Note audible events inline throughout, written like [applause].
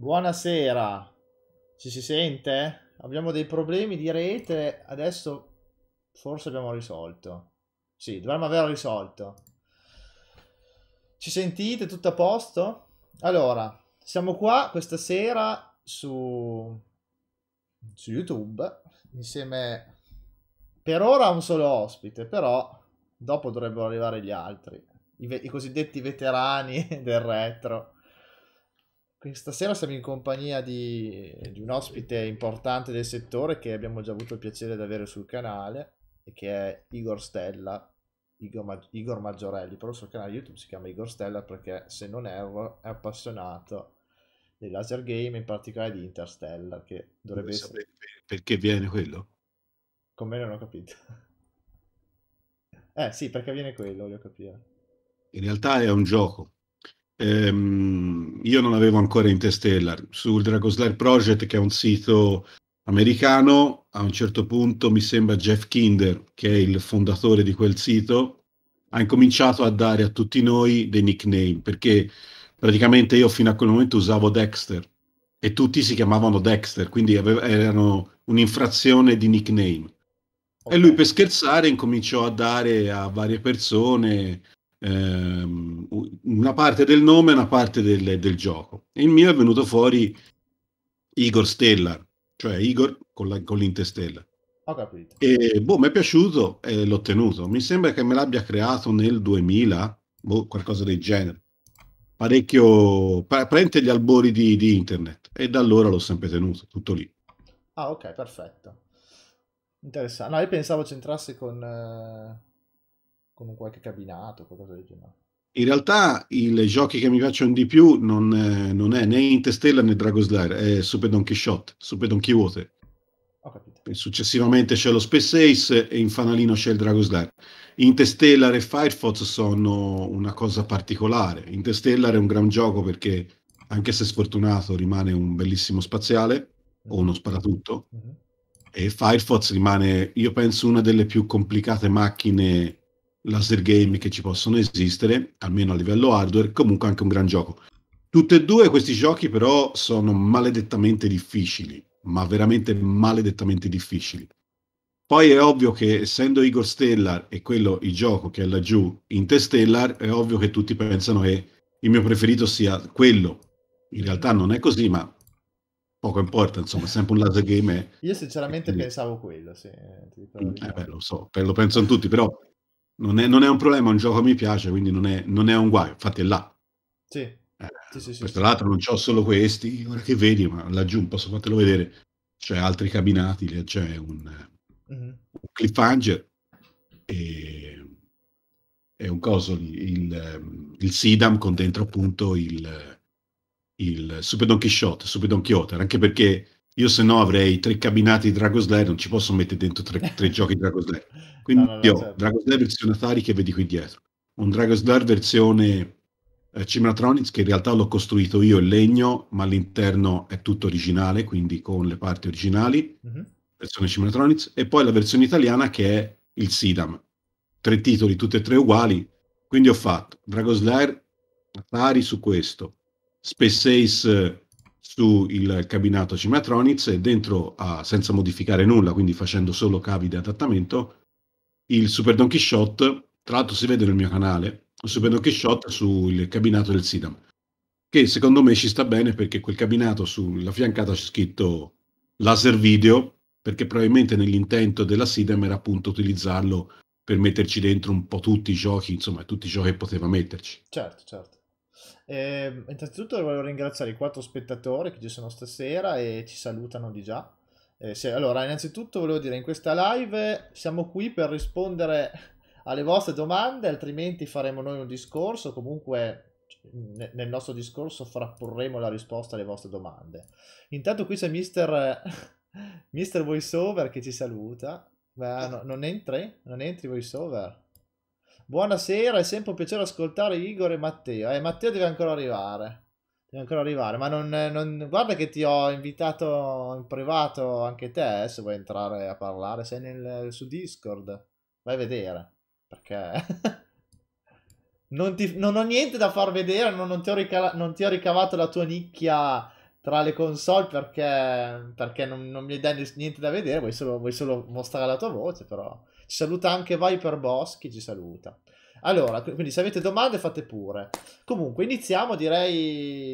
Buonasera. Ci si sente? Abbiamo dei problemi di rete, adesso forse abbiamo risolto. Sì, dovremmo aver risolto. Ci sentite? Tutto a posto? Allora, siamo qua questa sera su, su YouTube insieme per ora a un solo ospite, però dopo dovrebbero arrivare gli altri, i, i cosiddetti veterani [laughs] del retro. Questa sera siamo in compagnia di, di, un ospite importante del settore che abbiamo già avuto il piacere di avere sul canale e che è Igor Stella, Igor, Igor Maggiorelli, però sul canale YouTube si chiama Igor Stella perché se non erro è appassionato dei laser game, in particolare di Interstellar, che dovrebbe essere... Perché viene quello? Con me non ho capito. Eh sì, perché viene quello, voglio capire. In realtà è un gioco ehm, io non avevo ancora Interstellar, sul Dragoslair Project che è un sito americano, a un certo punto mi sembra Jeff Kinder, che è il fondatore di quel sito, ha incominciato a dare a tutti noi dei nickname, perché praticamente io fino a quel momento usavo Dexter e tutti si chiamavano Dexter, quindi ave- erano un'infrazione di nickname. Okay. E lui per scherzare incominciò a dare a varie persone ehm, una parte del nome e una parte del, del gioco. il mio è venuto fuori Igor Stella, cioè Igor con, la, con l'intestella. Ho capito. E boh, mi è piaciuto e l'ho tenuto. Mi sembra che me l'abbia creato nel 2000, boh, qualcosa del genere. Parecchio, prende gli albori di, di internet e da allora l'ho sempre tenuto, tutto lì. Ah, ok, perfetto. Interessante. No, io pensavo c'entrasse con... Eh con qualche cabinato, qualcosa del genere. In realtà i giochi che mi piacciono di più non, eh, non è né Interstellar né Dragon Slayer, è Super Donkey Shot, Super Donkey Water. Successivamente c'è lo Space Ace e in fanalino c'è il Dragon Slayer. Interstellar e Firefox sono una cosa particolare. Interstellar è un gran gioco perché, anche se sfortunato, rimane un bellissimo spaziale o uno sparatutto. Mm-hmm. E Firefox rimane, io penso, una delle più complicate macchine laser game che ci possono esistere, almeno a livello hardware, comunque anche un gran gioco. Tutti e due questi giochi però sono maledettamente difficili, ma veramente maledettamente difficili. Poi è ovvio che essendo Igor Stellar e quello il gioco che è laggiù in Testellar, è ovvio che tutti pensano che il mio preferito sia quello. In realtà non è così, ma poco importa, insomma, è sempre un laser game. È... Io sinceramente quindi... pensavo quello, sì. eh, beh, lo so, lo pensano tutti, però non è, non è, un problema, un gioco mi piace, quindi non è, non è un guaio, infatti è là. Sì. Eh, sì, sì, tra l'altro non ho solo questi, ora che vedi, ma laggiù posso fatelo vedere, c'è altri cabinati, c'è un, mm-hmm. un cliffhanger e, e, un coso, il, il Sidam con dentro appunto il, il Super Don Quixote, Super Don Quixote, anche perché io se no avrei tre cabinati di Dragon's Slayer, non ci posso mettere dentro tre, tre [laughs] giochi di Dragon Slayer. Quindi no, no, no, io ho certo. Dragon Slayer versione Atari che vedi qui dietro, un Dragon's Slayer versione eh, Cimratronics che in realtà l'ho costruito io in legno, ma l'interno è tutto originale, quindi con le parti originali, mm-hmm. versione Cimatronics, e poi la versione italiana che è il Sidam. Tre titoli, tutti e tre uguali, quindi ho fatto Dragon's Lair, Atari su questo, Space Ace sul cabinato Cimatronics e dentro, a, ah, senza modificare nulla, quindi facendo solo cavi di adattamento, il Super Don Quixote, tra l'altro si vede nel mio canale, il Super Don Quixote sul cabinato del Sidam, che secondo me ci sta bene perché quel cabinato sulla fiancata c'è scritto laser video, perché probabilmente nell'intento della Sidam era appunto utilizzarlo per metterci dentro un po' tutti i giochi, insomma tutti i giochi che poteva metterci. Certo, certo. Eh, innanzitutto voglio ringraziare i quattro spettatori che ci sono stasera e ci salutano di già. Eh, se, allora, innanzitutto volevo dire, in questa live siamo qui per rispondere alle vostre domande, altrimenti faremo noi un discorso, comunque nel nostro discorso frapporremo la risposta alle vostre domande. Intanto qui c'è mister, mister VoiceOver che ci saluta. Beh, no, non entri? Non entri VoiceOver? Buonasera, è sempre un piacere ascoltare Igor e Matteo. Eh, Matteo deve ancora arrivare. Deve ancora arrivare, ma non, non, guarda che ti ho invitato in privato anche te, eh, se vuoi entrare a parlare, sei nel, su Discord. Vai a vedere, perché [laughs] non, ti, non, ho niente da far vedere, non ti, ricala, non, ti ho ricavato la tua nicchia tra le console perché, perché non, mi dai niente da vedere, vuoi solo, vuoi solo mostrare la tua voce, però saluta anche Viper Boss che ci saluta. Allora, quindi se avete domande fate pure. Comunque, iniziamo direi...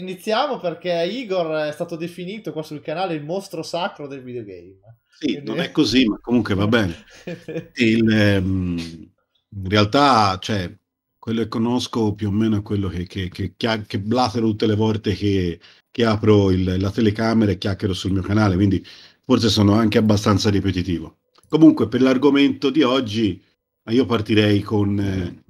Iniziamo perché Igor è stato definito qua sul canale il mostro sacro del videogame. Sì, quindi... non è così, ma comunque va bene. [laughs] il, ehm, in realtà, cioè, quello che conosco più o meno è quello che, che, che, che blatero tutte le volte che, che apro il, la telecamera e chiacchiero sul mio canale, quindi forse sono anche abbastanza ripetitivo. Comunque, per l'argomento di oggi, io partirei con eh,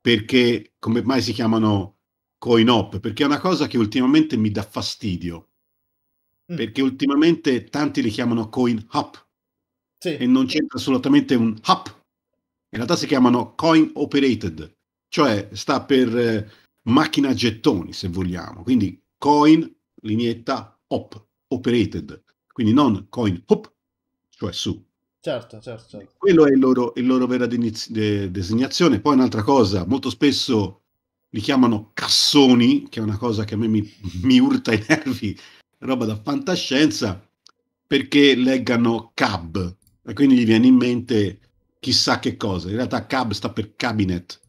perché, come mai si chiamano coin op? Perché è una cosa che ultimamente mi dà fastidio. Mm. Perché ultimamente tanti li chiamano coin up sì. e non c'è assolutamente un up. In realtà si chiamano coin operated, cioè sta per eh, macchina gettoni, se vogliamo. Quindi coin, lineetta op, operated. Quindi non coin hop, cioè su, Certo, certo, certo. Quello è il loro, il loro vera de- designazione. Poi un'altra cosa, molto spesso li chiamano cassoni, che è una cosa che a me mi, [laughs] mi urta i nervi, roba da fantascienza, perché leggano cab, e quindi gli viene in mente chissà che cosa. In realtà cab sta per cabinet,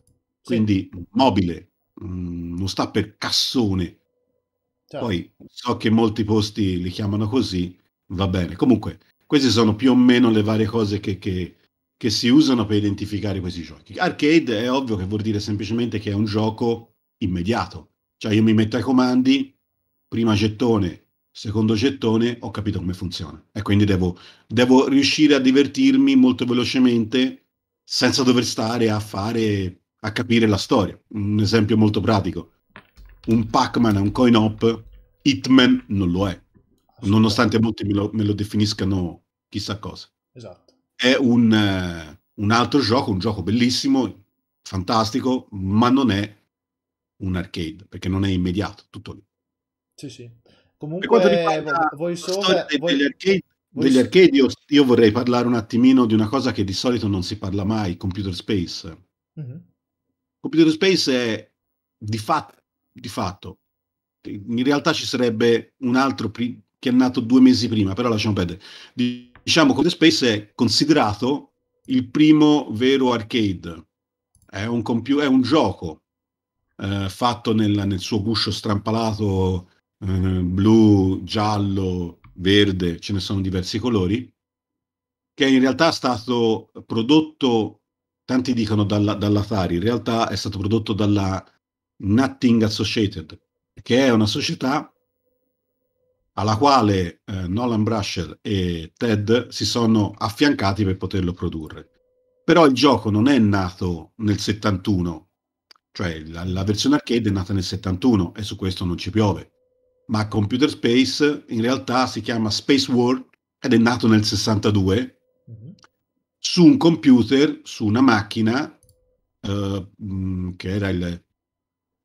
quindi sì. mobile, mh, mm, non sta per cassone. Certo. Poi so che molti posti li chiamano così, va bene. Comunque queste sono più o meno le varie cose che, che, che si usano per identificare questi giochi. Arcade è ovvio che vuol dire semplicemente che è un gioco immediato. Cioè io mi metto ai comandi, prima gettone, secondo gettone, ho capito come funziona. E quindi devo, devo riuscire a divertirmi molto velocemente senza dover stare a fare, a capire la storia. Un esempio molto pratico. Un Pac-Man è un coin-op, Hitman non lo è. Nonostante molti me lo, me lo definiscano chissà cosa. Esatto. È un, eh, un altro gioco, un gioco bellissimo, fantastico, ma non è un arcade, perché non è immediato, tutto lì. Sì, sì. Comunque, per quanto riguarda voi solo... Voi... Degli arcade, degli arcade io, io, vorrei parlare un attimino di una cosa che di solito non si parla mai, computer space. Mm-hmm. Computer space è di, fatto, di, fatto, in realtà ci sarebbe un altro pri- che è nato due mesi prima, però lasciamo perdere, di diciamo Command Space è considerato il primo vero arcade. È un, compi- è un gioco eh, fatto nel, nel, suo guscio strampalato eh, blu, giallo, verde, ce ne sono diversi colori, che in realtà è stato prodotto, tanti dicono dalla, dall'Atari, in realtà è stato prodotto dalla Nutting Associated, che è una società alla quale eh, Nolan Brusher e Ted si sono affiancati per poterlo produrre. Però il gioco non è nato nel 71, cioè la, la versione arcade è nata nel 71 e su questo non ci piove. Ma Computer Space in realtà si chiama Space World ed è nato nel 62 mm-hmm. su un computer, su una macchina Uh, che era il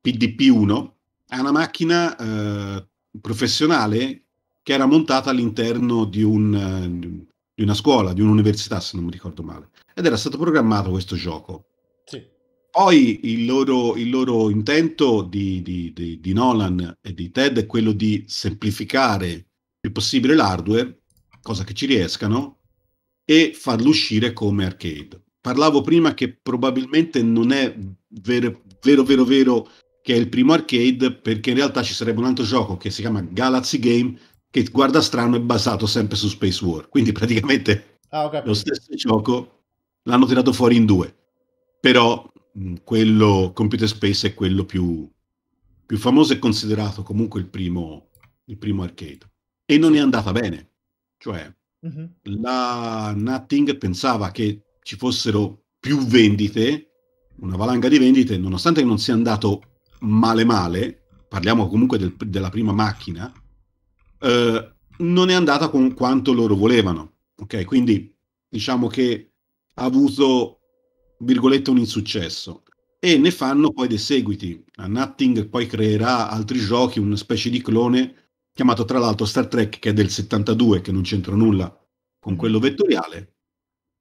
PDP-1, è una macchina uh, professionale che era montata all'interno di, un, di una scuola, di un'università, se non mi ricordo male. Ed era stato programmato questo gioco. Sì. Poi il loro, il loro intento di, di, di, Nolan e di Ted è quello di semplificare il possibile l'hardware, cosa che ci riescano, e farlo uscire come arcade. Parlavo prima che probabilmente non è vero, vero, vero, vero che è il primo arcade, perché in realtà ci sarebbe un altro gioco che si chiama Galaxy Game, che guarda strano è basato sempre su Space War. Quindi praticamente ah, lo stesso gioco l'hanno tirato fuori in due. Però mh, quello Computer Space è quello più, più famoso e considerato comunque il primo, il primo arcade. E non è andata bene. Cioè, uh-huh. la Nutting pensava che ci fossero più vendite, una valanga di vendite, nonostante non sia andato male male, parliamo comunque del, della prima macchina, eh, non è andata con quanto loro volevano. Ok, quindi diciamo che ha avuto, virgolette, un insuccesso. E ne fanno poi dei seguiti. A Nutting poi creerà altri giochi, una specie di clone chiamato tra l'altro Star Trek che è del 72, che non c'entra nulla con mm. quello vettoriale.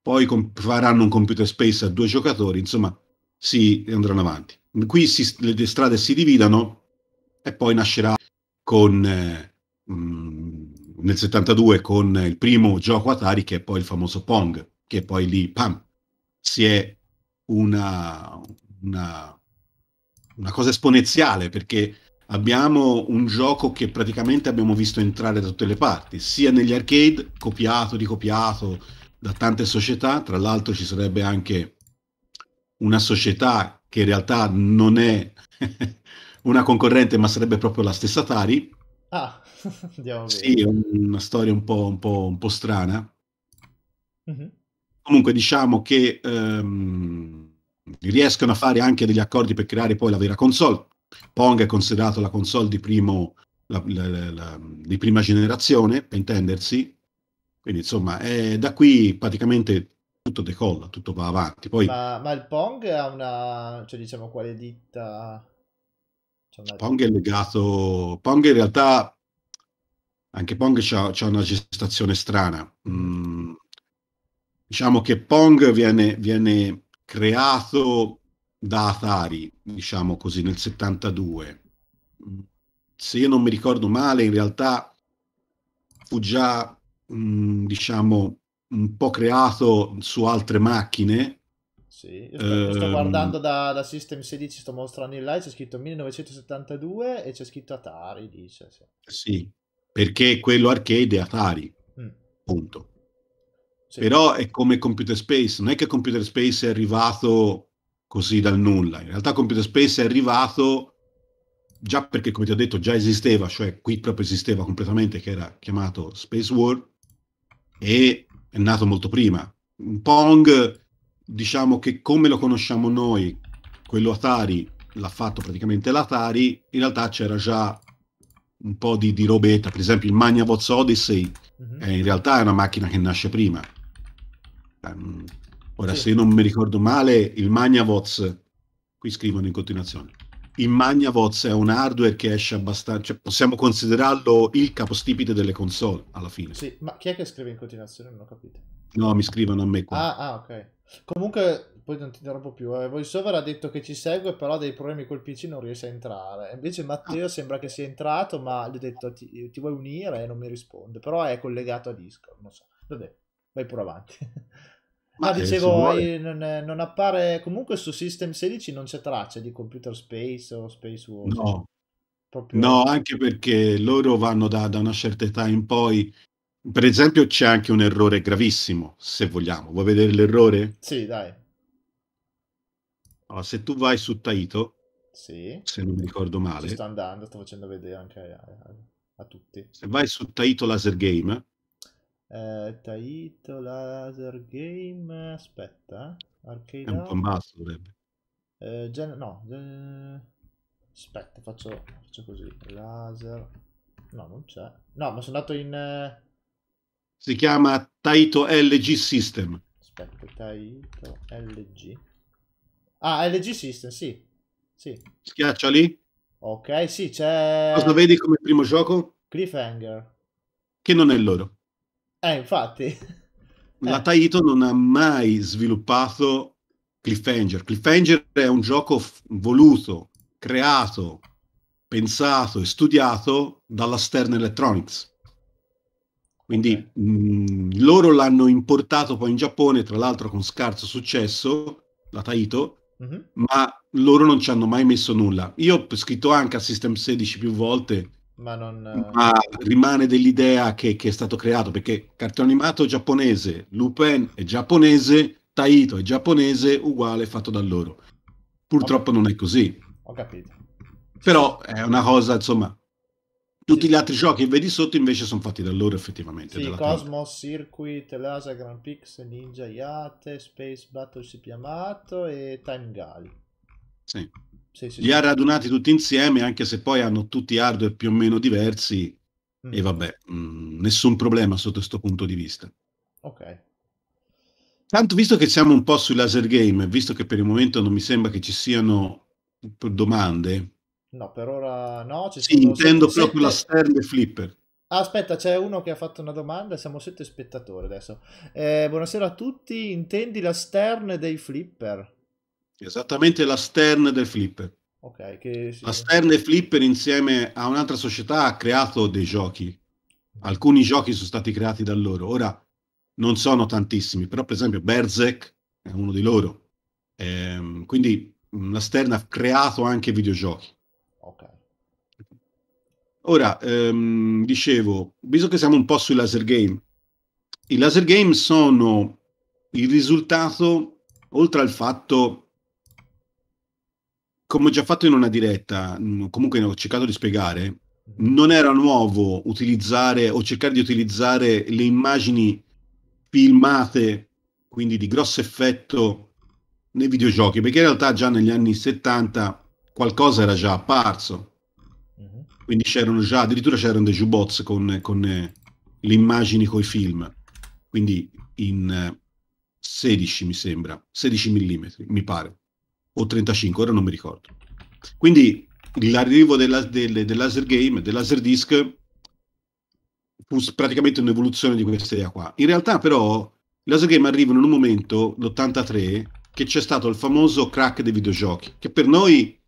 Poi comp- faranno un computer space a due giocatori, insomma, si andranno avanti. Qui si, le strade si dividono e poi nascerà con... Eh, Mm, nel 72 con il primo gioco Atari che è poi il famoso Pong, che poi lì pam, si è una, una, una cosa esponenziale perché abbiamo un gioco che praticamente abbiamo visto entrare da tutte le parti, sia negli arcade, copiato, ricopiato da tante società, tra l'altro ci sarebbe anche una società che in realtà non è [laughs] una concorrente ma sarebbe proprio la stessa Atari, ah. [laughs] sì, è una storia un po', un po', un po strana. Uh-huh. Comunque diciamo che um, riescono a fare anche degli accordi per creare poi la vera console. Pong è considerato la console di, primo, la, la, la, di prima generazione, per intendersi. Quindi insomma, da qui praticamente tutto decolla, tutto va avanti. Poi... Ma, ma, il Pong ha una, cioè diciamo quale ditta? Pong è legato, Pong in realtà anche Pong ha una gestazione strana. Mm, diciamo che Pong viene, viene, creato da Atari, diciamo così, nel 72. Mm. Se io non mi ricordo male, in realtà fu già, mm, diciamo, un po' creato su altre macchine. Sì, io sto, uh, sto ehm. guardando da, da, System 16, sto mostrando in live, c'è scritto 1972 e c'è scritto Atari, dice. Sì, sì perché quello arcade è Atari, mm. punto. Sì. Però è come Computer Space, non è che Computer Space è arrivato così dal nulla, in realtà Computer Space è arrivato già perché, come ti ho detto, già esisteva, cioè qui proprio esisteva completamente, che era chiamato Space War, e è nato molto prima. Pong, diciamo che come lo conosciamo noi, quello Atari l'ha fatto praticamente l'Atari, in realtà c'era già un po' di, di robetta, per esempio il Magnavox Odyssey mm-hmm. eh, in realtà è una macchina che nasce prima. Um, ora, sì. se non mi ricordo male, il Magnavox, qui scrivono in continuazione, il Magnavox è un hardware che esce abbastanza, cioè possiamo considerarlo il capostipite delle console alla fine. Sì, ma chi è che scrive in continuazione? Non ho capito. No, mi scrivono a me qua. Ah, ah ok. Comunque poi non ti interrompo più. Eh, VoiceOver ha detto che ci segue, però ha dei problemi col PC non riesce a entrare. Invece Matteo ah. sembra che sia entrato, ma gli ho detto ti, ti vuoi unire e non mi risponde. Però è collegato a Discord, non so. Vabbè, vai pure avanti. Ma ah, dicevo, eh, non, eh, non, appare comunque su System 16 non c'è traccia di Computer Space o Space War. No. Proprio... no, anche perché loro vanno da, da una certa età in poi. Per esempio, c'è anche un errore gravissimo, se vogliamo. Vuoi vedere l'errore? Sì, dai. Allora, se tu vai su Taito, sì. se non mi ricordo male... Ci sto andando, sto facendo vedere anche a, a, a tutti. Se vai su Taito Laser Game... Eh, Taito Laser Game, aspetta. Arcade È un po' in basso dovrebbe. Eh, gen- no, gen- aspetta, faccio, faccio, così. Laser... No, non c'è. No, ma sono andato in... Eh, si chiama Taito LG System. Aspetta, Taito LG Ah, LG System, sì. sì. Schiaccia lì. Ok, sì, c'è... Cosa vedi come primo gioco? Cliffhanger. Che non è il loro. Eh, infatti. La eh. Taito non ha mai sviluppato Cliffhanger. Cliffhanger è un gioco voluto, creato, pensato e studiato dalla Stern Electronics. Quindi mh, mm, loro l'hanno importato poi in Giappone, tra l'altro con scarso successo, la Taito, Mm-hmm. ma loro non ci hanno mai messo nulla. Io ho scritto anche a System 16 più volte, ma, non... Eh, ma rimane dell'idea che, che, è stato creato perché cartone animato giapponese, Lupin è giapponese, Taito è giapponese, uguale fatto da loro. Purtroppo ho... non è così. Ho capito. Però è una cosa, insomma, tutti gli altri giochi che vedi sotto invece sono fatti da loro effettivamente. Sì, Cosmos, Circuit, Lasa, Grand Prix, Ninja Yate, Space Battleship Yamato e Time Gali. Sì. Sì, sì, li ha radunati tutti insieme, anche se poi hanno tutti hardware più o meno diversi. Mm. E vabbè, mh, mm, nessun problema sotto questo punto di vista. Ok. Tanto visto che siamo un po' sui laser game, visto che per il momento non mi sembra che ci siano domande, No, per ora no. Ci sì, intendo proprio la Stern e Flipper. aspetta, c'è uno che ha fatto una domanda, siamo sette spettatori adesso. Eh, buonasera a tutti, intendi la Stern dei Flipper? Esattamente la Stern del Flipper. Ok, che, sì. La Stern e Flipper insieme a un'altra società ha creato dei giochi. Alcuni giochi sono stati creati da loro. Ora non sono tantissimi, però per esempio Berzek è uno di loro. Ehm, quindi la Stern ha creato anche videogiochi. Ok. Ora, ehm, dicevo, visto che siamo un po' sui laser game, i laser game sono il risultato, oltre al fatto, come ho già fatto in una diretta, mm, comunque ne ho cercato di spiegare, mm-hmm. non era nuovo utilizzare o cercare di utilizzare le immagini filmate, quindi di grosso effetto, nei videogiochi, perché in realtà già negli anni 70 qualcosa era già apparso. Mhm. Quindi c'erano già, addirittura c'erano dei jukebox con, con eh, le immagini coi film. Quindi in 16 eh, mi sembra, 16 mm mi pare, o 35, ora non mi ricordo. Quindi l'arrivo della, del, del laser game, del laser disc, fu praticamente un'evoluzione di questa idea qua. In realtà però il laser game arriva in un momento, l'83, che c'è stato il famoso crack dei videogiochi, che per noi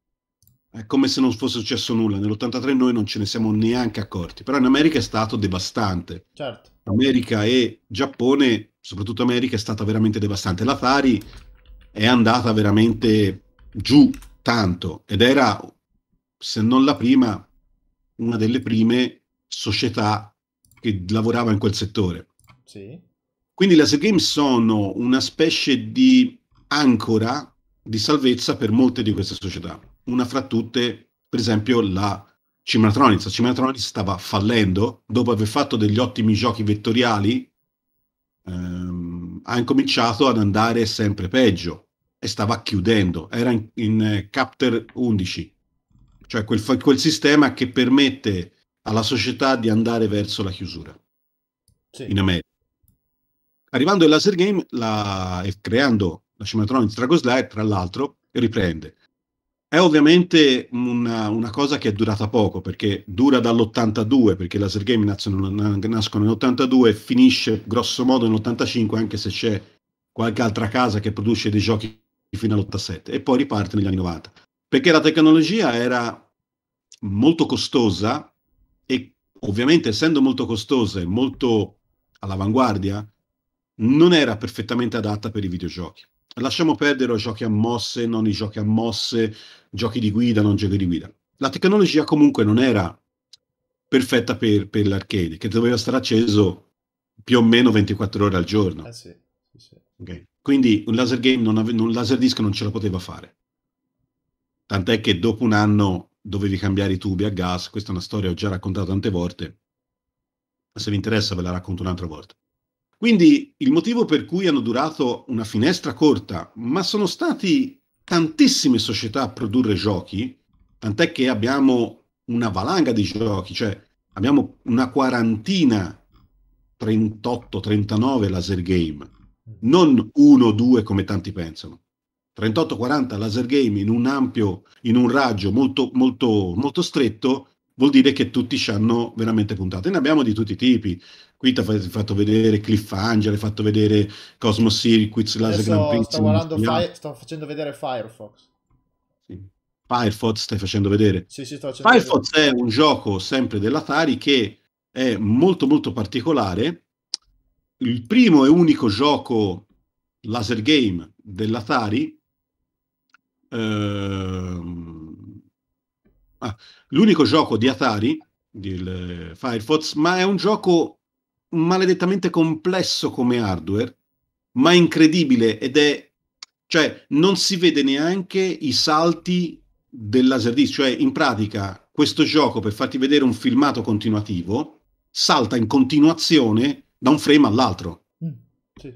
è come se non fosse successo nulla. Nell'83 noi non ce ne siamo neanche accorti, però in America è stato devastante. Certo. America e Giappone, soprattutto America, è stata veramente devastante. La Fari è andata veramente giù tanto ed era, se non la prima, una delle prime società che lavorava in quel settore. Sì. Quindi le Laser Games sono una specie di ancora di salvezza per molte di queste società una fra tutte, per esempio, la Cimatronics. La Cimatronics stava fallendo dopo aver fatto degli ottimi giochi vettoriali, ehm, ha incominciato ad andare sempre peggio e stava chiudendo. Era in, in eh, Capter 11, cioè quel, quel sistema che permette alla società di andare verso la chiusura sì. in America. Arrivando al laser game la, e creando la Cimatronics Dragoslayer, tra l'altro, riprende. È ovviamente una, una, cosa che è durata poco, perché dura dall'82, perché Laser Game nascono, nascono nell'82 e finisce grosso modo nell'85, anche se c'è qualche altra casa che produce dei giochi fino all'87, e poi riparte negli anni 90. Perché la tecnologia era molto costosa e ovviamente essendo molto costosa e molto all'avanguardia, non era perfettamente adatta per i videogiochi lasciamo perdere i giochi a mosse, non i giochi a mosse, giochi di guida, non giochi di guida. La tecnologia comunque non era perfetta per, per l'arcade, che doveva stare acceso più o meno 24 ore al giorno. Eh sì, sì, sì. Okay. Quindi un laser game, non ave- un laser disc non ce la poteva fare. Tant'è che dopo un anno dovevi cambiare i tubi a gas, questa è una storia che ho già raccontato tante volte, se vi interessa ve la racconto un'altra volta. Quindi il motivo per cui hanno durato una finestra corta, ma sono stati tantissime società a produrre giochi, tant'è che abbiamo una valanga di giochi, cioè abbiamo una quarantina, 38, 39 laser game, mm. non uno, o due come tanti pensano. 38-40 laser game in un ampio, in un raggio molto, molto, molto stretto, vuol dire che tutti ci hanno veramente puntate. Ne abbiamo di tutti i tipi, qui ti ha fatto vedere Cliffhanger, hai fatto vedere Cosmos Circuits, Laser Grand Prix. Sto, fi- sto facendo vedere Firefox. Sì. Firefox stai facendo vedere? Sì, sì, sto facendo Firefox vedere. è un gioco sempre dell'Atari che è molto molto particolare. Il primo e unico gioco laser game dell'Atari. Ehm... Ah, l'unico gioco di Atari, il Firefox, ma è un gioco maledettamente complesso come hardware, ma incredibile ed è, cioè, non si vede neanche i salti del laserdisc, cioè in pratica questo gioco per farti vedere un filmato continuativo salta in continuazione da un frame all'altro. Mm,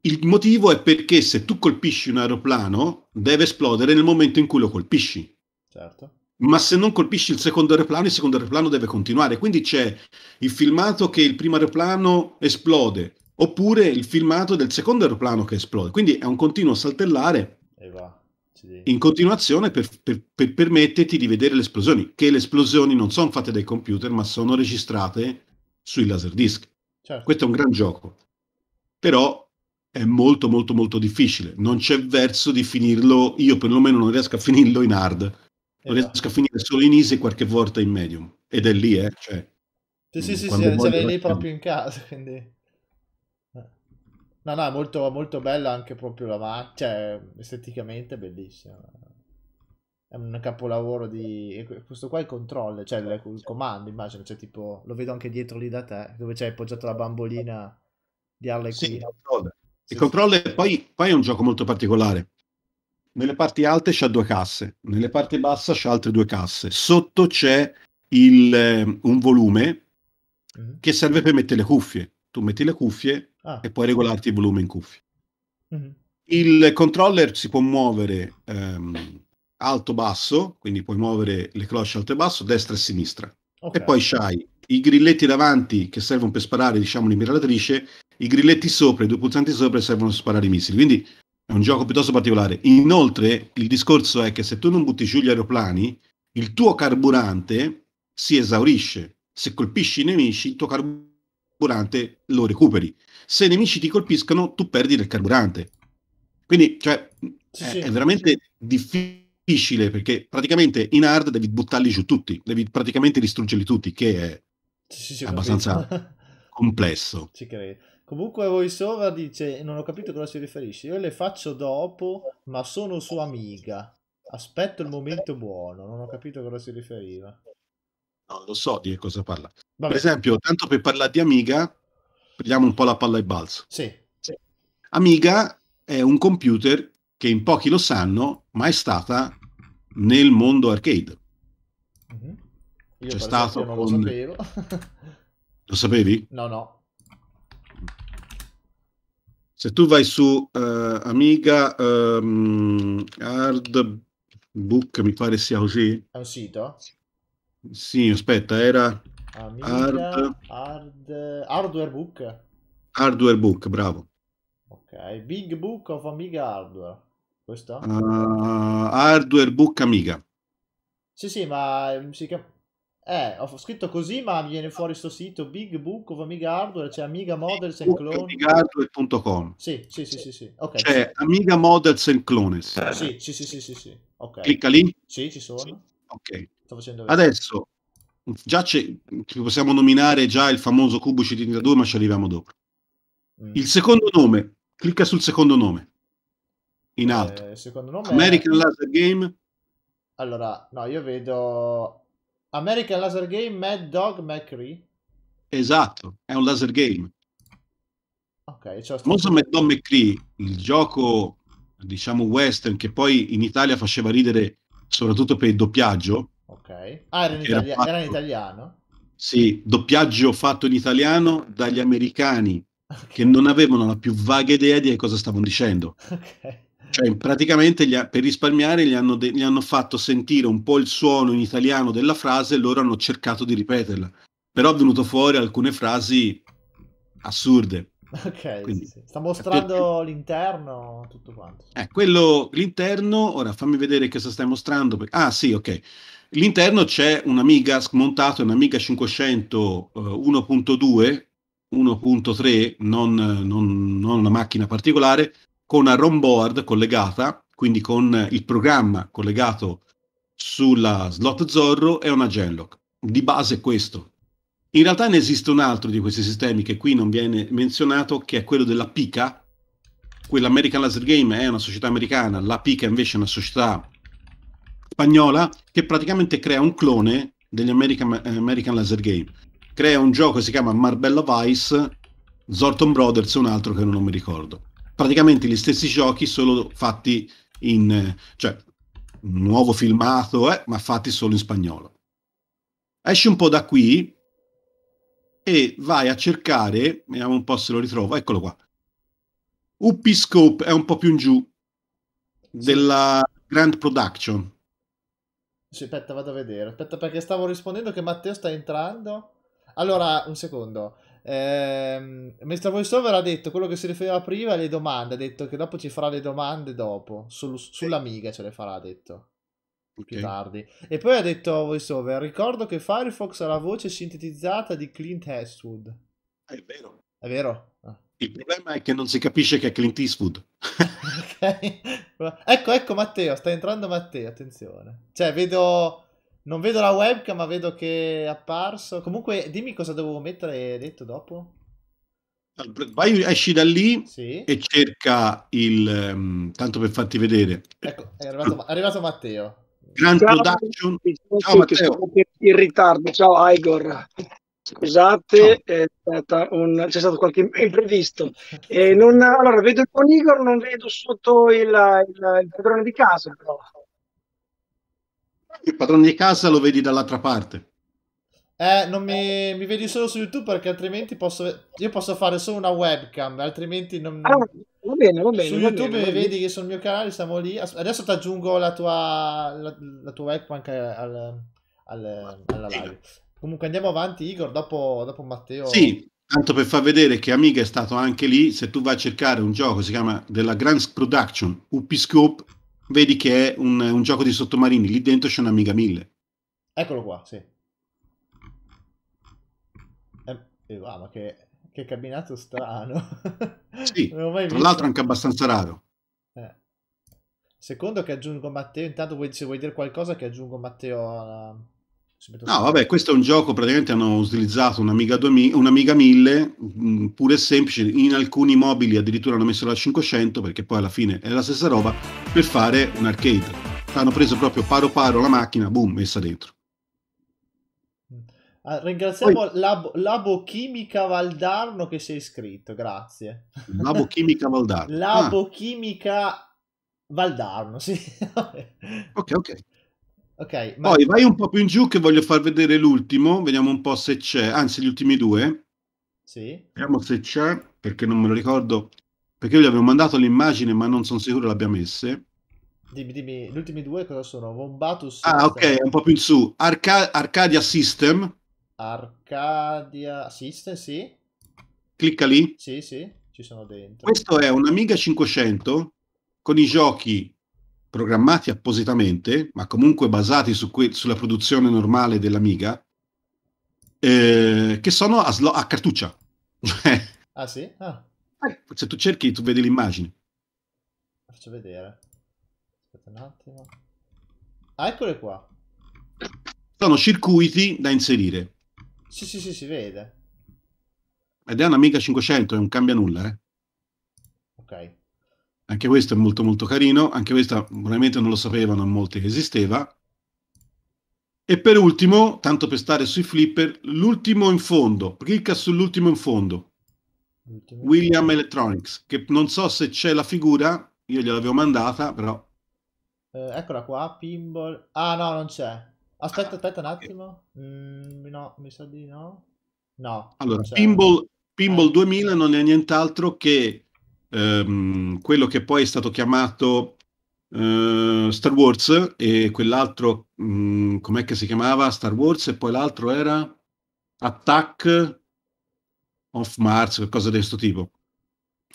Il motivo è perché se tu colpisci un aeroplano deve esplodere nel momento in cui lo colpisci. Certo ma se non colpisci il secondo aeroplano, il secondo aeroplano deve continuare. Quindi c'è il filmato che il primo aeroplano esplode, oppure il filmato del secondo aeroplano che esplode. Quindi è un continuo saltellare in continuazione per, per, per permetterti di vedere le esplosioni, che le esplosioni non sono fatte dai computer, ma sono registrate sui laserdisc. Certo. Questo è un gran gioco, però è molto molto molto difficile, non c'è verso di finirlo, io perlomeno non riesco a finirlo in hard esatto. riesco a finire solo in easy qualche volta in medium. Ed è lì, eh. Cioè, sì, sì, sì, sì ce lì proprio in casa, [laughs] quindi... No, no, è molto, molto bella anche proprio la macchina, cioè, esteticamente bellissima. È un capolavoro di... Questo qua è il controllo, cioè il, il comando, immagino, cioè tipo... Lo vedo anche dietro lì da te, dove c'è appoggiata la bambolina di Harley Quinn. il controllo. Sì, sì. poi, poi è un gioco molto particolare, nelle parti alte c'ha due casse, nelle parti basse c'ha altre due casse, sotto c'è il, ehm, un volume mm-hmm. che serve per mettere le cuffie. Tu metti le cuffie ah. e puoi regolarti il volume in cuffie. Mm. Il controller si può muovere ehm, alto-basso, quindi puoi muovere le cloche alto e basso, destra e sinistra. Okay. E poi c'hai i grilletti davanti che servono per sparare, diciamo, l'imperatrice, i grilletti sopra, i due pulsanti sopra servono per sparare i missili. Quindi un gioco piuttosto particolare. Inoltre, il discorso è che se tu non butti giù gli aeroplani, il tuo carburante si esaurisce. Se colpisci i nemici, il tuo carburante lo recuperi. Se i nemici ti colpiscono, tu perdi del carburante. Quindi, cioè, sì, è, è, veramente difficile perché praticamente in hard devi buttarli giù tutti, devi praticamente distruggerli tutti, che è sì, abbastanza [laughs] complesso. Ci credo. Comunque VoiceOver dice, non ho capito cosa si riferisce, io le faccio dopo, ma sono sua amica. Aspetto il momento buono, non ho capito cosa si riferiva. Non lo so di cosa parla. Vabbè. Per esempio, tanto per parlare di Amiga, prendiamo un po' la palla e balzo. Sì. sì. Amiga è un computer che in pochi lo sanno, ma è stata nel mondo arcade. Mm -hmm. Io C'è stato non lo un... sapevo. [laughs] lo sapevi? No, no se tu vai su eh, Amiga um, ehm, Hardbook, mi pare sia così. È un sito? Sì, aspetta, era Amiga, hard... hard... Hardware Book. Hardware Book, bravo. Ok, Big Book of Amiga Hardware. Questo? Uh, hardware Book Amiga. Sì, sì, ma mm, si chiama eh, ho scritto così, ma mi viene fuori questo sito Big Book of Amiga Hardware, c'è cioè Amiga Models and Clones. AmigaHardware.com. Sì, sì, sì, sì, sì. Okay, c'è sì. Amiga Models and Clones. Sì, sì, sì, sì, sì, sì. Okay. Clicca lì. Sì, ci sono. Sì. Ok. Sto facendo vedere. Adesso già c'è, possiamo nominare già il famoso cubo CD32, ma ci arriviamo dopo. Mm. Il secondo nome, clicca sul secondo nome. In eh, alto. Eh, secondo nome American è... Laser Game. Allora, no, io vedo American Laser Game Mad Dog McCree. Esatto, è un laser game. Ok, cioè Molto Mad Dog McCree, il gioco diciamo western che poi in Italia faceva ridere soprattutto per il doppiaggio. Ok. Ah, era in, itali- fatto... era in italiano? Sì, doppiaggio fatto in italiano dagli americani okay. che non avevano la più vaga idea di cosa stavano dicendo. [laughs] Ok cioè, praticamente ha, per risparmiare gli hanno, de, gli hanno, fatto sentire un po' il suono in italiano della frase e loro hanno cercato di ripeterla. Però è venuto fuori alcune frasi assurde. Ok, Quindi, sì, sì. sta mostrando per... l'interno, tutto quanto. Eh, quello, l'interno, ora fammi vedere che cosa stai mostrando. Per... Ah sì, ok. L'interno c'è un un'amiga smontato, Amiga 500 eh, 1.2, 1.3, non, non, non una macchina particolare, con una ROM board collegata, quindi con il programma collegato sulla slot Zorro e una Genlock. Di base è questo. In realtà ne esiste un altro di questi sistemi che qui non viene menzionato, che è quello della Pica. Quella American Laser Game è una società americana, la Pica invece è una società spagnola che praticamente crea un clone degli American, American Laser Game. Crea un gioco che si chiama Marbella Vice, Zorton Brothers e un altro che non mi ricordo praticamente gli stessi giochi, solo fatti in, cioè, un nuovo filmato, eh, ma fatti solo in spagnolo. Esci un po' da qui e vai a cercare, vediamo un po' se lo ritrovo, eccolo qua. Uppiscope è un po' più in giù della Grand Production. Sì, aspetta, vado a vedere. Aspetta, perché stavo rispondendo che Matteo sta entrando. Allora, un secondo. Eh, mentre VoiceOver ha detto quello che si riferiva prima alle domande, ha detto che dopo ci farà le domande dopo, sul, sull'Amiga ce le farà, ha detto. Okay. Più tardi. E poi ha detto VoiceOver, ricordo che Firefox ha la voce sintetizzata di Clint Eastwood. Ah, è vero. È vero? Ah. Il problema è che non si capisce che è Clint Eastwood. [laughs] okay. Ecco, ecco Matteo, sta entrando Matteo, attenzione. Cioè, vedo non vedo la webcam, ma vedo che è apparso. Comunque, dimmi cosa dovevo mettere detto dopo. Vai, esci da lì sì. e cerca il... Um, tanto per farti vedere. Ecco, è arrivato, è arrivato Matteo. Grand Ciao, Production. Ciao Matteo. In ritardo. Ciao Igor. Scusate, un... c'è stato qualche imprevisto. Eh, non... allora, vedo il Igor, non vedo sotto il, il, il padrone di casa, però. Il padrone di casa lo vedi dall'altra parte. Eh, non mi, mi, vedi solo su YouTube perché altrimenti posso, io posso fare solo una webcam, altrimenti non... Ah, va bene, va bene. Su va YouTube bene, mi vedi che sul mio canale siamo lì. Adesso ti aggiungo la tua, la, la tua webcam anche al, al, alla live. Comunque andiamo avanti Igor, dopo, dopo Matteo... Sì, tanto per far vedere che Amiga è stato anche lì, se tu vai a cercare un gioco, si chiama della Grand Production, Upiscope, vedi che è un, un gioco di sottomarini, lì dentro c'è un'Amiga 1000. Eccolo qua, sì. Eh, eh, ah, ma che, che cabinato strano. sì, [laughs] tra visto. l'altro anche abbastanza raro. Eh. Secondo che aggiungo Matteo, intanto vuoi, se vuoi dire qualcosa che aggiungo Matteo alla... No, vabbè, questo è un gioco, praticamente hanno utilizzato un'Amiga, 2000, 1000, mh, pure semplice, in alcuni mobili addirittura hanno messo la 500, perché poi alla fine è la stessa roba, per fare un arcade. Hanno preso proprio paro paro la macchina, boom, messa dentro. Ah, ringraziamo poi... Labo, Labo Chimica Valdarno che si è iscritto, grazie. Labo Chimica [laughs] Valdarno. Labo ah. Chimica Valdarno, sì. [laughs] ok, ok. Ok, ma... Poi vai un po' più in giù che voglio far vedere l'ultimo, vediamo un po' se c'è, anzi gli ultimi due. Sì. Vediamo se c'è, perché non me lo ricordo, perché io gli avevo mandato l'immagine ma non sono sicuro l'abbia messa. Dimmi, dimmi, gli ultimi due cosa sono? Vombatus. Ah, ok, un po' più in su. Arca- Arcadia System. Arcadia System, sì. Clicca lì. Sì, sì, ci sono dentro. Questo è un Amiga 500 con i giochi programmati appositamente, ma comunque basati su que- sulla produzione normale dell'Amiga, eh, che sono a, slo- a cartuccia. ah sì? Ah. se tu cerchi, tu vedi l'immagine. Faccio vedere. Aspetta un attimo. Ah, eccole qua. Sono circuiti da inserire. Sì, sì, sì, si vede. Ed è un'Amiga 500, non cambia nulla, eh. Ok. Anche questo è molto molto carino, anche questo probabilmente non lo sapevano molti che esisteva. E per ultimo, tanto per stare sui flipper, l'ultimo in fondo, clicca sull'ultimo in fondo, Ultimo. William Electronics, che non so se c'è la figura, io gliel'avevo mandata, però... Eh, eccola qua, pinball... Ah no, non c'è. Aspetta, aspetta un attimo. Mm, no, mi sa di no. No. Allora, pinball, pinball eh. 2000 non è nient'altro che ehm, quello che poi è stato chiamato eh, Star Wars e quell'altro, mh, mm, com'è che si chiamava? Star Wars e poi l'altro era Attack of Mars, qualcosa di questo tipo.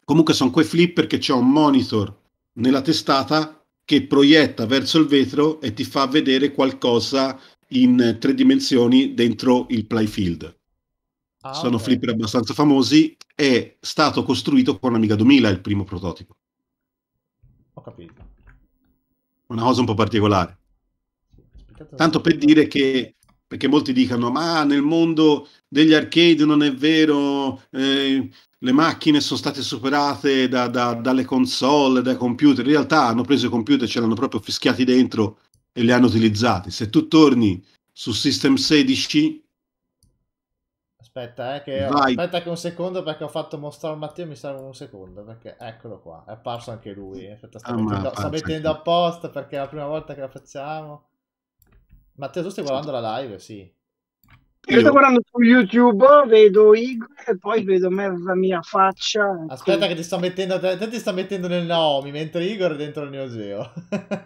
Comunque sono quei flipper che c'è un monitor nella testata che proietta verso il vetro e ti fa vedere qualcosa in tre dimensioni dentro il playfield. Ah, sono okay. flipper abbastanza famosi. È stato costruito con Amiga 2000 il primo prototipo. Ho capito. Una cosa un po' particolare. Aspettate Tanto per dire che perché molti dicono ma nel mondo degli arcade non è vero, eh, le macchine sono state superate da, da, dalle console, dai computer, in realtà hanno preso i computer, ce l'hanno proprio fischiati dentro e li hanno utilizzati. Se tu torni su System 16 Aspetta, eh, che... Aspetta, che, un secondo perché ho fatto mostrare Matteo, mi serve un secondo perché eccolo qua, è apparso anche lui. Eh, aspetta, sta, ah, mettendo, sta mettendo apposta perché è la prima volta che la facciamo. Matteo, tu stai guardando la live? Sì. Io sto guardando su YouTube, vedo Igor e poi vedo la mia faccia. Aspetta, che ti sto mettendo, te, te ti sto mettendo nel Naomi, mentre Igor è dentro il mio Geo.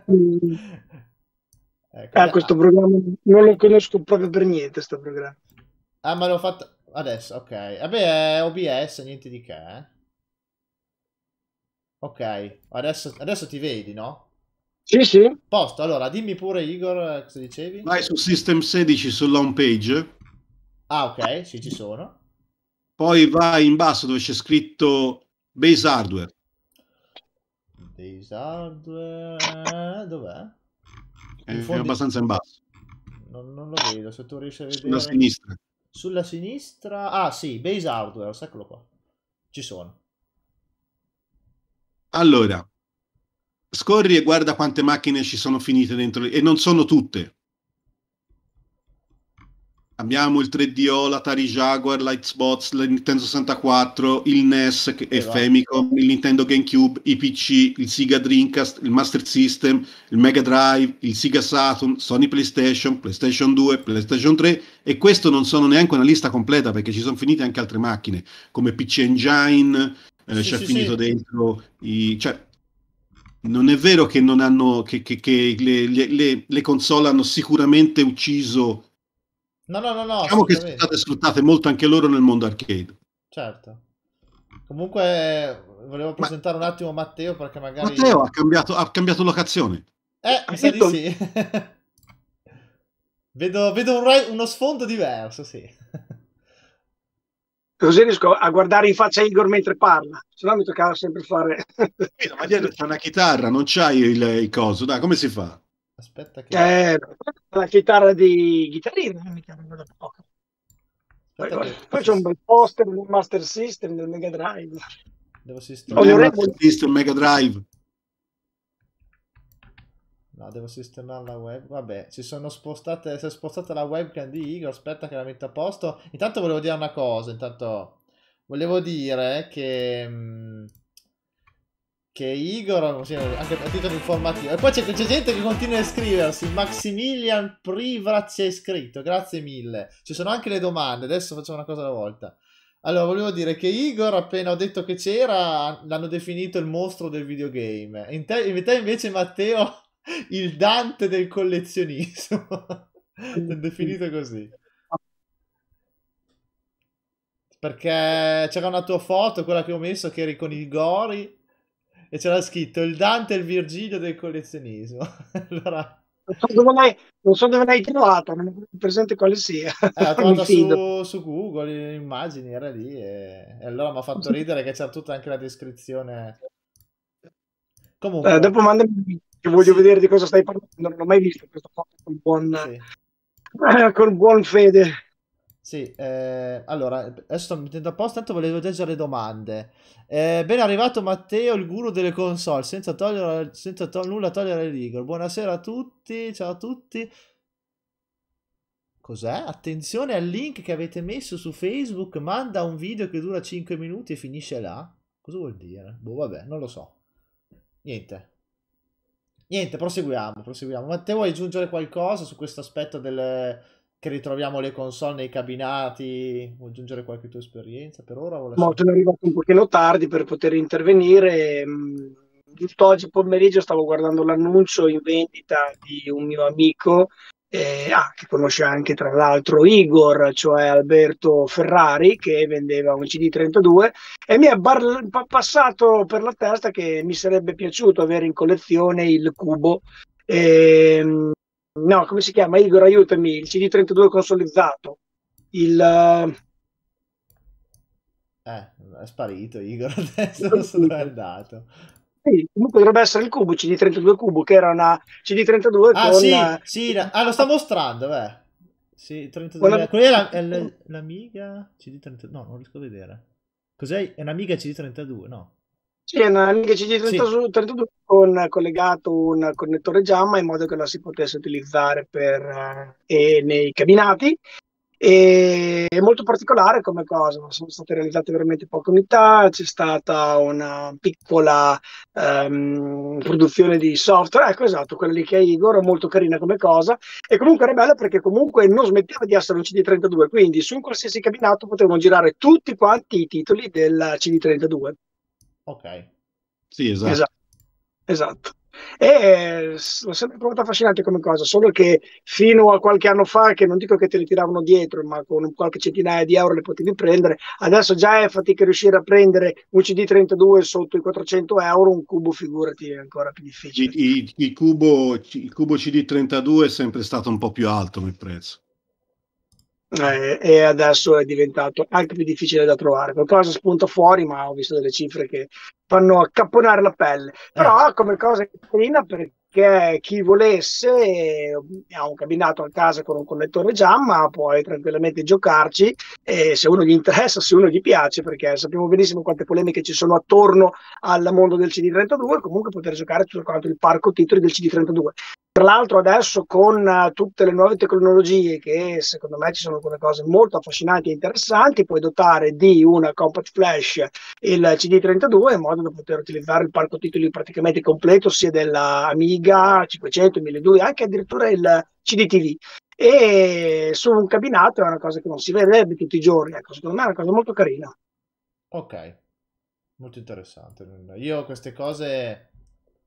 Mm. [laughs] ecco. ah, questo programma non lo conosco proprio per niente. Sto programma. Ah, ma l'ho fatto. Adesso, ok. Vabbè, è OBS, niente di che. Eh? Ok, adesso, adesso, ti vedi, no? Sì, sì. Posto, allora, dimmi pure Igor eh, cosa dicevi. Vai su System 16 sulla home page. Ah, ok, sì, ci sono. Poi vai in basso dove c'è scritto Base Hardware. Base Hardware... Dov'è? È, è abbastanza in basso. Non, non lo vedo, se tu riesci a vedere... Sulla sinistra. Sulla sinistra... Ah sì, base hardware, eccolo qua. Ci sono. Allora, scorri e guarda quante macchine ci sono finite dentro e non sono tutte. Abbiamo il 3DO, l'Atari Jaguar, l'Xbox, la Nintendo 64, il NES e eh, Famicom, il Nintendo GameCube, i PC, il Sega Dreamcast, il Master System, il Mega Drive, il Sega Saturn, Sony PlayStation, PlayStation 2, PlayStation 3 e questo non sono neanche una lista completa perché ci sono finite anche altre macchine come PC Engine, eh, sì, c'è sì, finito sì. dentro i... Cioè, non è vero che, non hanno, che, che, che le, le, le console hanno sicuramente ucciso No, no, no, no. Diciamo che sono state sfruttate molto anche loro nel mondo arcade. Certo. Comunque volevo presentare Ma... un attimo Matteo perché magari... Matteo ha cambiato, ha cambiato locazione. Eh, mi sa di sì. [laughs] vedo, vedo un, uno sfondo diverso, sì. [laughs] Così riesco a guardare in faccia Igor mentre parla, se no mi toccava sempre fare... Ma dietro c'è una chitarra, non c'hai il, il coso, dai, come si fa? Aspetta che... Eh, la chitarra di chitarrina, eh, mi chiamano da poco. Poi, poi, c'è un bel poster del Master System, del Mega Drive. Devo sistemare... il Master Mega Drive. No, devo sistemare la web. Vabbè, si sono spostate, si è spostata la webcam di Igor. Aspetta che la metto a posto. Intanto volevo dire una cosa. Intanto volevo dire che mh, mm, che Igor, anche a titolo informativo. E poi c'è, gente che continua a iscriversi. Maximilian Privat si è iscritto, grazie mille. Ci sono anche le domande, adesso facciamo una cosa alla volta. Allora, volevo dire che Igor, appena ho detto che c'era, l'hanno definito il mostro del videogame. In te, in te invece, Matteo, [laughs] il Dante del collezionismo. Ti definito così perché c'era una tua foto, quella che ho messo, che eri con il gori e c'era scritto il Dante e il Virgilio del collezionismo. [laughs] allora... Non so dove l'hai trovato, trovata, non è presente quale sia. Eh, l'ho [laughs] su, su, Google, immagini, era lì e, e allora mi ha fatto ridere che c'era tutta anche la descrizione. Eh, Comunque... Eh, dopo mandami che voglio sì. vedere di cosa stai parlando, non l'ho mai visto questo fatto con buon, sì. eh, [laughs] con buon fede. Sì, eh, allora, adesso sto mettendo a posto, tanto volevo leggere le domande. Eh, ben arrivato Matteo, il guru delle console, senza, togliere, senza to nulla togliere Rigor. Buonasera a tutti, ciao a tutti. Cos'è? Attenzione al link che avete messo su Facebook, manda un video che dura 5 minuti e finisce là. Cosa vuol dire? Boh, vabbè, non lo so. Niente. Niente, proseguiamo, proseguiamo. Matteo, vuoi aggiungere qualcosa su questo aspetto del che ritroviamo le console nei cabinati? Vuoi aggiungere qualche tua esperienza per ora? No, lasciare... sono arrivato un pochino tardi per poter intervenire. Mm, giusto oggi pomeriggio stavo guardando l'annuncio in vendita di un mio amico eh, ah, che conosce anche tra l'altro Igor, cioè Alberto Ferrari che vendeva un CD32 e mi è passato per la testa che mi sarebbe piaciuto avere in collezione il cubo ehm, no, come si chiama? Igor, aiutami, il CD32 consolizzato, il... Eh, è sparito Igor, [laughs] adesso non sono andato. Sì, comunque dovrebbe essere il cubo CD32 cubo, che era una CD32 ah, con... Sì, eh, sì, la... ah, lo sta mostrando, beh. Sì, 32... Quella... Quella è, la, è [laughs] l'amiga CD32, no, non riesco a vedere. Cos'è? È un'amiga CD32, no? Sì, è una lingua CG32 sì. con collegato un connettore JAMA in modo che la si potesse utilizzare per, eh, nei cabinati. E è molto particolare come cosa, sono state realizzate veramente poche unità, c'è stata una piccola um, produzione di software, ecco esatto, quella lì che è Igor, molto carina come cosa e comunque era bella perché comunque non smetteva di essere un CD32, quindi su un qualsiasi cabinato potevano girare tutti quanti i titoli del CD32. Ok. Sì, esatto. Esatto. esatto. E l'ho sempre trovata affascinante come cosa, solo che fino a qualche anno fa, che non dico che te le tiravano dietro, ma con qualche centinaia di euro le potevi prendere, adesso già è fatica riuscire a prendere un CD32 sotto i 400 euro, un cubo figurati è ancora più difficile. Il, il, il, cubo, il cubo CD32 è sempre stato un po' più alto nel prezzo eh, e adesso è diventato anche più difficile da trovare. Qualcosa spunta fuori, ma ho visto delle cifre che fanno accapponare la pelle. Però eh. come cosa carina perché che chi volesse eh, ha un cabinato a casa con un connettore jam, ma può tranquillamente giocarci e se uno gli interessa, se uno gli piace, perché sappiamo benissimo quante polemiche ci sono attorno al mondo del CD32, comunque poter giocare tutto quanto il parco titoli del CD32. Tra l'altro adesso con eh, tutte le nuove tecnologie che secondo me ci sono alcune cose molto affascinanti e interessanti, puoi dotare di una compact flash il CD32 in modo da poter utilizzare il parco titoli praticamente completo sia della Amiga Amiga 500, 1200, anche addirittura il CDTV. E su un cabinato è una cosa che non si vedrebbe tutti i giorni, ecco, secondo me è una cosa molto carina. Ok, molto interessante. Io queste cose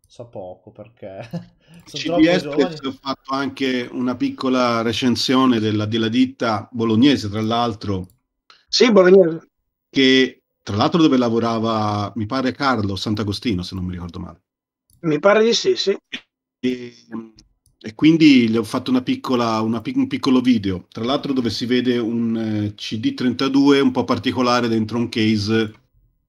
so poco perché [laughs] sono ho fatto anche una piccola recensione della, della ditta bolognese, tra l'altro. Sì, bolognese. Che tra l'altro dove lavorava, mi pare Carlo Sant'Agostino, se non mi ricordo male. Mi pare di sì, sì. E, e quindi gli ho fatto una piccola, una, un piccolo video, tra l'altro dove si vede un eh, CD32 un po' particolare dentro un case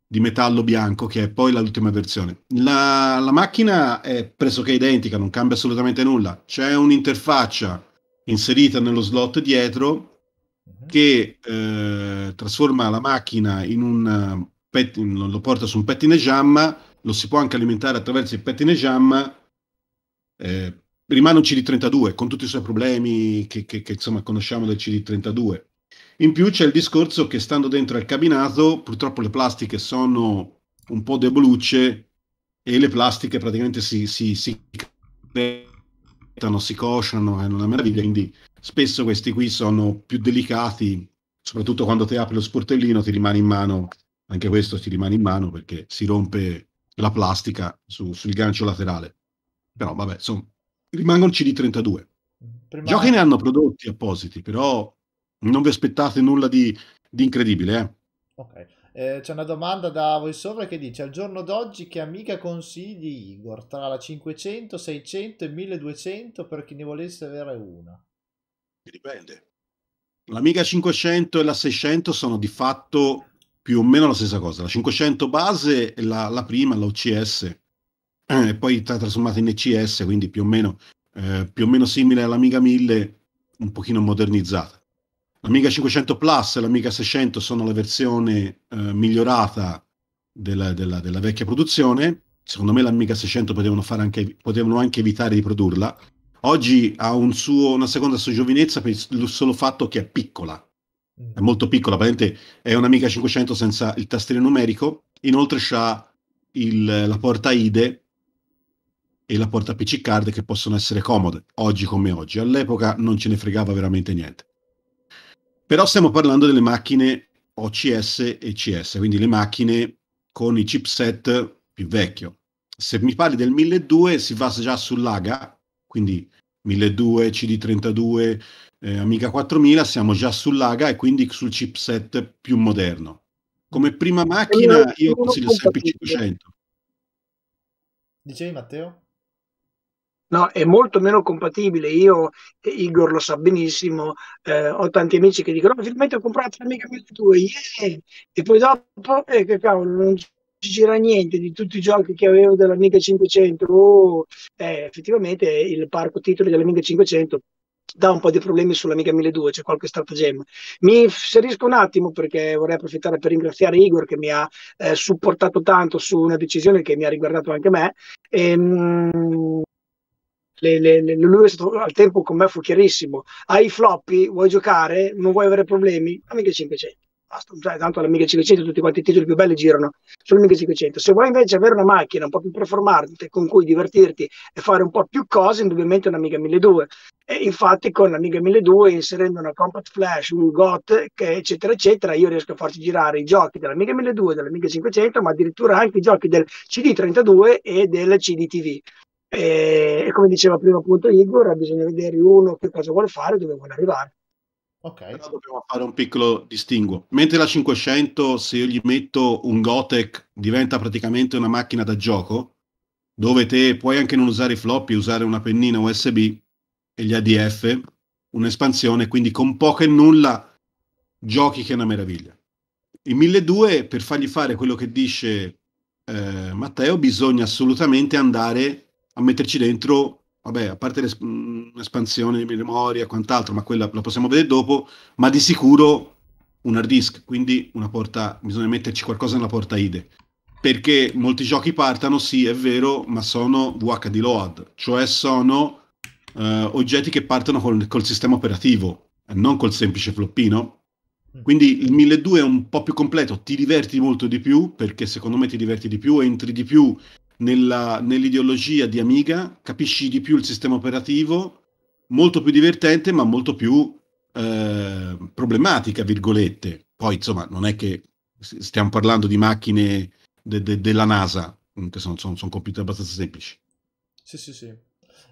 di metallo bianco che è poi l'ultima versione. La, la macchina è pressoché identica, non cambia assolutamente nulla. C'è un'interfaccia inserita nello slot dietro mhm. che eh, trasforma la macchina in un eh, pettine, lo porta su un pettine jamma, lo si può anche alimentare attraverso il pettine jam eh, rimane un CD32 con tutti i suoi problemi che, che, che insomma, conosciamo del CD32. In più c'è il discorso che stando dentro al cabinato, purtroppo le plastiche sono un po' debolucce e le plastiche praticamente si, si, si si cosciano, è una meraviglia, quindi spesso questi qui sono più delicati, soprattutto quando ti apri lo sportellino ti rimane in mano, anche questo ti rimane in mano perché si rompe la plastica su, sul gancio laterale. Però vabbè, insomma, rimangono CD32. Prima... Giochi ne hanno prodotti appositi, però non vi aspettate nulla di, di incredibile. Eh? Ok. Eh, c'è una domanda da VoiceOver che dice: Al giorno d'oggi, che amica consigli Igor tra la 500, 600 e 1200 per chi ne volesse avere una? Dipende. L'amica 500 e la 600 sono di fatto più o meno la stessa cosa. La 500 base è la, la prima, la OCS, eh, e poi è trasformata in ECS, quindi più o meno, eh, più o meno simile all'Amiga 1000, un pochino modernizzata. L'Amiga 500 Plus e l'Amiga 600 sono la versione eh, migliorata della, della, della, vecchia produzione. Secondo me l'Amiga 600 potevano, anche, potevano anche evitare di produrla. Oggi ha un suo, una seconda sua giovinezza per il solo fatto che è piccola. Mm. È molto piccola, praticamente è un'Amiga 500 senza il tastiere numerico. Inoltre ha la porta IDE e la porta PC card che possono essere comode, oggi come oggi. All'epoca non ce ne fregava veramente niente. Però stiamo parlando delle macchine OCS e CS, quindi le macchine con i chipset più vecchio. Se mi parli del 1200 si va già sull'AGA, quindi 1200, CD32, eh, Amiga 4000, siamo già sull'AGA e quindi sul chipset più moderno. Come prima macchina io consiglio sempre il 500. Dicevi Matteo? No, è molto meno compatibile. Io, Igor lo sa benissimo, eh, ho tanti amici che dicono: oh, finalmente ho comprato l'amica 1002, yeah! e poi dopo, eh, che cavolo, non c'era niente di tutti i giochi che avevo della dell'amica 500. Oh, eh, effettivamente il parco titoli della dell'amica 500 dà un po' di problemi sulla sull'Amica 1200, c'è cioè qualche stratagemma. Mi inserisco un attimo perché vorrei approfittare per ringraziare Igor che mi ha eh, supportato tanto su una decisione che mi ha riguardato anche me. E, ehm, mh, le, le, le, lui al tempo con me fu chiarissimo, hai i floppy, vuoi giocare, non vuoi avere problemi, Amiga 500. Basta, cioè, tanto l'Amiga 500 tutti quanti i titoli più belli girano sull'Amiga 500. Se vuoi invece avere una macchina un po' più performante con cui divertirti e fare un po' più cose, indubbiamente è un'Amiga 1200. E infatti con l'Amiga 1200, inserendo una Compact Flash, un GOT, eccetera, eccetera, io riesco a farci girare i giochi dell'Amiga 1200, dell'Amiga 500, ma addirittura anche i giochi del CD32 e del CDTV. Eh, e, come diceva prima appunto Igor, bisogna vedere uno che cosa vuole fare e dove vuole arrivare. Ok. Però dobbiamo fare un piccolo distinguo. Mentre la 500, se io gli metto un Gotec, diventa praticamente una macchina da gioco, dove te puoi anche non usare i floppy, usare una pennina USB e gli ADF, un'espansione, quindi con poco e nulla giochi che è una meraviglia. Il 1200, per fargli fare quello che dice eh, Matteo, bisogna assolutamente andare a metterci dentro, vabbè, a parte l'espansione mm, di memoria e quant'altro, ma quella la possiamo vedere dopo, ma di sicuro un hard disk, quindi una porta, bisogna metterci qualcosa nella porta IDE. Perché molti giochi partano, sì, è vero, ma sono VHD load, cioè sono eh, oggetti che partono col, col sistema operativo, non col semplice floppino. Mm. Quindi il 1200 è un po' più completo, ti diverti molto di più perché secondo me ti diverti di più, entri di più nella, nell'ideologia di Amiga, capisci di più il sistema operativo, molto più divertente ma molto più eh, problematica, virgolette. Poi insomma non è che stiamo parlando di macchine de- de- della NASA, mm, che sono, sono, sono computer abbastanza semplici. Sì, sì, sì.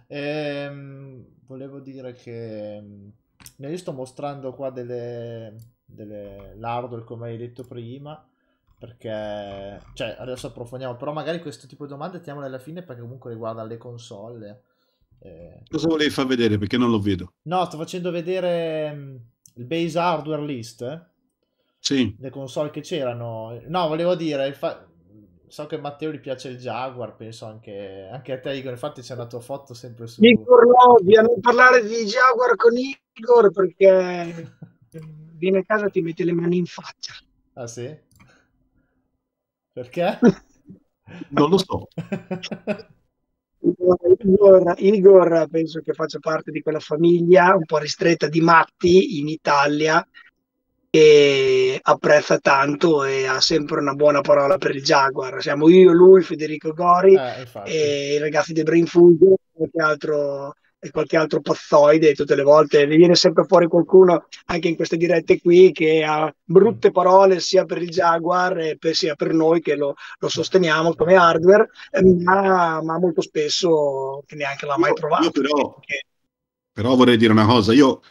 Ehm, volevo dire che mm, Io sto mostrando qua delle, delle l'hardware come hai detto prima perché, cioè, adesso approfondiamo, però magari questo tipo di domande teniamole alla fine perché comunque riguarda le console. Eh... Cosa volevi far vedere? Perché non lo vedo. No, sto facendo vedere mm, il base hardware list. Eh. Sì. Le console che c'erano. No, volevo dire, fa... so che a Matteo gli piace il Jaguar, penso anche, anche a te Igor, infatti c'è la tua foto sempre su... Igor Lovia, non parlare di Jaguar con Igor perché [laughs] viene a casa e ti mette le mani in faccia. Ah sì? Perché? non lo so. Igor, Igor, penso che faccia parte di quella famiglia un po' ristretta di matti in Italia che apprezza tanto e ha sempre una buona parola per il Jaguar. Siamo io, lui, Federico Gori eh, e i ragazzi di Brain Food, qualche altro e qualche altro pazzoide tutte le volte ne viene sempre fuori qualcuno anche in queste dirette qui che ha brutte mm. parole sia per il Jaguar per, sia per noi che lo, lo sosteniamo come hardware eh, ma, ma, molto spesso che neanche l'ha mai io, trovato io però, perché... però, vorrei dire una cosa io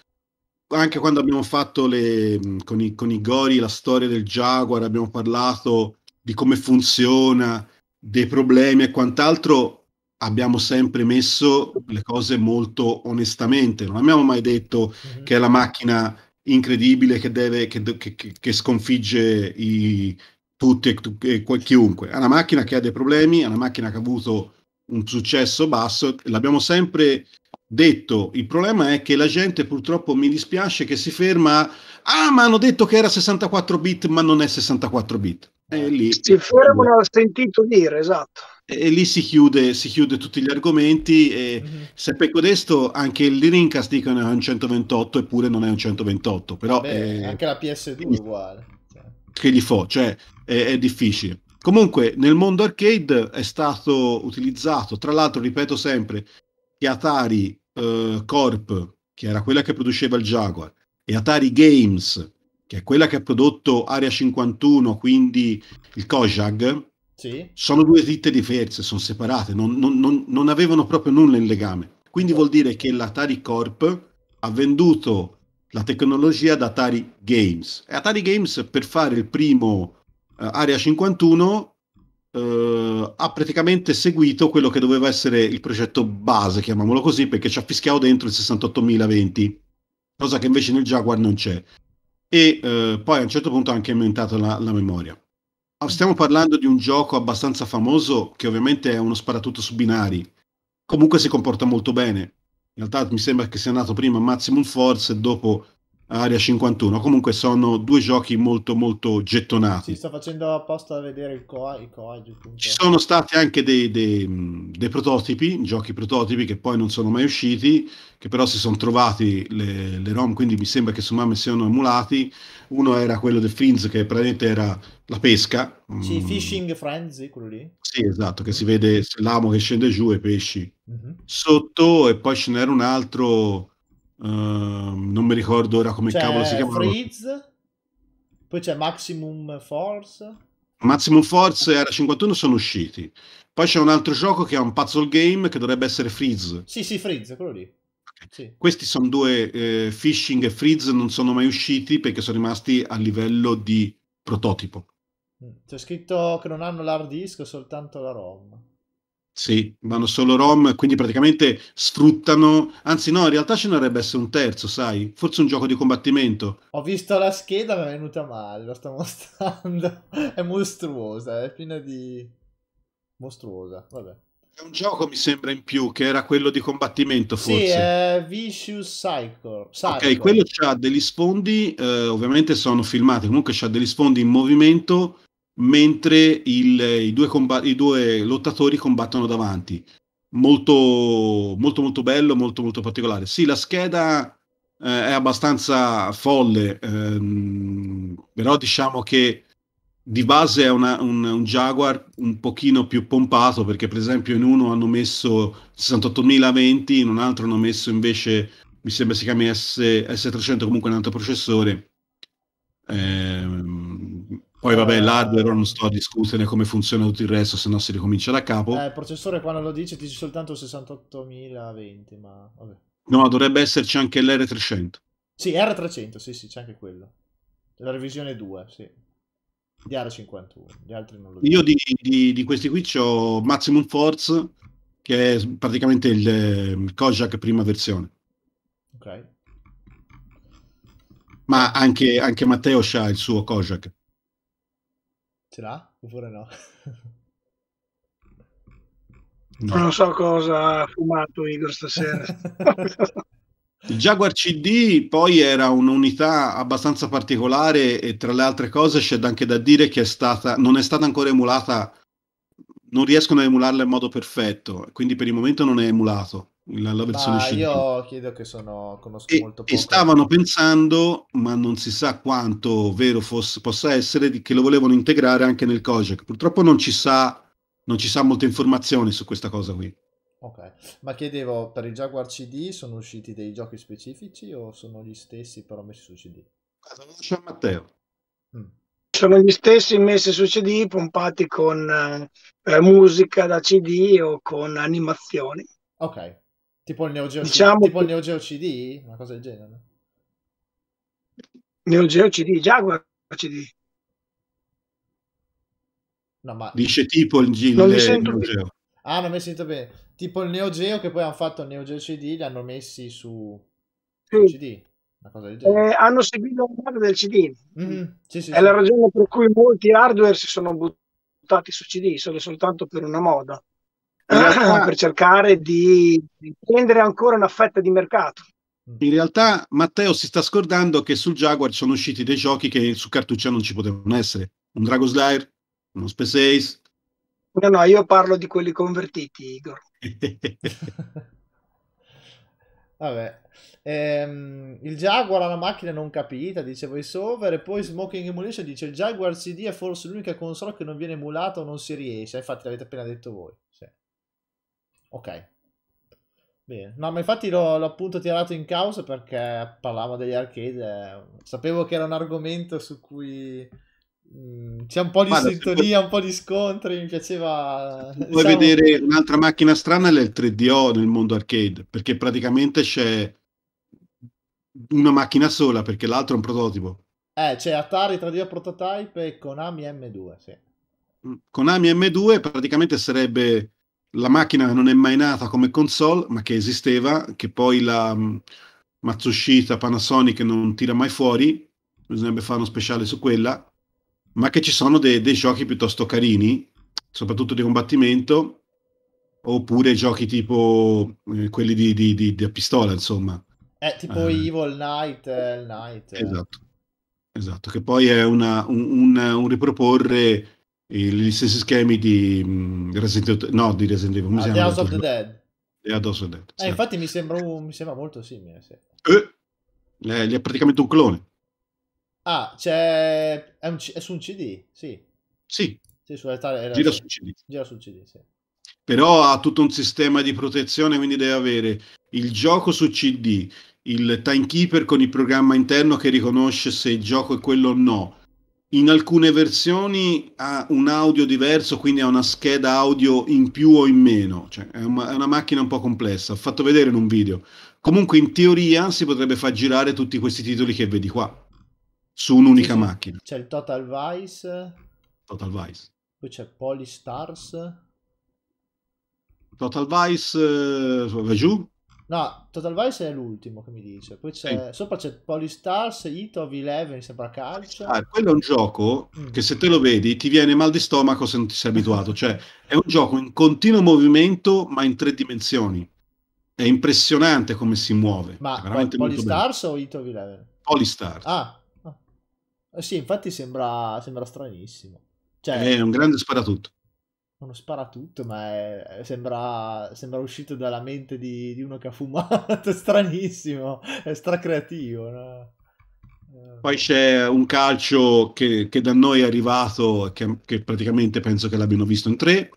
anche quando abbiamo fatto le, mm, con, i, con i Gori la storia del Jaguar abbiamo parlato di come funziona dei problemi e quant'altro abbiamo sempre messo le cose molto onestamente, non abbiamo mai detto mm-hmm. che è la macchina incredibile che, deve, che, che, che sconfigge i, tutti e, e chiunque, è una macchina che ha dei problemi, è una macchina che ha avuto un successo basso, l'abbiamo sempre detto, il problema è che la gente purtroppo mi dispiace che si ferma, ah ma hanno detto che era 64 bit ma non è 64 bit. E lì, si fermano, l'ho sentito dire, esatto e lì si chiude, si chiude, tutti gli argomenti e mm-hmm. se per questo anche il Dreamcast dicono è un 128 eppure non è un 128 però Beh, eh, anche la PS2 è uguale cioè. che gli fo, cioè è, è, difficile comunque nel mondo arcade è stato utilizzato tra l'altro ripeto sempre che Atari eh, Corp che era quella che produceva il Jaguar e Atari Games che è quella che ha prodotto Area 51 quindi il Kojak sì. Sono due ditte diverse, sono separate, non, non, non, non, avevano proprio nulla in legame. Quindi vuol dire che l'Atari Corp ha venduto la tecnologia ad Atari Games. E Atari Games per fare il primo uh, Area 51 Uh, eh, ha praticamente seguito quello che doveva essere il progetto base, chiamiamolo così, perché ci ha fischiato dentro il 68020, cosa che invece nel Jaguar non c'è. E uh, poi a un certo punto ha anche aumentato la, la memoria. Ah, stiamo parlando di un gioco abbastanza famoso che ovviamente è uno sparatutto su binari. Comunque si comporta molto bene. In realtà mi sembra che sia nato prima Maximum Force e dopo Area 51. Comunque sono due giochi molto molto gettonati. Si sta facendo apposta a vedere il coag. Il Ci sono stati anche dei, dei, dei, prototipi, giochi prototipi che poi non sono mai usciti, che però si sono trovati le, le ROM, quindi mi sembra che su MAME siano emulati. Uno era quello del Frinz che praticamente era la pesca. Sì, mm. Fishing Frenzy, quello lì. Sì, esatto, che si vede l'amo che scende giù e pesci mm-hmm. sotto e poi ce n'era un altro, uh, non mi ricordo ora come c'è cavolo si chiama. Freeze, poi c'è Maximum Force. Maximum Force era 51, sono usciti. Poi c'è un altro gioco che è un puzzle game che dovrebbe essere Freeze. Sì, sì, Freeze, quello lì. Sì. Questi sono due, eh, Fishing e Freeze, non sono mai usciti perché sono rimasti a livello di prototipo. Mm. C'è scritto che non hanno l'hard disk, soltanto la ROM. Sì, vanno solo ROM, quindi praticamente sfruttano, anzi no, in realtà ce ne dovrebbe essere un terzo, sai, forse un gioco di combattimento. Ho visto la scheda, mi è venuta male, lo sto [laughs] mostrando, è mostruosa, è piena di... mostruosa, vabbè. È un gioco, mi sembra, in più, che era quello di combattimento, forse. Sì, è Vicious Cycle. Ok, quello ha degli sfondi, eh, ovviamente sono filmati, comunque c'ha degli sfondi in movimento mentre il, i, due comb- i, due lottatori combattono davanti. Molto, molto, molto bello, molto, molto particolare. Sì, la scheda eh, è abbastanza folle, ehm, però diciamo che di base è una, un, un, Jaguar un pochino più pompato perché per esempio in uno hanno messo 68.020, in un altro hanno messo invece, mi sembra si chiami S, S300, comunque un altro processore. Eh, poi vabbè, eh. l'hardware non sto a discutere come funziona tutto il resto, se no si ricomincia da capo. Eh, il processore quando lo dice ti dice soltanto 68020, ma vabbè. No, dovrebbe esserci anche l'R300. Sì, R300, sì, sì, c'è anche quello. La revisione 2, sì. Di R51, gli altri non lo dico. Io di, di, di questi qui ho Maximum Force, che è praticamente il, ehm, il Kojak prima versione. Ok. Ma anche, anche Matteo ha il suo Kojak. Ce l'ha oppure no? no? Non so cosa ha fumato Igor stasera. [laughs] Il Jaguar CD poi era un'unità abbastanza particolare e tra le altre cose c'è anche da dire che è stata, non è stata ancora emulata, non riescono a emularla in modo perfetto, quindi per il momento non è emulato la, la versione scientifica. Io chiedo che sono, conosco e, molto poco. E stavano pensando, ma non si sa quanto vero fosse, possa essere, che lo volevano integrare anche nel Kojak. Purtroppo non ci sa, non ci sa molte informazioni su questa cosa qui. Ok, ma chiedevo, per il Jaguar CD sono usciti dei giochi specifici o sono gli stessi però messi su CD? Guarda, a Matteo. Mm. Sono gli stessi messi su CD, pompati con eh, musica da CD o con animazioni. Ok, Tipo il Neo Geo, diciamo tipo che... il Neo Geo CD, una cosa del genere. Neo Geo CD, Jaguar CD. No, ma... Dice tipo il, G- non il Neo Geo. Ah, non mi sento bene. Tipo il Neo Geo che poi hanno fatto il Neo Geo CD, li hanno messi su sì. CD. Eh, hanno seguito l'hardware del CD. Mm-hmm. Sì, sì, è la ragione per cui molti hardware si sono buttati su CD, solo soltanto per una moda. Ah, ah, ah. per cercare di prendere ancora una fetta di mercato. In realtà Matteo si sta scordando che sul Jaguar sono usciti dei giochi che su cartuccia non ci potevano essere. Un Dragon Slayer, uno Space Ace. No, no, io parlo di quelli convertiti, Igor. [laughs] Vabbè. Ehm, il Jaguar è una macchina non capita, dice VoiceOver, e poi Smoking Emulation dice il Jaguar CD è forse l'unica console che non viene emulata o non si riesce, infatti l'avete appena detto voi. Cioè. Ok. Bene. No, ma infatti l'ho, appunto tirato in causa perché parlavo degli arcade. Eh, sapevo che era un argomento su cui mh, mm, c'è un po' di Guarda, sintonia, puoi... un po' di scontri. Mi piaceva. Diciamo... Puoi vedere un'altra macchina strana è il 3DO nel mondo arcade, perché praticamente c'è una macchina sola, perché l'altro è un prototipo. Eh, c'è Atari 3DO Prototype e Konami M2, sì. Mm, Konami M2 praticamente sarebbe la macchina non è mai nata come console, ma che esisteva, che poi la mm, Matsushita Panasonic non tira mai fuori, bisognerebbe fare uno speciale su quella, ma che ci sono de- dei giochi piuttosto carini, soprattutto di combattimento, oppure giochi tipo eh, quelli di, di, di, di, pistola, insomma. Eh, tipo eh. Evil Knight, eh, Knight. Eh. Esatto, esatto, che poi è una, un, un, un riproporre gli stessi schemi di mm, Resident Evil, no, di Resident Evil. Ah, The House of the Dead. The House of the Dead. Sì. Eh, infatti mi sembra, mi sembra molto simile. Sì. Eh, è, praticamente un clone. Ah, c'è. È, un, è su un CD, sì. Sì. sì tale, gira, su, CD. gira sul CD, sì. Però ha tutto un sistema di protezione, quindi deve avere il gioco su CD, il timekeeper con il programma interno che riconosce se il gioco è quello o no in alcune versioni ha un audio diverso, quindi ha una scheda audio in più o in meno, cioè è una, è una, macchina un po' complessa, ho fatto vedere in un video. Comunque in teoria si potrebbe far girare tutti questi titoli che vedi qua su un'unica c'è, macchina. C'è il Total Vice, Total Vice. Poi c'è Polystars. Total Vice eh, va giù, No, Total Vice è l'ultimo che mi dice. Poi c'è, sì. sopra c'è Polystars, Ito of Eleven, sembra calcio. Ah, quello è un gioco mm. che se te lo vedi ti viene mal di stomaco se non ti sei abituato. Cioè, è un gioco in continuo movimento, ma in tre dimensioni. È impressionante come si muove. Ma pol- Polystars o Ito of Eleven? Polystars. Ah, ah. Eh sì, infatti sembra, sembra stranissimo. Cioè... È un grande sparatutto uno spara tutto, ma è, sembra, sembra, uscito dalla mente di, di uno che ha fumato, è [laughs] stranissimo, è stracreativo. No? Eh. Poi c'è un calcio che, che, da noi è arrivato, che, che praticamente penso che l'abbiano visto in tre.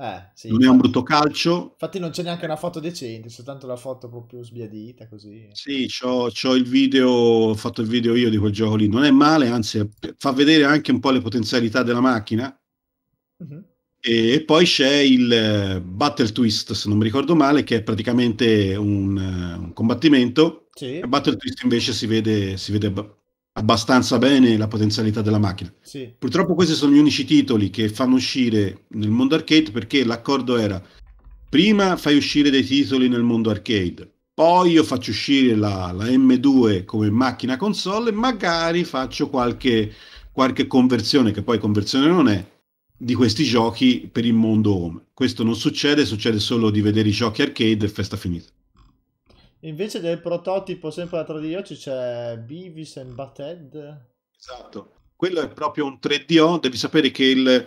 Eh, sì, non è un brutto calcio. Infatti non c'è neanche una foto decente, soltanto la foto proprio sbiadita così. Sì, c'ho, c'ho, il video, ho fatto il video io di quel gioco lì, non è male, anzi fa vedere anche un po' le potenzialità della macchina. Uh-huh e poi c'è il eh, Battle Twist, se non mi ricordo male, che è praticamente un, eh, un combattimento. Sì. Battle Twist invece si vede, si vede abbastanza bene la potenzialità della macchina. Sì. Purtroppo questi sono gli unici titoli che fanno uscire nel mondo arcade perché l'accordo era prima fai uscire dei titoli nel mondo arcade, poi io faccio uscire la, la M2 come macchina console e magari faccio qualche, qualche conversione, che poi conversione non è di questi giochi per il mondo home. Questo non succede, succede solo di vedere i giochi arcade e festa finita. Invece del prototipo sempre da 3DO d c'è Beavis and Butthead. Esatto, quello è proprio un 3DO, devi sapere che il,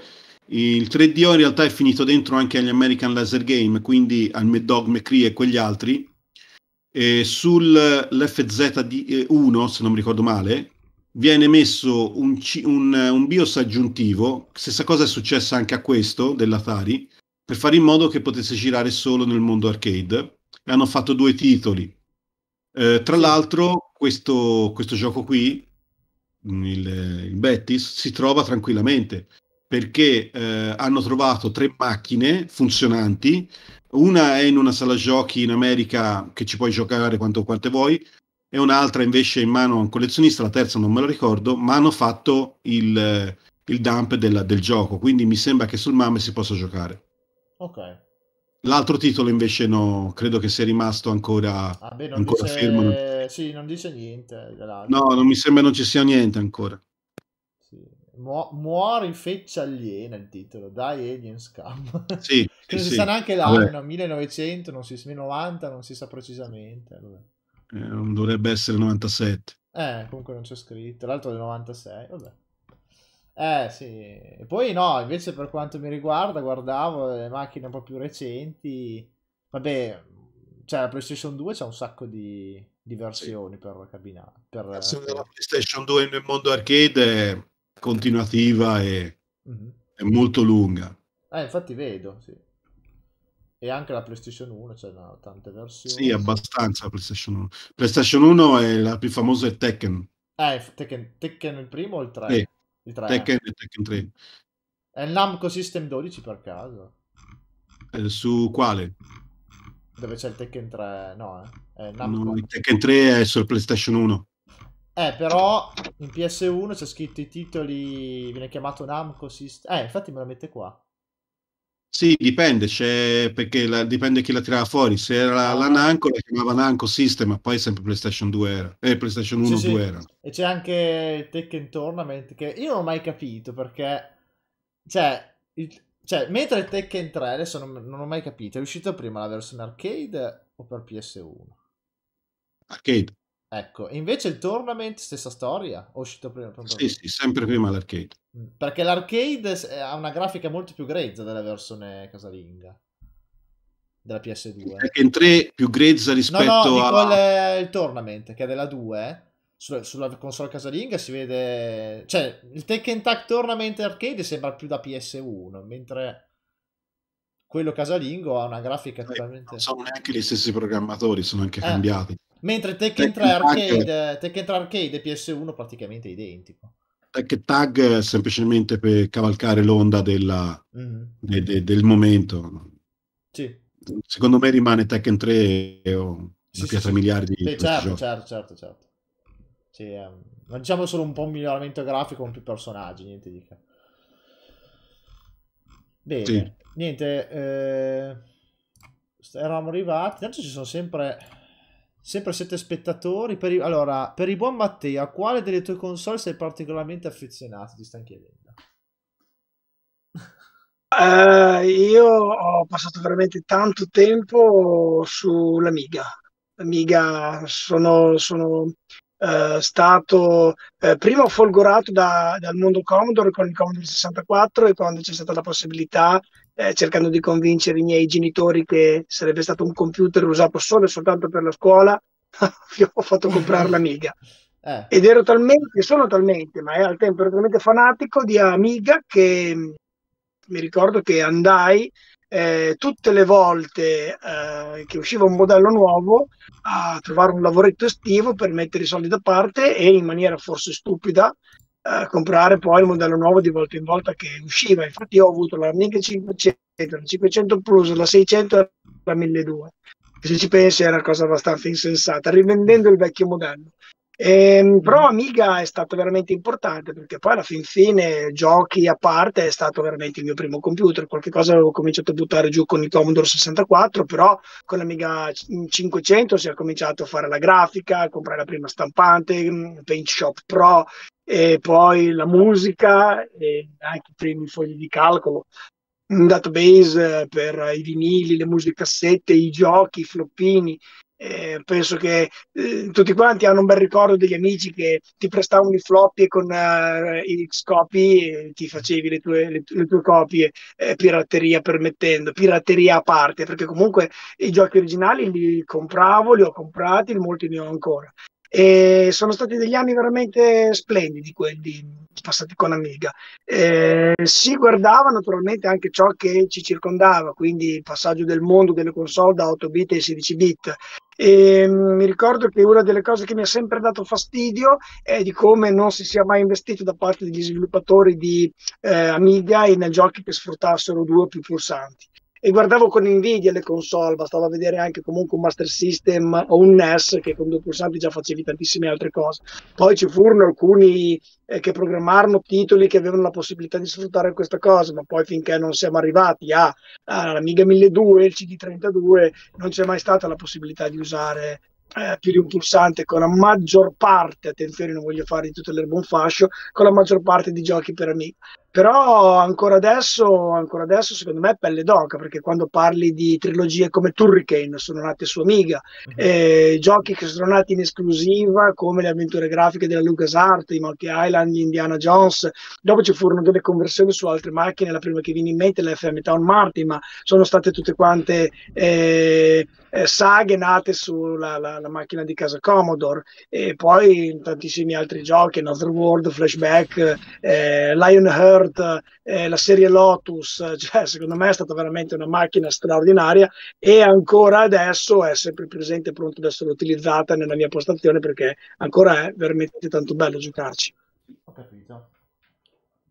il 3DO in realtà è finito dentro anche agli American Laser Game, quindi al Mad Dog McCree e quegli altri. E sull'FZ1, eh, se non mi ricordo male, viene messo un, un, un, BIOS aggiuntivo, stessa cosa è successa anche a questo dell'Atari, per fare in modo che potesse girare solo nel mondo arcade. E hanno fatto due titoli. Eh, tra l'altro, questo, questo gioco qui, il, il, Betis, si trova tranquillamente perché eh, hanno trovato tre macchine funzionanti. Una è in una sala giochi in America che ci puoi giocare quanto, quante vuoi, e un'altra invece in mano a un collezionista, la terza non me lo ricordo, ma hanno fatto il, il dump della, del gioco, quindi mi sembra che sul MAME si possa giocare. Ok. L'altro titolo invece no, credo che sia rimasto ancora, ah, beh, ancora dice... fermo. Sì, non dice niente. No, non mi sembra non ci sia niente ancora. Mu- muore in feccia aliena il titolo, dai Alien Scam. Sì, non si sì. sarà anche l'anno, Vabbè. 1900, non si, 90, non si sa precisamente. Vabbè. Eh, non dovrebbe essere 97. Eh, comunque non c'è scritto. L'altro è 96, vabbè. Eh sì, e poi no, invece per quanto mi riguarda guardavo le macchine un po' più recenti, vabbè, cioè la PlayStation 2 c'è un sacco di, di versioni sì. per cabinare. Eh, per... La PlayStation 2 nel mondo arcade è continuativa e mm-hmm. è molto lunga. Eh, infatti vedo, sì. E anche la PlayStation 1 c'è cioè, tante versioni. Sì, abbastanza la PlayStation 1. PlayStation 1 è la più famosa è Tekken. Eh, Tekken, Tekken il primo o il 3? Sì. Il 3. Tekken e Tekken 3. È il Namco System 12 per caso? Eh, su quale? Dove c'è il Tekken 3? No, eh. no, il Tekken 3 è sul PlayStation 1. Eh, però in PS1 c'è scritto i titoli, viene chiamato Namco System. Eh, infatti me lo mette qua. Sì, dipende, c'è, perché la, dipende chi la tirava fuori. Se era la ah. Nanco, la chiamava Nanco System, ma poi sempre PlayStation 2 era. Eh, PlayStation 1 sì, 2 sì. era. E c'è anche il Tekken Tournament, che io non ho mai capito perché... Cioè, il, cioè mentre il Tekken 3, adesso non, non, ho mai capito, è uscito prima la versione arcade o per PS1? Arcade. Ecco, invece il Tournament, stessa storia? È uscito prima? Sì, sì, sempre prima l'arcade. Mm. Perché l'arcade eh, ha una grafica molto più grezza della versione casalinga della PS2. Perché in 3 più grezza rispetto no, no, a... il, eh, il Tournament, che è della 2, sulla, console casalinga si vede... Cioè, il Tekken Tag Tournament Arcade sembra più da PS1, mentre quello casalingo ha una grafica eh, totalmente... Non sono neanche gli stessi programmatori, sono anche eh. cambiati. Mentre Tekken 3 Arcade, Tekken 3 Arcade e PS1 praticamente identico tech tag semplicemente per cavalcare l'onda della, mm. de, de, del momento. Sì. Secondo me rimane Tekken 3 o una sì, pietra sì, miliardi eh, sì, certo, certo, certo, certo, Sì, um, diciamo solo un po' un miglioramento grafico con più personaggi, niente di che. Bene, sì. niente, eh, eravamo arrivati. Adesso ci sono sempre Sempre siete spettatori. Per i... Allora, per il buon Matteo, a quale delle tue console sei particolarmente affezionato? Ti stanno chiedendo. Uh, eh, io ho passato veramente tanto tempo sull'Amiga. Amiga sono, sono uh, stato uh, prima folgorato da, dal mondo Commodore con il Commodore 64 e quando c'è stata la possibilità eh, cercando di convincere i miei genitori che sarebbe stato un computer usato solo e soltanto per la scuola, vi [laughs] ho fatto comprare l'Amiga. [laughs] Eh. Ed ero talmente, sono talmente, ma al tempo ero talmente fanatico di Amiga che mm, mi ricordo che andai eh, tutte le volte eh, che usciva un modello nuovo a trovare un lavoretto estivo per mettere i soldi da parte e in maniera forse stupida a eh, comprare poi il modello nuovo di volta in volta che usciva. Infatti io ho avuto la Amiga 500, la 500 Plus, la 600 e la 1200, se ci pensi era una cosa abbastanza insensata, rivendendo il vecchio modello. E, ehm, mm. però Amiga è stato veramente importante perché poi alla fin fine giochi a parte è stato veramente il mio primo computer, qualche cosa avevo cominciato a buttare giù con il Commodore 64, però con l'Amiga 500 si è cominciato a fare la grafica, a comprare la prima stampante, mm, Paint Shop Pro e poi la musica e anche i primi fogli di calcolo un database eh, per i vinili, le musicassette, i giochi, i floppini eh, penso che eh, tutti quanti hanno un bel ricordo degli amici che ti prestavano i floppy e con eh, X copy ti facevi le tue, le, le tue copie, eh, pirateria permettendo, pirateria a parte, perché comunque i giochi originali li compravo, li ho comprati, molti ne ho ancora. E sono stati degli anni veramente splendidi quelli passati con Amiga. Eh, si guardava naturalmente anche ciò che ci circondava, quindi il passaggio del mondo delle console da 8 bit ai 16 bit, e, mm, mi ricordo che una delle cose che mi ha sempre dato fastidio è di come non si sia mai investito da parte degli sviluppatori di eh, Amiga in giochi che sfruttassero due o più pulsanti e guardavo con invidia le console, bastava vedere anche comunque un Master System o un NES che con due pulsanti già facevi tantissime altre cose. Poi ci furono alcuni eh, che programmarono titoli che avevano la possibilità di sfruttare questa cosa, ma poi finché non siamo arrivati all'Amiga 1200, il CD32, non c'è mai stata la possibilità di usare eh, più di un pulsante con la maggior parte, attenzione non voglio fare di tutto un fascio, con la maggior parte di giochi per Amiga. Però ancora adesso, ancora adesso, secondo me, è pelle d'oca, perché quando parli di trilogie come Turricane, sono nate su Amiga, eh, giochi che sono nati in esclusiva, come le avventure grafiche della LucasArts, i Monkey Island, gli Indiana Jones, dopo ci furono delle conversioni su altre macchine, la prima che viene in mente è la FM Town Martin, ma sono state tutte quante... Eh, eh, saghe nate sulla la, la macchina di casa Commodore e poi tantissimi altri giochi, Another World, Flashback, eh, Lion Bird, eh, la serie Lotus, eh, [laughs] cioè, secondo me è stata veramente una macchina straordinaria e ancora adesso è sempre presente e pronto ad essere utilizzata nella mia postazione perché ancora è veramente tanto bello giocarci. Ho capito.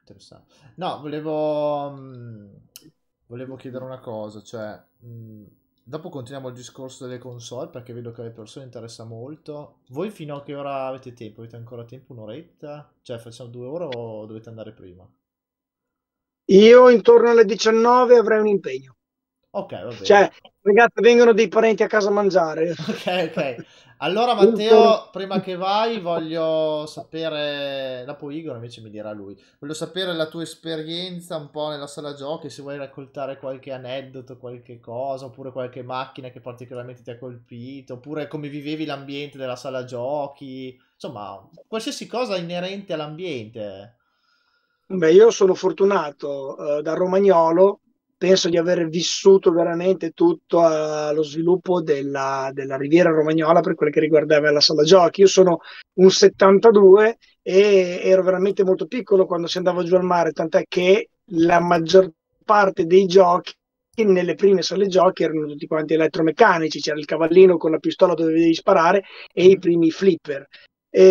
Interessante. No, volevo, mh, mm, volevo chiedere una cosa, cioè... Mh... Mm, dopo continuiamo il discorso delle console perché vedo che alle persone interessa molto. Voi fino a che ora avete tempo? Avete ancora tempo? Un'oretta? Cioè facciamo due ore o dovete andare prima? Io intorno alle 19 avrei un impegno. Ok, va bene. Cioè, ragazzi, vengono dei parenti a casa a mangiare. [laughs] Ok, ok. Allora Matteo, prima che vai, voglio sapere, dopo Igor invece mi dirà lui, voglio sapere la tua esperienza un po' nella sala giochi, se vuoi raccontare qualche aneddoto, qualche cosa, oppure qualche macchina che particolarmente ti ha colpito, oppure come vivevi l'ambiente della sala giochi, insomma, qualsiasi cosa inerente all'ambiente. Beh, io sono fortunato eh, da romagnolo, penso di aver vissuto veramente tutto eh, lo sviluppo della, della, riviera romagnola per quel che riguardava la sala giochi. Io sono un 72 e ero veramente molto piccolo quando si andava giù al mare, tant'è che la maggior parte dei giochi nelle prime sale giochi erano tutti quanti elettromeccanici, c'era il cavallino con la pistola dove devi sparare e i primi flipper. E,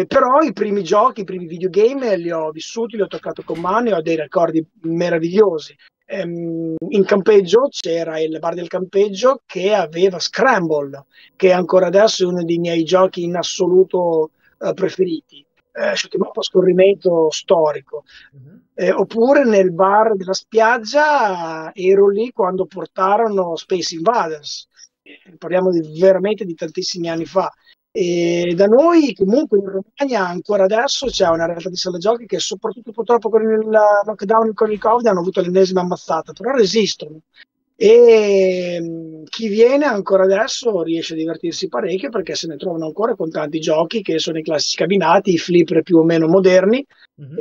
eh, però i primi giochi, i primi videogame li ho vissuti, li ho toccati con mano e ho dei ricordi meravigliosi. Ehm, in campeggio c'era il bar del campeggio che aveva Scramble, che ancora adesso è uno dei miei giochi in assoluto eh, preferiti. Eh, Shoot'em scorrimento storico. Mm-hmm. Eh, oppure nel bar della spiaggia eh, ero lì quando portarono Space Invaders. Eh, parliamo di, veramente di tantissimi anni fa e da noi comunque in Romagna ancora adesso c'è una realtà di sala giochi che soprattutto purtroppo con il lockdown e con il covid hanno avuto l'ennesima ammazzata, però resistono e mm, chi viene ancora adesso riesce a divertirsi parecchio perché se ne trovano ancora con tanti giochi che sono i classici cabinati, i flipper più o meno moderni, mm-hmm.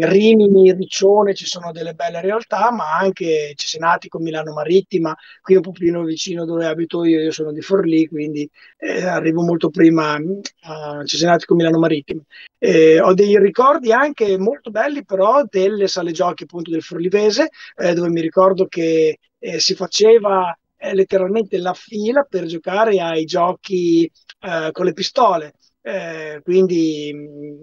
eh, Rimini, Riccione, ci sono delle belle realtà, ma anche Cesenati con Milano Marittima, qui un pochino vicino dove abito io, io sono di Forlì, quindi eh, arrivo molto prima mm, a Cesenati con Milano Marittima. Eh, ho dei ricordi anche molto belli però delle sale giochi appunto del Forlivese, eh, dove mi ricordo che eh, si faceva eh, letteralmente la fila per giocare ai giochi eh, con le pistole, eh, quindi mm,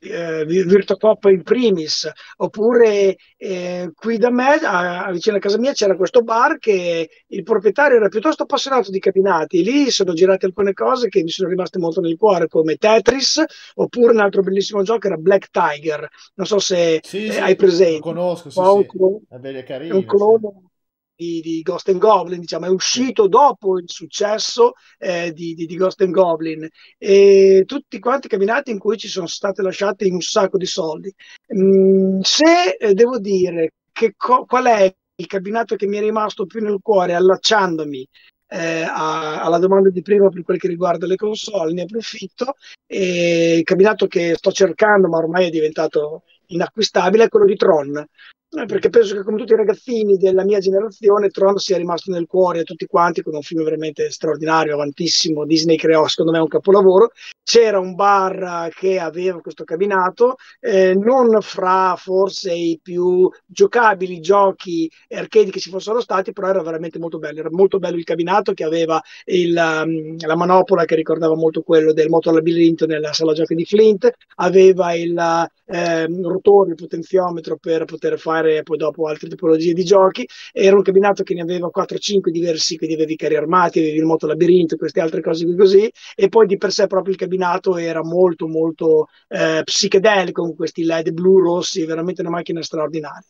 eh, Virtua Cop in primis, oppure eh, qui da me, a, a, vicino a casa mia, c'era questo bar che il proprietario era piuttosto appassionato di catinati. Lì sono girate alcune cose che mi sono rimaste molto nel cuore, come Tetris, oppure un altro bellissimo gioco era Black Tiger. Non so se sì, eh, sì, hai presente. Lo conosco, sì, sì. Un clone, è, carino, un clone, sì di, di Ghost and Goblin, diciamo, è uscito dopo il successo eh, di, di, di, Ghost and Goblin e tutti quanti camminati in cui ci sono state lasciate un sacco di soldi. Mm, se eh, devo dire che co- qual è il cabinato che mi è rimasto più nel cuore allacciandomi eh, a, alla domanda di prima per quel che riguarda le console, ne approfitto. E il cabinato che sto cercando, ma ormai è diventato inacquistabile, è quello di Tron. Eh, perché penso che come tutti i ragazzini della mia generazione Tron sia rimasto nel cuore a tutti quanti con un film veramente straordinario, avantissimo, Disney creò secondo me un capolavoro, c'era un bar che aveva questo cabinato, eh, non fra forse i più giocabili giochi arcade che ci fossero stati, però era veramente molto bello, era molto bello il cabinato che aveva il, mm, la manopola che ricordava molto quello del moto al labirinto nella sala giochi di Flint, aveva il eh, rotore, il potenziometro per poter fare fare poi dopo altre tipologie di giochi. Era un cabinato che ne aveva 4-5 diversi, quindi avevi carri armati, avevi il moto labirinto, queste altre cose così, e poi di per sé proprio il cabinato era molto molto eh, psichedelico con questi led blu rossi, veramente una macchina straordinaria.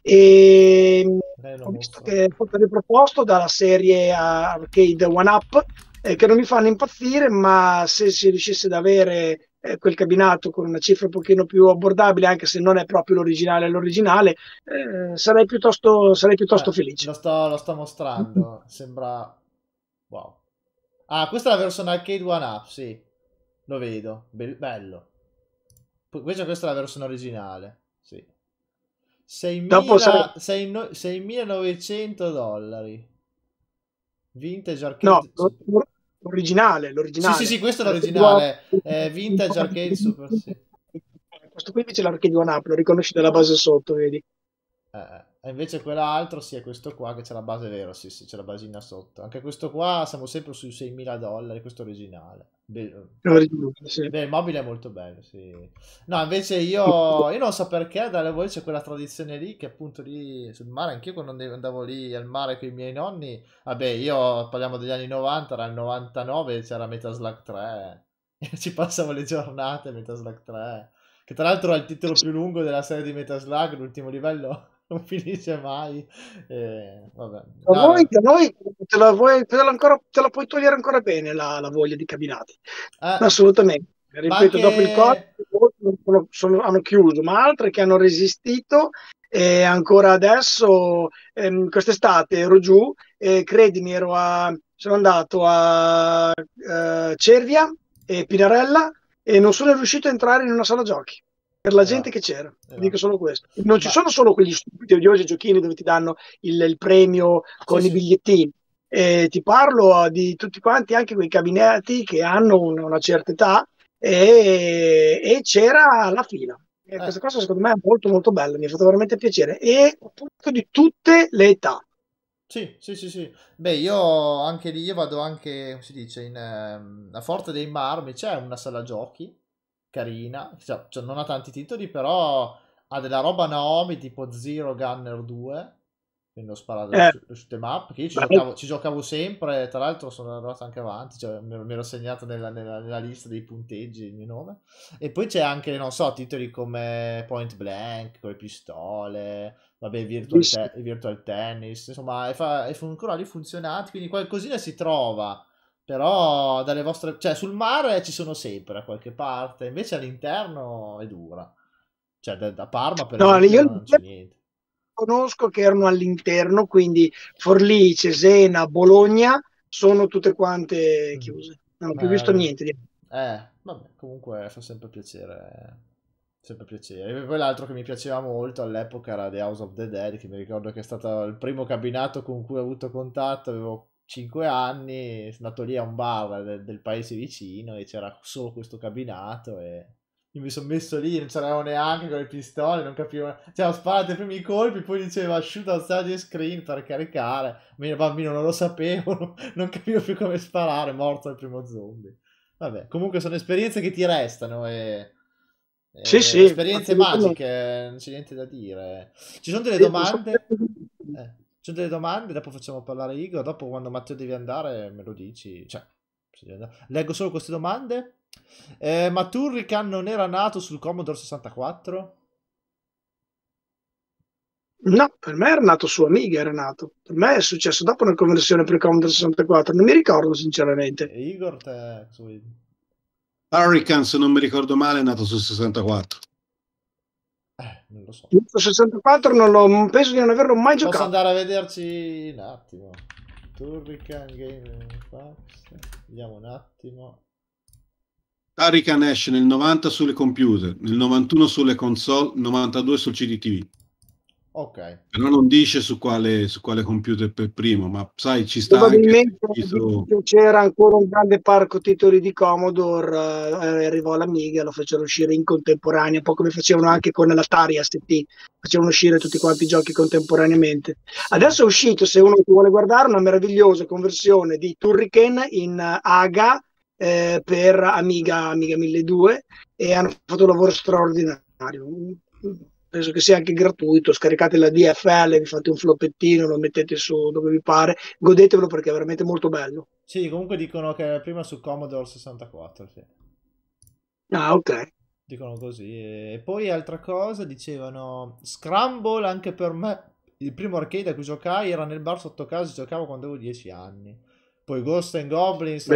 E ehm, Bello, ho visto molto. che è stato riproposto dalla serie Arcade One Up, eh, che non mi fanno impazzire, ma se si riuscisse ad avere eh, quel cabinato con una cifra un pochino più abbordabile, anche se non è proprio l'originale l'originale, eh, sarei piuttosto, sarei piuttosto eh, felice. Lo sto, lo sto mostrando, [laughs] sembra... Wow. Ah, questa è la versione arcade one up, sì. Lo vedo, Be bello. Invece questa è la versione originale, sì. 6.900 dollari. Vintage arcade. No, L'originale, l'originale. Sì, sì, sì, questo è l'originale. Eh, vintage Arcade Super, sì. Questo qui invece è l'arcade One Up, lo riconosci dalla base sotto, vedi. Eh. eh. E invece quell'altro sì, è questo qua che c'è la base vero, sì sì, c'è la basina sotto. Anche questo qua siamo sempre sui 6.000 dollari, questo originale. Be- sì. Beh, il mobile è molto bello, sì. No, invece io, io non so perché dalle voi c'è quella tradizione lì che appunto lì sul mare, anch'io quando andavo lì al mare con i miei nonni, vabbè io parliamo degli anni 90, era il 99, c'era Meta Slack [laughs] 3, ci passavo le giornate Meta Slack 3, che tra l'altro è il titolo più lungo della serie di Meta Slack, l'ultimo livello non finisce mai. Eh, vabbè. No, la voglia, noi te la, vuoi, te, la ancora, te la, puoi togliere ancora bene la, la voglia di camminate, eh, assolutamente. Ripeto, che... dopo il Covid sono, hanno chiuso, ma altre che hanno resistito e ancora adesso, ehm, quest'estate ero giù e credimi, ero a, sono andato a eh, Cervia e Pinarella e non sono riuscito a entrare in una sala giochi per la gente esatto, che c'era, ti dico esatto. solo questo. Non ci sono solo quegli stupidi odiosi giochini dove ti danno il, il premio con sì, i bigliettini. Eh, ti parlo ah, di tutti quanti, anche quei cabineti che hanno una, una certa età e, e c'era la fila. Eh. Questa cosa secondo me è molto molto bella, mi ha fatto veramente piacere e appunto di tutte le età. Sì, sì, sì, sì. Beh, io anche lì io vado anche, come si dice, in, eh, a Forte dei Marmi c'è una sala giochi carina, cioè, cioè, non ha tanti titoli, però ha della roba Naomi tipo Zero Gunner 2, quindi lo sparato eh. shoot em up, che io ci giocavo, ci giocavo, sempre, tra l'altro sono andato anche avanti, cioè, me ero segnato nella, nella, nella, lista dei punteggi il mio nome, e poi c'è anche, non so, titoli come Point Blank, con le pistole, vabbè, virtual, te- virtual tennis, insomma, e, fa- e ancora lì funzionati, quindi qualcosina si trova, però dalle vostre... Cioè, sul mare ci sono sempre a qualche parte, invece all'interno è dura. Cioè, da, da Parma per no, io non c'è niente. Conosco che erano all'interno, quindi Forlì, Cesena, Bologna sono tutte quante mm. chiuse. Non ho più eh, visto niente. Eh, vabbè, comunque fa sempre piacere. Sempre piacere. E poi l'altro che mi piaceva molto all'epoca era The House of the Dead, che mi ricordo che è stato il primo cabinato con cui ho avuto contatto. Avevo 5 anni, sono andato lì a un bar del, del paese vicino e c'era solo questo cabinato e io mi sono messo lì, non c'erano neanche con le pistole, non capivo. Cioè, ho sparato i primi colpi, poi diceva shoot outside the screen per caricare. Ma io bambino non lo sapevo, [laughs] non capivo più come sparare, morto il primo zombie. Vabbè, comunque sono esperienze che ti restano e... e sì, sì. Esperienze magiche, non c'è niente da dire. Ci sono delle domande? Eh c'è delle domande, dopo facciamo parlare Igor, dopo quando Matteo devi andare me lo dici. Cioè, leggo solo queste domande. Eh, ma Turrican non era nato sul Commodore 64? No, per me era nato su Amiga, era nato. Per me è successo dopo una conversione per il Commodore 64, non mi ricordo sinceramente. E Igor, te... Turrican, se non mi ricordo male, è nato sul 64 non lo so. 64 non l'ho, penso di non averlo mai Posso giocato. Posso andare a vederci un attimo. Turrican Game Vediamo un attimo. Turrican esce nel 90 sulle computer, nel 91 sulle console, 92 sul CDTV. Ok. Però non dice su quale, su quale computer per primo, ma sai, ci sta Probabilmente anche... Su... c'era ancora un grande parco titoli di Commodore, eh, eh, arrivò l'Amiga, lo fecero uscire in contemporanea, un po' come facevano anche con l'Atari ST, facevano uscire tutti quanti i giochi contemporaneamente. Adesso è uscito, se uno vuole guardare, una meravigliosa conversione di Turriken in AGA eh, per Amiga, Amiga 1200 e hanno fatto un lavoro straordinario penso che sia anche gratuito, scaricate la DFL, vi fate un floppettino, lo mettete su dove vi pare, godetevelo perché è veramente molto bello. Sì, comunque dicono che prima su Commodore 64, sì. Ah, ok. Dicono così. E poi altra cosa, dicevano Scramble anche per me. Il primo arcade a cui giocai era nel bar sotto casa, giocavo quando avevo 10 anni. Poi Ghost and Goblins,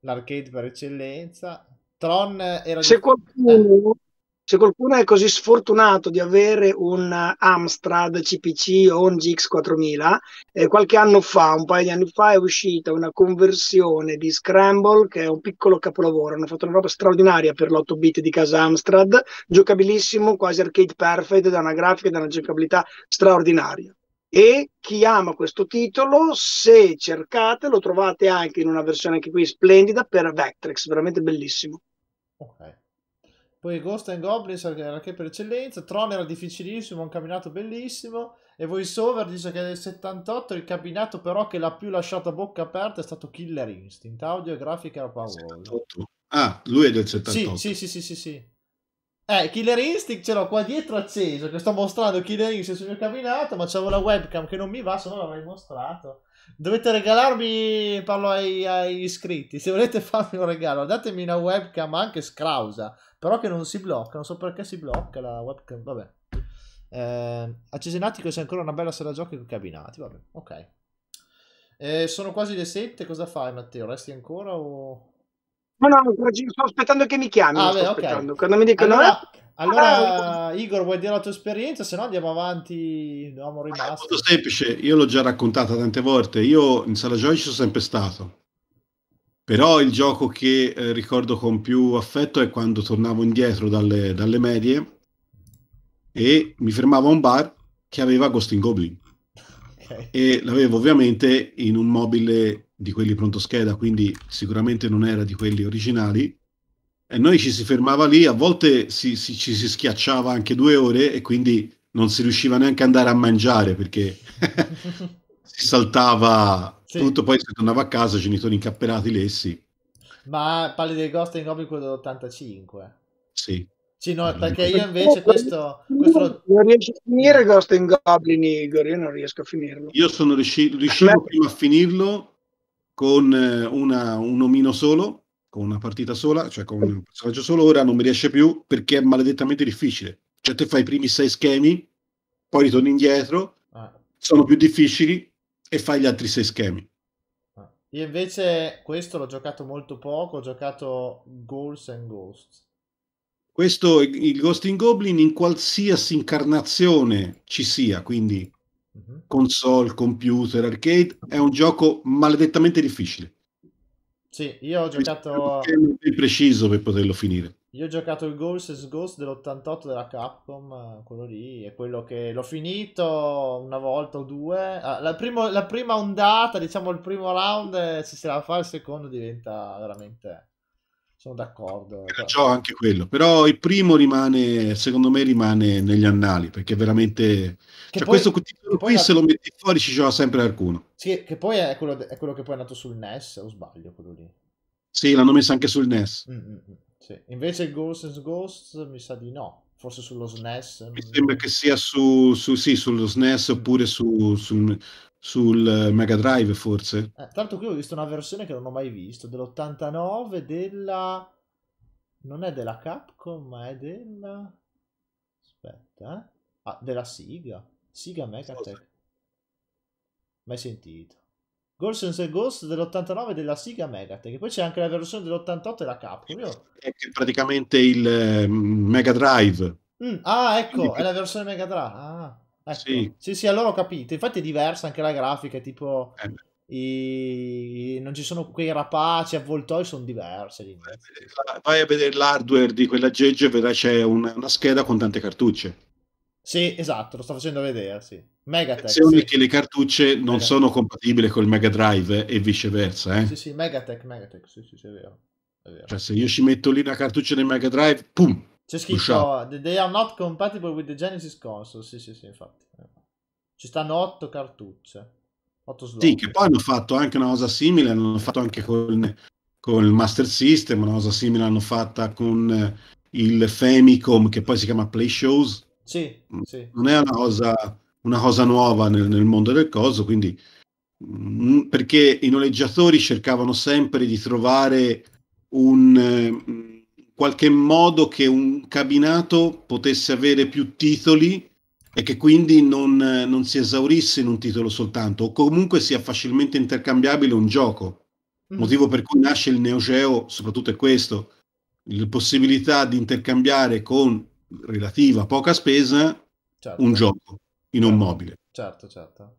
l'arcade per eccellenza. Tron era... Se di... qualcuno... Eh se qualcuno è così sfortunato di avere un Amstrad CPC o un GX4000, eh, qualche anno fa, un paio di anni fa, è uscita una conversione di Scramble, che è un piccolo capolavoro. Hanno fatto una roba straordinaria per l'8 bit di casa Amstrad, giocabilissimo, quasi arcade perfect, da una grafica e da una giocabilità straordinaria e chi ama questo titolo, se cercate, lo trovate anche in una versione anche qui splendida per Vectrex, veramente bellissimo. Ok. Poi Ghost and Goblins era che per eccellenza, Tron era difficilissimo, un camminato bellissimo, e VoiceOver dice che nel 78 il camminato però che l'ha più lasciato a bocca aperta è stato Killer Instinct, audio e grafica era paura. Ah, lui è del 78. Sì, sì, sì, sì, sì. sì. Eh, Killer Instinct ce l'ho qua dietro acceso, che sto mostrando Killer Instinct sul mio camminato, ma c'avevo la webcam che non mi va, se no l'avrei mostrato. Dovete regalarmi, parlo ai, agli iscritti, se volete farmi un regalo, datemi una webcam anche scrausa, però che non si blocca, non so perché si blocca la webcam, vabbè. Eh, a Cesenatico c'è ancora una bella sala giochi con cabinati, vabbè, ok. Eh, sono quasi le 7, cosa fai Matteo? Resti ancora o... No, no, sto aspettando che mi chiami. Ah, beh, okay. Quando mi dicono... Allora, eh, allora ah, Igor, vuoi dire la tua esperienza? Se no andiamo avanti. No, è molto semplice, io l'ho già raccontata tante volte. Io in sala giochi sono sempre stato. Però il gioco che eh, ricordo con più affetto è quando tornavo indietro dalle, dalle medie e mi fermavo a un bar che aveva Ghosting Goblin. Okay. E l'avevo ovviamente in un mobile di quelli pronto scheda, quindi sicuramente non era di quelli originali. E noi ci si fermava lì, a volte si, si, ci si schiacciava anche due ore e quindi non si riusciva neanche ad andare a mangiare perché [laughs] si saltava sì. Tutto poi se tornava a casa, genitori incappellati, lessi. Ma parli dei Ghost in Goblin quello dell'85? Sì. Sì, no, perché io invece questo, questo... Non riesco a finire Ghost in Goblin, Igor, io non riesco a finirlo. Io sono riuscito, riuscivo prima a finirlo con eh, una, un omino solo, con una partita sola, cioè con un personaggio solo, ora non mi riesce più perché è maledettamente difficile. Cioè te fai i primi sei schemi, poi ritorni indietro, ah. sono più difficili, e fai gli altri sei schemi. Ah. Io invece questo l'ho giocato molto poco, ho giocato Goals and Ghosts. Questo, il Ghost in Goblin, in qualsiasi incarnazione ci sia, quindi uh-huh. console, computer, arcade, è un gioco maledettamente difficile. Sì, io ho giocato... È preciso per poterlo finire. Io ho giocato il Goals and Ghost dell'88 della Capcom, quello lì, è quello che l'ho finito una volta o due. Ah, la, primo, la, prima ondata, diciamo il primo round, eh, se si la fa il secondo diventa veramente... Sono d'accordo. Eh, perciò anche quello, però il primo rimane, secondo me rimane negli annali, perché veramente... Che cioè poi, questo titolo qui se lo metti fuori ci gioca sempre qualcuno. Sì, che poi è quello, è quello che poi è andato sul NES, o sbaglio quello lì. Sì, l'hanno messo anche sul NES. Mm -hmm. Sì. Invece Ghosts and Ghosts mi sa di no, forse sullo SNES. Mi mm. sembra che sia su, su sì, sullo SNES mm. oppure su, su, sul Mega Drive forse. Eh, tanto qui ho visto una versione che non ho mai visto, dell'89 della... Non è della Capcom, ma è della... Aspetta, eh? Ah, della Siga. Siga Megatech. Mai sentito. Golsens e Ghost dell'89 della Siga Megat, poi c'è anche la versione dell'88 e la Capcom. Io... È praticamente il eh, Mega Drive. Mm, ah, ecco, Quindi... è la versione Mega Drive. Ah, ecco. sì. sì, sì, allora ho capito. Infatti è diversa anche la grafica, tipo... Eh. I... non ci sono quei rapaci avvoltoi sono diversi eh, vai a vedere l'hardware di quell'aggeggio e vedrai c'è una, una, scheda con tante cartucce sì esatto lo sto facendo vedere sì. Megatech, sì. che le cartucce non sono compatibili col Mega Drive eh, e viceversa. Eh? Sì, sì, Megatech, Megatech, sì, sì, sì, è vero. È vero. Cioè, se io ci metto lì una cartuccia del Mega Drive, pum! C'è scritto, they are not compatible with the Genesis console, sì, sì, sì, infatti. Ci stanno otto cartucce, otto slot. Sì, che poi hanno fatto anche una cosa simile, hanno fatto anche con, con il Master System, una cosa simile hanno fatta con eh, il Famicom, che poi si chiama Play Shows. Sì, mm. sì. Non è una cosa una cosa nuova nel, nel mondo del coso, quindi mh, mm, perché i noleggiatori cercavano sempre di trovare un eh, qualche modo che un cabinato potesse avere più titoli e che quindi non, non, si esaurisse in un titolo soltanto, o comunque sia facilmente intercambiabile un gioco. Mm. Motivo per cui nasce il Neo Geo, soprattutto è questo, la possibilità di intercambiare con relativa poca spesa certo. un gioco in un certo, mobile. Certo, certo.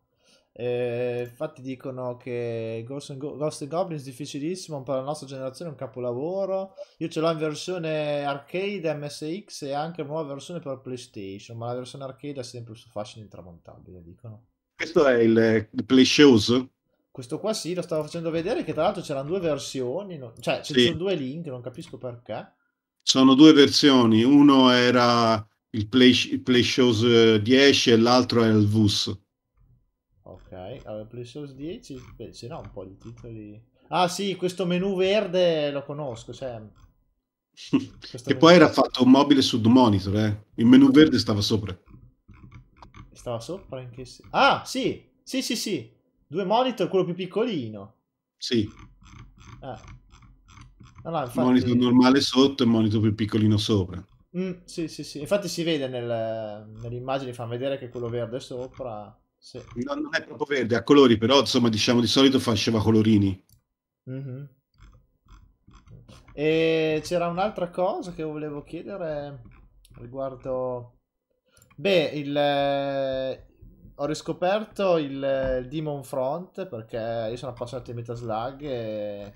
Eh, infatti dicono che Ghost, and Go- Ghost and Goblins è difficilissimo, per la nostra generazione è un capolavoro. Io ce l'ho in versione arcade, MSX e anche una nuova versione per PlayStation, ma la versione arcade è sempre su fascino intramontabile, dicono. Questo è il, il Play Shows? Questo qua sì, lo stavo facendo vedere che tra l'altro c'erano due versioni, no? cioè ci sì. sono due link, non capisco perché. Sono due versioni, uno era il Play, play Shows 10 eh, e l'altro è il VUS. Ok, allora Play Shows 10, beh, ce n'ho un po' di titoli. Ah sì, questo menu verde lo conosco, cioè, Sam. [laughs] che poi era fatto un mobile su Monitor, eh. Il menu verde stava sopra. Stava sopra anche se... Ah, sì! Sì, sì, sì. Due monitor, quello più piccolino. Sì. Ah. No, infatti... Monitor normale sotto e monitor più piccolino sopra. Mm, sì, sì, sì. Infatti si vede nel, nell'immagine, fanno vedere che quello verde sopra... Sì. No, non è proprio verde, a colori, però insomma diciamo di solito faceva colorini. Mm -hmm. E c'era un'altra cosa che volevo chiedere riguardo... Beh, il... Eh, ho riscoperto eh, il, Demon Front perché io sono appassionato di Metaslug e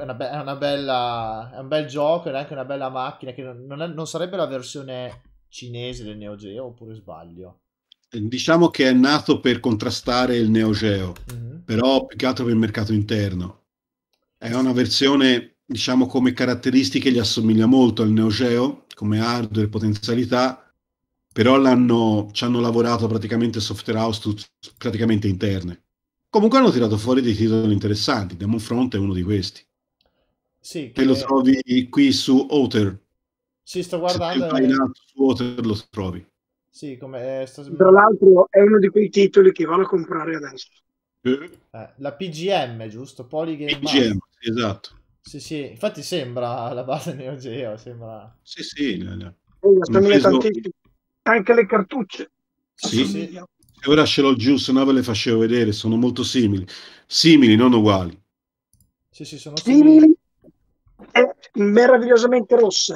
è una, be- è una bella, è un bel gioco, ed è anche una bella macchina che non, è, non sarebbe la versione cinese del Neo Geo, oppure sbaglio? Eh, diciamo che è nato per contrastare il Neo Geo, mm-hmm. però più che altro per il mercato interno. È una versione, diciamo, come caratteristiche gli assomiglia molto al Neo Geo, come hardware, potenzialità, però l'hanno, ci hanno lavorato praticamente software house tut, praticamente interne. Comunque hanno tirato fuori dei titoli interessanti, Demon Front è uno di questi. Sì, che... che lo trovi qui su Outer. Sì, sto guardando. Se eh... su Outer lo trovi. Sì, come, eh, sto... Tra l'altro è uno di quei titoli che vado a comprare adesso. Eh. eh la PGM, giusto? Polygame PGM, sì, esatto. Sì, sì, infatti sembra la base Neo Geo, sembra... Sì, sì. No, no. Preso... Anche le cartucce. Sì, sì. ora ce l'ho giù, se no ve le facevo vedere, sono molto simili. Simili, non uguali. Sì, sì, sono simili. simili meravigliosamente rosse.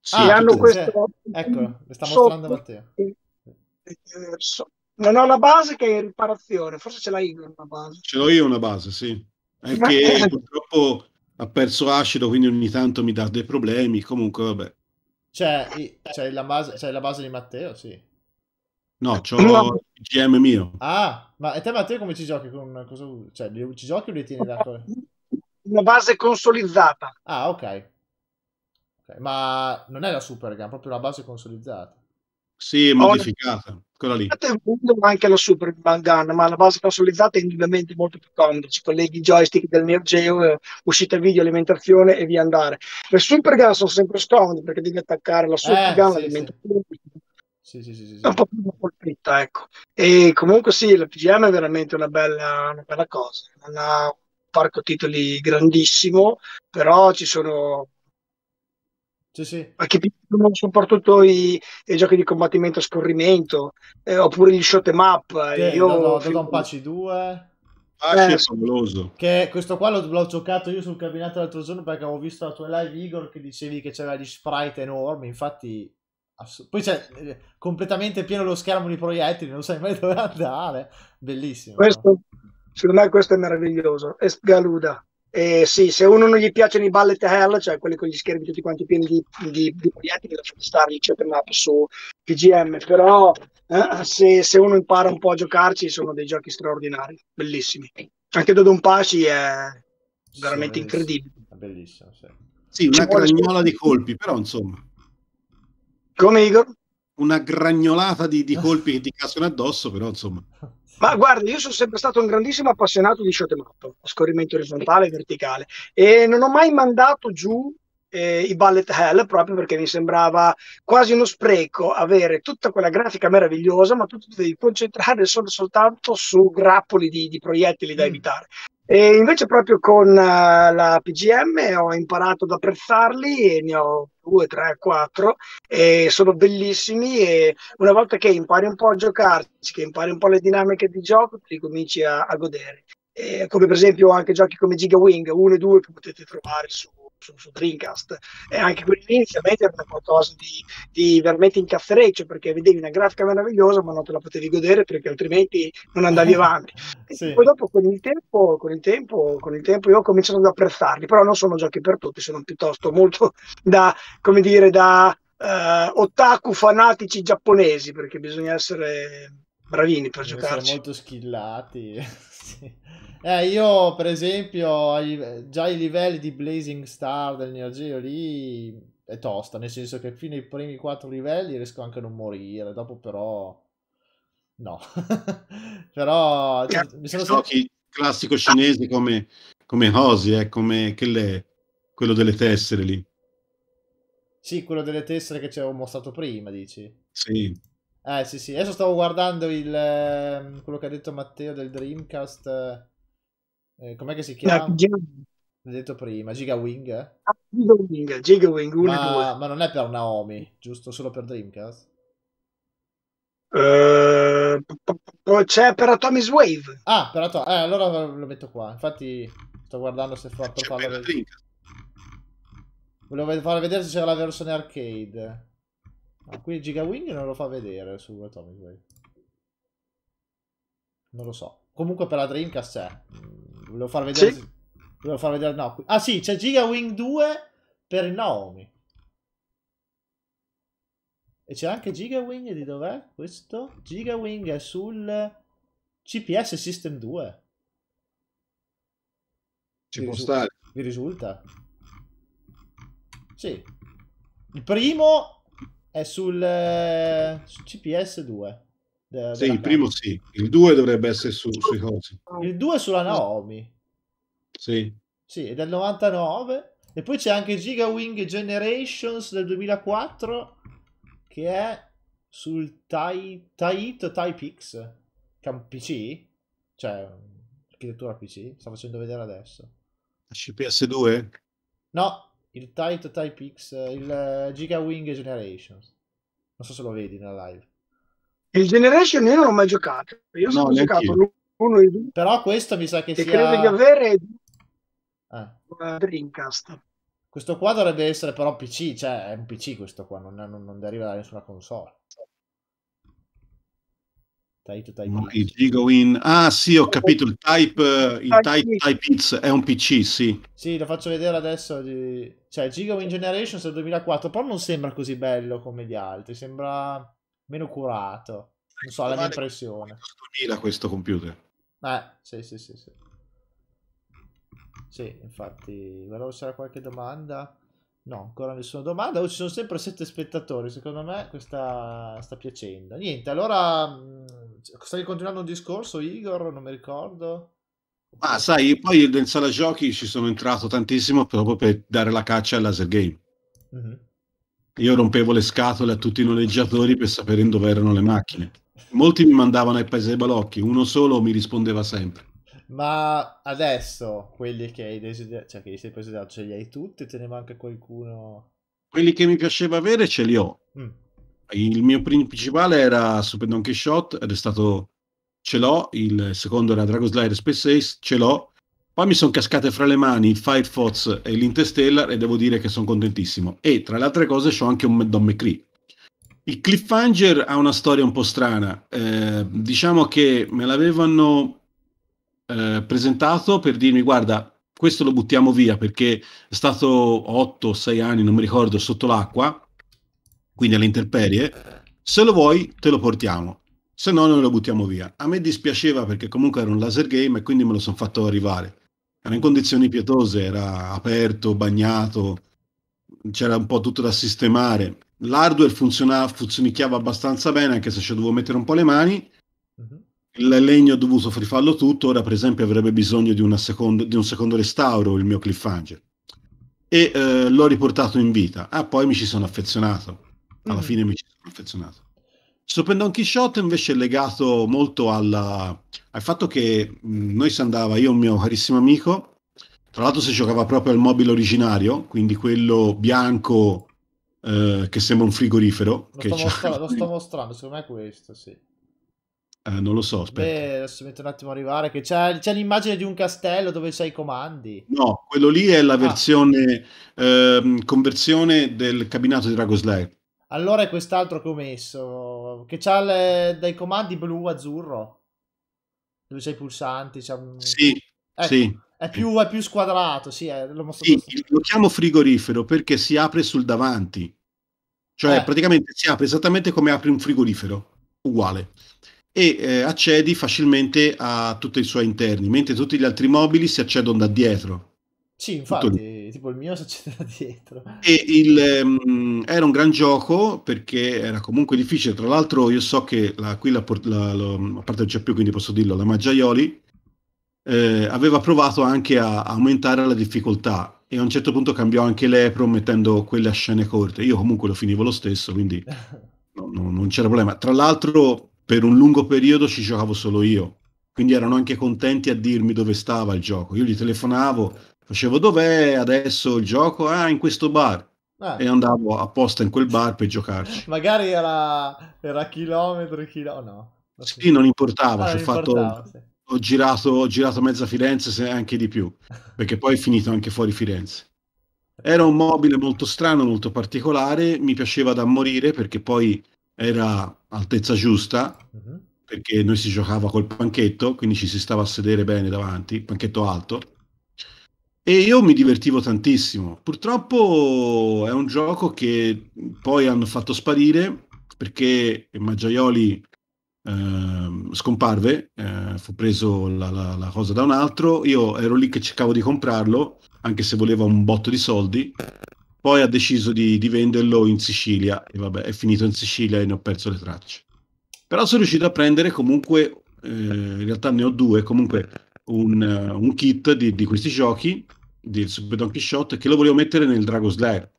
Sì, ah, hanno questo... Ecco, le sta mostrando Matteo. Non ho la base che è in riparazione, forse ce l'hai io una base. Ce l'ho io una base, sì. Anche Ma... [laughs] purtroppo ha perso acido, quindi ogni tanto mi dà dei problemi, comunque vabbè. C'è, c'è, la, base, c'è la base di Matteo, sì. No, c'ho no. il GM mio. Ah, ma e te Matteo come ci giochi? Con, cosa, cioè, ci giochi o li tieni d'accordo? una base consolizzata. Ah, ok. okay. Ma non è la Supergun, proprio la base consolizzata. Sì, modificata, quella lì. Anche la Super Gun, ma la base consolizzata è indubbiamente molto più comoda. Ci colleghi i joystick del Neo Geo, eh, uscita video, alimentazione e via andare. Le Super Gun sono sempre scomode perché devi attaccare la Super eh, Gun sì, alimentazione. Sì. Sì, sì, sì, un po' più colpita, ecco. E comunque sì, la PGM è veramente una bella, una bella cosa. Una, parco titoli grandissimo, però ci sono sì, sì. Ma che piacciono soprattutto i, i, giochi di combattimento a scorrimento, eh, oppure gli shot map. Eh, sì, io no, no, un Paci 2. Paci eh, è favoloso. Che questo qua l'ho, l'ho, giocato io sul cabinato l'altro giorno perché avevo visto la tua live Igor che dicevi che c'era gli sprite enormi, infatti ass- poi c'è eh, completamente pieno lo schermo di proiettili, non sai mai dove andare. Bellissimo. Questo, Secondo me questo è meraviglioso. E Sgaluda. Eh, sì, se uno non gli piacciono i ballet hell, cioè quelli con gli schermi tutti quanti pieni di, di, di proiettili, lasciate starli, c'è cioè, per map su PGM, però eh, se, se, uno impara un po' a giocarci sono dei giochi straordinari, bellissimi. Anche Dodon Paci è veramente sì, incredibile. Bellissimo, sì. Sì, una gragnola di colpi, però insomma. Come Igor? Una gragnolata di, di [laughs] colpi che ti cascano addosso, però insomma. Ma guarda, io sono sempre stato un grandissimo appassionato di shoot up, scorrimento orizzontale e verticale, e non ho mai mandato giù eh, i bullet hell proprio perché mi sembrava quasi uno spreco avere tutta quella grafica meravigliosa, ma tu ti devi concentrare solo, soltanto su grappoli di, di proiettili da mm. evitare. Mm. E invece proprio con uh, la PGM ho imparato ad apprezzarli e ne ho 2, 3, 4 e sono bellissimi e una volta che impari un po' a giocarci, che impari un po' le dinamiche di gioco, ti cominci a, a godere. Eh, come per esempio anche giochi come Giga Wing 1 e 2 che potete trovare su su, su Dreamcast e anche quelli lì inizialmente era qualcosa di, di, veramente incazzereccio perché vedevi una grafica meravigliosa ma non te la potevi godere perché altrimenti non andavi [laughs] avanti sì. poi dopo con il, tempo, con il tempo con il tempo io ho cominciato ad apprezzarli però non sono giochi per tutti sono piuttosto molto da come dire da uh, otaku fanatici giapponesi perché bisogna essere bravini per giocarci. Sono molto skillati. [laughs] sì. eh, io, per esempio, ai, già i livelli di Blazing Star del Neo Geo lì è tosta, nel senso che fino ai primi quattro livelli riesco anche a non morire, dopo però... No, [laughs] però... Cioè, mi sono giochi classico cinese come, come Hosi, eh, come le, quello delle tessere lì. Sì, quello delle tessere che ci avevo mostrato prima, dici? Sì. Eh sì sì, adesso stavo guardando il, ehm, quello che ha detto Matteo del Dreamcast. Eh, eh com'è che si ah, chiama? No, L'ho detto prima, Gigawing? Eh? Ah, Gigawing, Gigawing 1 ma, ma, non è per Naomi, giusto? Solo per Dreamcast? Uh, c'è per Atomis Wave. Ah, per Atomis. Eh, allora lo metto qua. Infatti sto guardando se fa per farlo Volevo farlo vedere se c'era la versione arcade. Ah, qui Gigawing non lo fa vedere su Atomic Wave. Non lo so. Comunque per la Dreamcast è. Mm, volevo far vedere... Sì. Volevo far vedere... No. Ah sì, c'è Gigawing 2 per Naomi. E c'è anche Gigawing di dov'è questo? Gigawing è sul CPS System 2. Ci può stare. Vi risulta? Sì. Il primo è sul, eh, sul CPS 2. De, sì, il primo sì, il 2 dovrebbe essere su, sui cosi. Il 2 sulla Naomi. Sì. Sì, è del 99. E poi c'è anche Gigawing Generations del 2004 che è sul Tai, Type X, PC, cioè architettura PC, sta facendo vedere adesso. CPS2? No, il Tight Type X, eh, il eh, Giga Wing Generations. Non so se lo vedi nella live. Il Generation io non l'ho mai giocato. Io no, ho giocato l'uno e due. Però questo mi sa che e sia... credo di avere ah. Dreamcast. Questo qua dovrebbe essere però PC, cioè è un PC questo qua, non, non, non deriva da nessuna console. Type, type no, il GigaWin. Ah sì, ho capito, il Type, il type, type X è un PC, sì. Sì, lo faccio vedere adesso. Cioè, GigaWin Generations del 2004, però non sembra così bello come gli altri, sembra meno curato. Non so, la mia impressione. 2000 questo computer. Eh, sì, sì, sì, sì. Sì, infatti, volevo c'era qualche domanda. No, ancora nessuna domanda. Oh, ci sono sempre sette spettatori. Secondo me questa sta piacendo. Niente, allora mm, stai continuando un discorso, Igor? Non mi ricordo. Ma sai, poi in sala giochi ci sono entrato tantissimo proprio per dare la caccia al laser game. Mm-hmm. Io rompevo le scatole a tutti i noleggiatori per sapere dove erano le macchine. Molti mi mandavano ai paesi dei balocchi, uno solo mi rispondeva sempre. Ma adesso quelli che hai desiderato, cioè che hai desiderato, ce li hai tutti? Te ne manca qualcuno? Quelli che mi piaceva avere ce li ho. Mm. Il mio principale era Super Donkey Shot ed è stato ce l'ho, il secondo era Dragon Slayer Space Ace, ce l'ho. Poi mi sono cascate fra le mani il Firefox e l'Interstellar e devo dire che sono contentissimo. E tra le altre cose ho anche un Don McCree. Il Cliffhanger ha una storia un po' strana. Eh, diciamo che me l'avevano eh, presentato per dirmi guarda, questo lo buttiamo via perché è stato 8 o 6 anni, non mi ricordo, sotto l'acqua, quindi alle intemperie, se lo vuoi te lo portiamo, se no noi lo buttiamo via. A me dispiaceva perché comunque era un laser game e quindi me lo sono fatto arrivare. Era in condizioni pietose, era aperto, bagnato, c'era un po' tutto da sistemare. L'hardware funzionava funzionicchiava abbastanza bene, anche se ci dovevo mettere un po' le mani il legno ho dovuto rifarlo tutto, ora per esempio avrebbe bisogno di, secondo, di un secondo restauro il mio cliffhanger. E eh, l'ho riportato in vita. Ah, poi mi ci sono affezionato. Alla mm. fine mi ci sono affezionato. Stupendo Don Quixote invece è legato molto alla, al fatto che mm, noi si andava, io e un mio carissimo amico, tra l'altro si giocava proprio al mobile originario, quindi quello bianco eh, che sembra un frigorifero. Lo, sto, mostra- lo sto [laughs] mostrando, secondo me è questo, sì. Eh, non lo so, aspetta. Beh, adesso metto un attimo a arrivare, che c'è, c'è l'immagine di un castello dove c'è i comandi. No, quello lì è la ah. versione, ehm, conversione del cabinato di Dragoslayer. Allora è quest'altro che ho messo, che c'ha le, dai comandi blu-azzurro, dove c'è i pulsanti. C'è un... Sì, ecco. sì. È più, è più, squadrato, sì, è, eh, lo, sì lo, chiamo frigorifero perché si apre sul davanti, cioè eh. praticamente si apre esattamente come apre un frigorifero, uguale e eh, accedi facilmente a tutti i suoi interni, mentre tutti gli altri mobili si accedono da dietro. Sì, infatti, tipo il mio si accede da dietro. E il, um, era un gran gioco perché era comunque difficile. Tra l'altro, io so che la, qui la, la, la a parte non c'è più, quindi posso dirlo, la Maggiaioli eh, aveva provato anche a, aumentare la difficoltà e a un certo punto cambiò anche l'Epro mettendo quelle a scene corte. Io comunque lo finivo lo stesso, quindi no, [laughs] no, non c'era problema. Tra l'altro, per un lungo periodo ci giocavo solo io, quindi erano anche contenti a dirmi dove stava il gioco. Io gli telefonavo, facevo dov'è adesso il gioco? Ah, in questo bar. Ah. E andavo apposta in quel bar per giocarci. [laughs] Magari era, era chilometri, chilometri, no. Sì, non importava, ah, non fatto, importava sì. ho, girato, ho girato mezza Firenze, se anche di più, [laughs] perché poi è finito anche fuori Firenze. Era un mobile molto strano, molto particolare, mi piaceva da morire perché poi era altezza giusta mhm. perché noi si giocava col panchetto, quindi ci si stava a sedere bene davanti, panchetto alto. E io mi divertivo tantissimo. Purtroppo è un gioco che poi hanno fatto sparire perché Maggiaioli eh, scomparve, eh, fu preso la, la, la, cosa da un altro. Io ero lì che cercavo di comprarlo, anche se voleva un botto di soldi, poi ha deciso di, di venderlo in Sicilia e vabbè, è finito in Sicilia e ne ho perso le tracce. Però sono riuscito a prendere comunque, eh, in realtà ne ho due, comunque un, uh, un kit di, di, questi giochi, del Super Donkey Shot, che lo volevo mettere nel Dragon Slayer,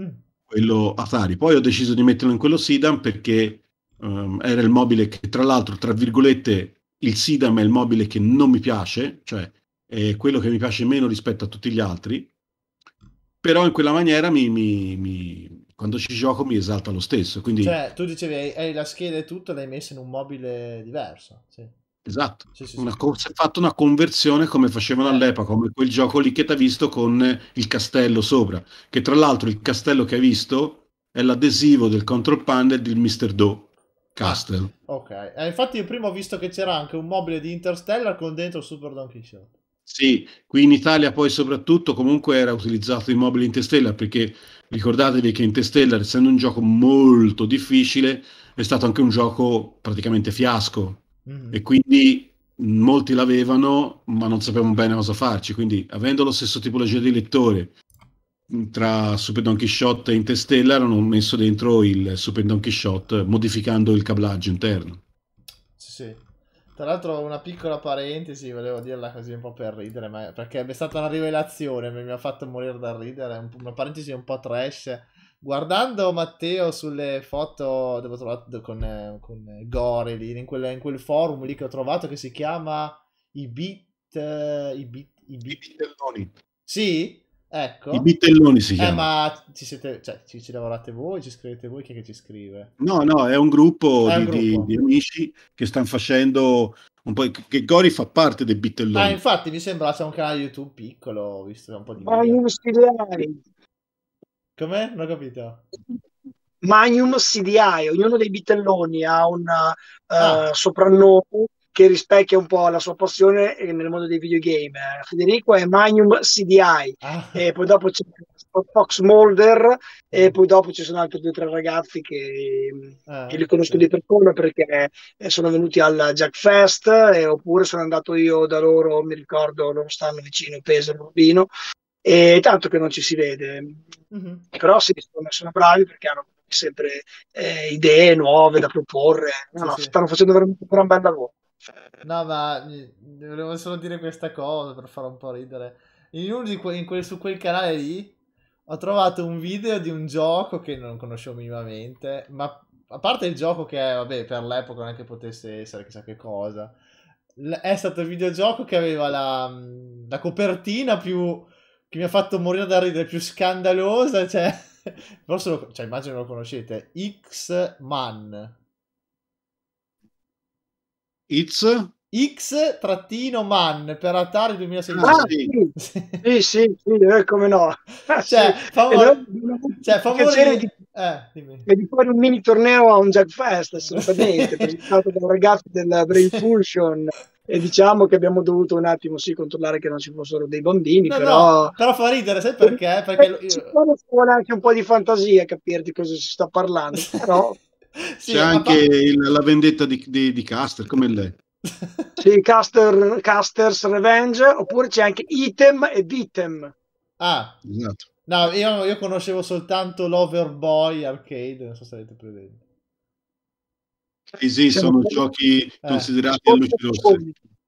mm. quello Atari. Poi ho deciso di metterlo in quello Sidam perché um, era il mobile che tra l'altro, tra virgolette, il SIDAM è il mobile che non mi piace, cioè è quello che mi piace meno rispetto a tutti gli altri, però in quella maniera mi, mi, mi, quando ci gioco mi esalta lo stesso. Quindi... Cioè, tu dicevi, hai, hai la scheda e tutto, l'hai messa in un mobile diverso. Sì. Esatto, sì, sì, una, co- si è fatta una conversione come facevano eh. all'epoca, come quel gioco lì che ti ha visto con il castello sopra, che tra l'altro il castello che hai visto è l'adesivo del control panel del Mr. Do. Ah, Castle. ok, eh, infatti io prima ho visto che c'era anche un mobile di Interstellar con dentro Super Donkey Shot. Sì, qui in Italia poi soprattutto comunque era utilizzato il mobile in perché ricordatevi che Interstellar essendo un gioco molto difficile, è stato anche un gioco praticamente fiasco mm e quindi molti l'avevano ma non sapevamo bene cosa farci, quindi avendo lo stesso tipologia di lettore mm, tra Super Don Quixote e Interstellar testella erano messo dentro il Super Don Quixote modificando il cablaggio interno. Sì, sì. Tra l'altro una piccola parentesi, volevo dirla così un po' per ridere, ma perché è stata una rivelazione, mi ha fatto morire dal ridere, una parentesi un po' trash. Guardando Matteo sulle foto, devo trovare con, con Gore lì, in quel, in quel, forum lì che ho trovato che si chiama i eh, bit... i bit... i bit... I bit Sì? Ecco. I bitelloni si eh, chiamano. Eh, ma ci, siete, cioè, ci, ci, lavorate voi, ci scrivete voi, chi è che ci scrive? No, no, è un gruppo, è un di, gruppo. Di, di, amici che stanno facendo un po'... che Gori fa parte dei bitelloni. Ah, infatti mi sembra c'è un canale YouTube piccolo, ho visto un po' di... Magnum CDI. Com'è? Non ho capito. Magnum CDI, ognuno dei bitelloni ha un eh, ah. soprannome che rispecchia un po' la sua passione eh, nel mondo dei videogame. Federico è Magnum CDI, ah. e poi dopo c'è Fox Molder, e mm. poi dopo ci sono altri due o tre ragazzi che, ah, che li conosco sì. di persona perché eh, sono venuti al Jack Fest, eh, oppure sono andato io da loro, mi ricordo, loro stanno vicino, Pesaro, Urbino, e tanto che non ci si vede. Mm-hmm. Però sì, sono, sono bravi perché hanno sempre eh, idee nuove da proporre. No, no, sì. Stanno facendo veramente un gran bel lavoro. No, ma mm, volevo solo dire questa cosa per far un po' ridere. In uno di que- in quel- su quel canale lì ho trovato un video di un gioco che non conoscevo minimamente, ma a parte il gioco che, vabbè, per l'epoca non è che potesse essere chissà che cosa, l- è stato il videogioco che aveva la, mm, la copertina più... che mi ha fatto morire da ridere, più scandalosa, cioè... [laughs] Forse lo, cioè, immagino lo conoscete, X-Man. It's X-man per Atari 2016. Ah, [laughs] sì. sì, sì, sì, eh, come no. Cioè, [laughs] favore, cioè, favore... Di, eh, e di fare un mini torneo a un Jack Fest, assolutamente, presentato da un ragazzo della Brain Fusion. E diciamo che abbiamo dovuto un attimo sì controllare che non ci fossero dei bambini, no, però... No, però fa ridere, sai perché? Perché, perché io... ci vuole anche un po' di fantasia capire di cosa si sta parlando, però... [laughs] sì, c'è anche il, la vendetta di, di, di Caster, come lei. sì, Caster, Caster's Revenge, oppure c'è anche Item ed Item. Ah, esatto. no, io, io conoscevo soltanto l'Overboy Arcade, non so se avete presente. Sì, sì, sono giochi eh. considerati a luci rosse.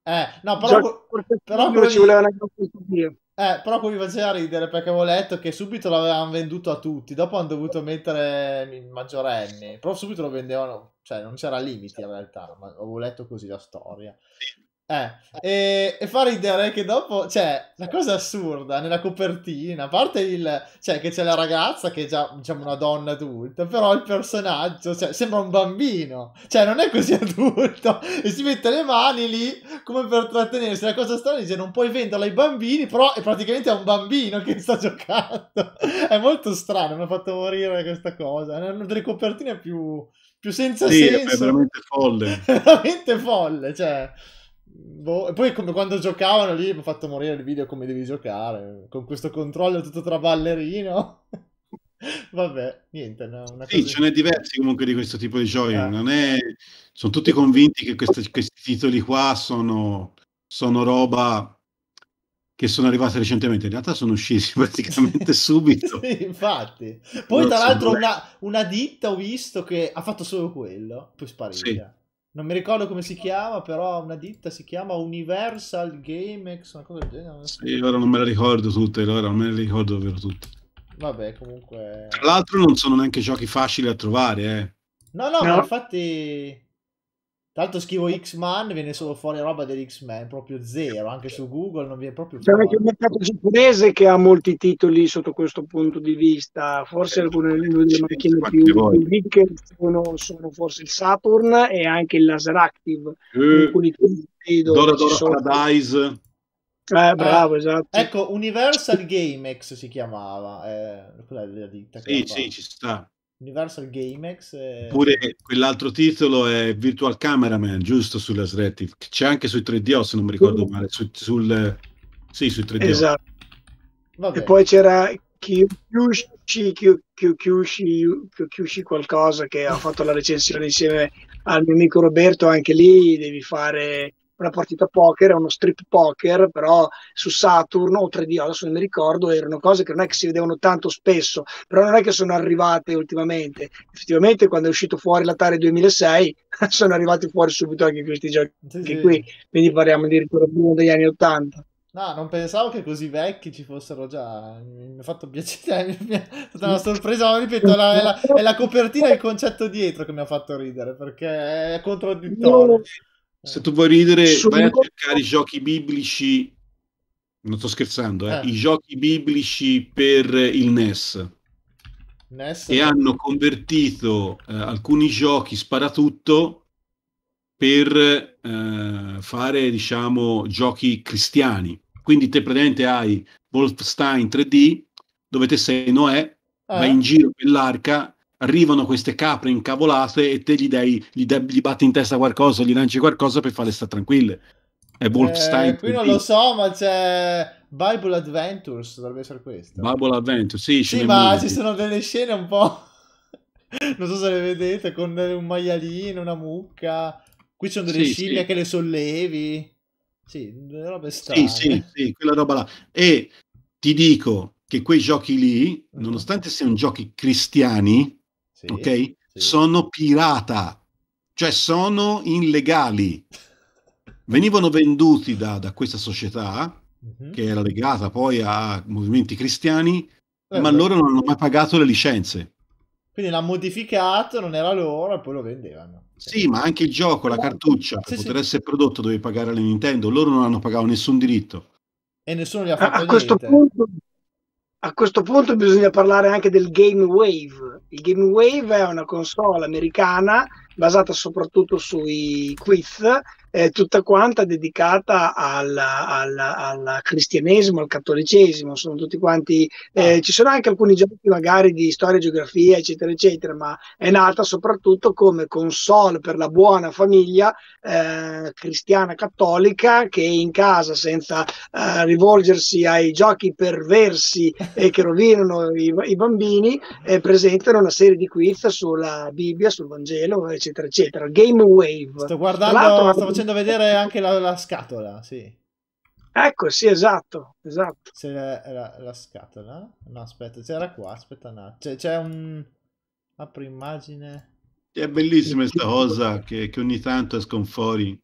Eh, no, però, però, però quelli, ci voleva una eh, però mi faceva ridere perché avevo letto che subito l'avevano venduto a tutti, dopo hanno dovuto mettere i maggiorenni, però subito lo vendevano, cioè non c'era limiti in realtà, ma avevo letto così la storia. Eh, e, e, fa ridere che dopo, cioè, la cosa assurda nella copertina, a parte il, cioè, che c'è la ragazza che è già, diciamo, una donna adulta, però il personaggio, cioè, sembra un bambino, cioè, non è così [laughs] adulto, e si mette le mani lì come per trattenersi. La cosa strana dice, non puoi venderla ai bambini, però è praticamente un bambino che sta [laughs] giocando. è molto strano, mi ha fatto morire questa cosa. È una delle copertine più, più senza sì, senso. È veramente folle. [laughs] veramente folle, cioè... Boh. E poi come quando giocavano lì mi ha fatto morire il video come devi giocare, con questo controllo tutto tra ballerino. [laughs] Vabbè, niente. No, sì, cosa... ce n'è diversi comunque di questo tipo di giochi. Eh. È... Sono tutti convinti che questi, questi titoli qua sono, sono roba che sono arrivate recentemente, in realtà sono usciti [laughs] praticamente subito. sì, infatti. Poi, non tra l'altro, una, una, ditta ho visto che ha fatto solo quello, poi sparita. Sì. Non mi ricordo come si chiama, però una ditta si chiama Universal GameX, una cosa del genere. Sì, ora non me la ricordo tutte, allora non me le ricordo davvero tutte. Vabbè, comunque... Tra l'altro non sono neanche giochi facili da trovare, eh. No, no, no. ma infatti... Tanto scrivo X-Man, viene solo fuori roba dellx X-Men, proprio zero, anche su Google non viene proprio C'è anche il mercato giapponese che ha molti titoli sotto questo punto di vista, forse eh, alcune delle macchine più, più ricche sono, sono, forse il Saturn e anche il Laser Active. Eh, Dora Dora sono... Paradise. Eh, bravo, eh, esatto. Ecco, Universal GameX si chiamava. Eh, quella della ditta sì, sì, ci sta. Universal GameX. E... Pure quell'altro titolo è Virtual Cameraman, giusto sulla Sretti. C'è anche sui 3DO, se non mi ricordo male. Su, sul... Sì, sui 3DO. Esatto. Vabbè. E poi c'era Kyushi, Kyushi qualcosa che ha fatto la recensione insieme al mio amico Roberto. Anche lì devi fare una partita poker, uno strip poker, però su Saturn o 3D, adesso non mi ricordo, erano cose che non è che si vedevano tanto spesso, però non è che sono arrivate ultimamente. Effettivamente quando è uscito fuori l'Atari 2006 [laughs] sono arrivati fuori subito anche questi giochi sì, qui, sì. quindi parliamo addirittura uno degli anni 80. No, non pensavo che così vecchi ci fossero già. Mi ha fatto piacere, [laughs] mi è stata una sorpresa, ma ripeto, è la, è la, è la copertina e il concetto dietro che mi ha fatto ridere, perché è contraddittorio. no. Se tu vuoi ridere, Subito. vai a cercare i giochi biblici. Non sto scherzando, eh. Eh. i giochi biblici per il NES. NES e hanno convertito eh, alcuni giochi sparatutto per eh, fare, diciamo, giochi cristiani. Quindi te praticamente hai Wolfstein 3D, dove te sei Noè, vai eh. in giro per l'arca arrivano queste capre incavolate e te gli, dai, gli, de- gli batti in testa qualcosa, gli lanci qualcosa per farle stare tranquille. È Wolfstein. Eh, qui non lo so, ma c'è Bible Adventures, dovrebbe essere questo. Bible Adventures, sì, sì ma molti. ci sono delle scene un po'... [laughs] non so se le vedete, con un maialino, una mucca. Qui ci sono delle sì, scimmie sì. che le sollevi. Sì, robe strane. Sì, sì, sì, quella roba là. E ti dico che quei giochi lì, mm. nonostante siano giochi cristiani, sì, ok? Sì. Sono pirata, cioè sono illegali. Venivano venduti da, da questa società mm-hmm. che era legata poi a movimenti cristiani, eh, ma beh. loro non hanno mai pagato le licenze. Quindi l'ha modificato, non era loro e poi lo vendevano. Sì, ma anche il gioco, la cartuccia, per poter essere prodotto dovevi pagare alla Nintendo, loro non hanno pagato nessun diritto. E nessuno gli ha fatto a, a niente. Questo punto, a questo punto bisogna parlare anche del Game Wave il GameWave è una console americana basata soprattutto sui quiz eh, tutta quanta dedicata al, al, al, cristianesimo, al cattolicesimo, sono tutti quanti, eh, ah. ci sono anche alcuni giochi magari di storia, geografia, eccetera, eccetera, ma è nata soprattutto come console per la buona famiglia eh, cristiana cattolica che in casa senza eh, rivolgersi ai giochi perversi e che rovinano i, i bambini, presentano una serie di quiz sulla Bibbia, sul Vangelo, eccetera, eccetera. Game Wave. Sto guardando, sto facendo facendo vedere anche la, la scatola, sì. Ecco, sì, esatto, esatto. C'è la, la, la, scatola. No, aspetta, c'era qua, aspetta un attimo. C'è, un... Apri immagine. È bellissima questa cosa che, che, ogni tanto escono fuori.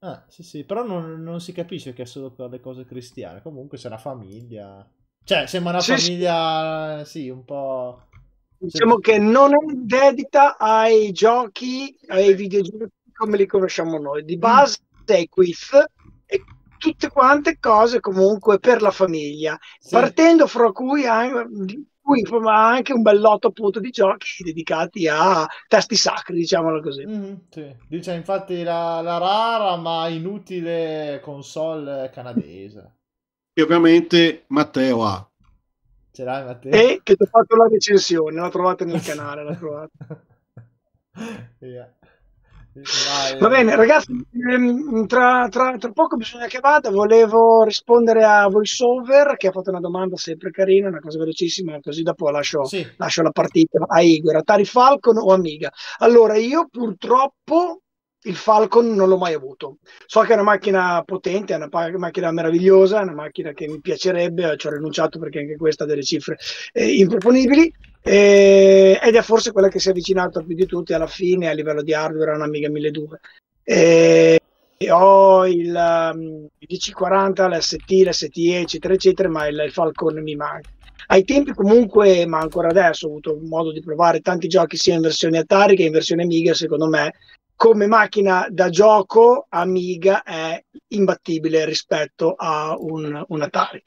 Ah, sì, sì, però non, non, si capisce che è solo per le cose cristiane. Comunque c'è la famiglia. Cioè, sembra una sì, famiglia, sì, un po' Diciamo che non è dedita ai giochi, ai videogiochi come li conosciamo noi. Di mm. base è quiz e tutte quante cose comunque per la famiglia, sì. partendo fra cui anche, anche un bellotto appunto di giochi dedicati a testi sacri, diciamolo così. Mm, sì. Dice infatti la, la rara ma inutile console canadese. E ovviamente Matteo ha Ce l'hai Matteo? E che ti ho fatto la recensione, la trovate nel canale, la trovate. yeah. [laughs] Va bene, ragazzi, ehm, tra, tra, tra, poco bisogna che vada. Volevo rispondere a VoiceOver che ha fatto una domanda sempre carina, una cosa velocissima, così dopo lascio, sì. lascio la partita a Igor. A Tari Falcon o Amiga? Allora, io purtroppo il Falcon non l'ho mai avuto. So che è una macchina potente, è una pa- macchina meravigliosa, è una macchina che mi piacerebbe, ci ho rinunciato perché anche questa ha delle cifre eh, improponibili. Eh, ed è forse quella che si è avvicinata più di tutti alla fine a livello di hardware una un'Amiga 1200. Eh, ho il, um, DC40, l'ST, l'STE, eccetera, eccetera, ma il, il Falcon mi manca. Ai tempi comunque, ma ancora adesso, ho avuto modo di provare tanti giochi sia in versione Atari che in versione Amiga, secondo me come macchina da gioco Amiga è imbattibile rispetto a un, un Atari.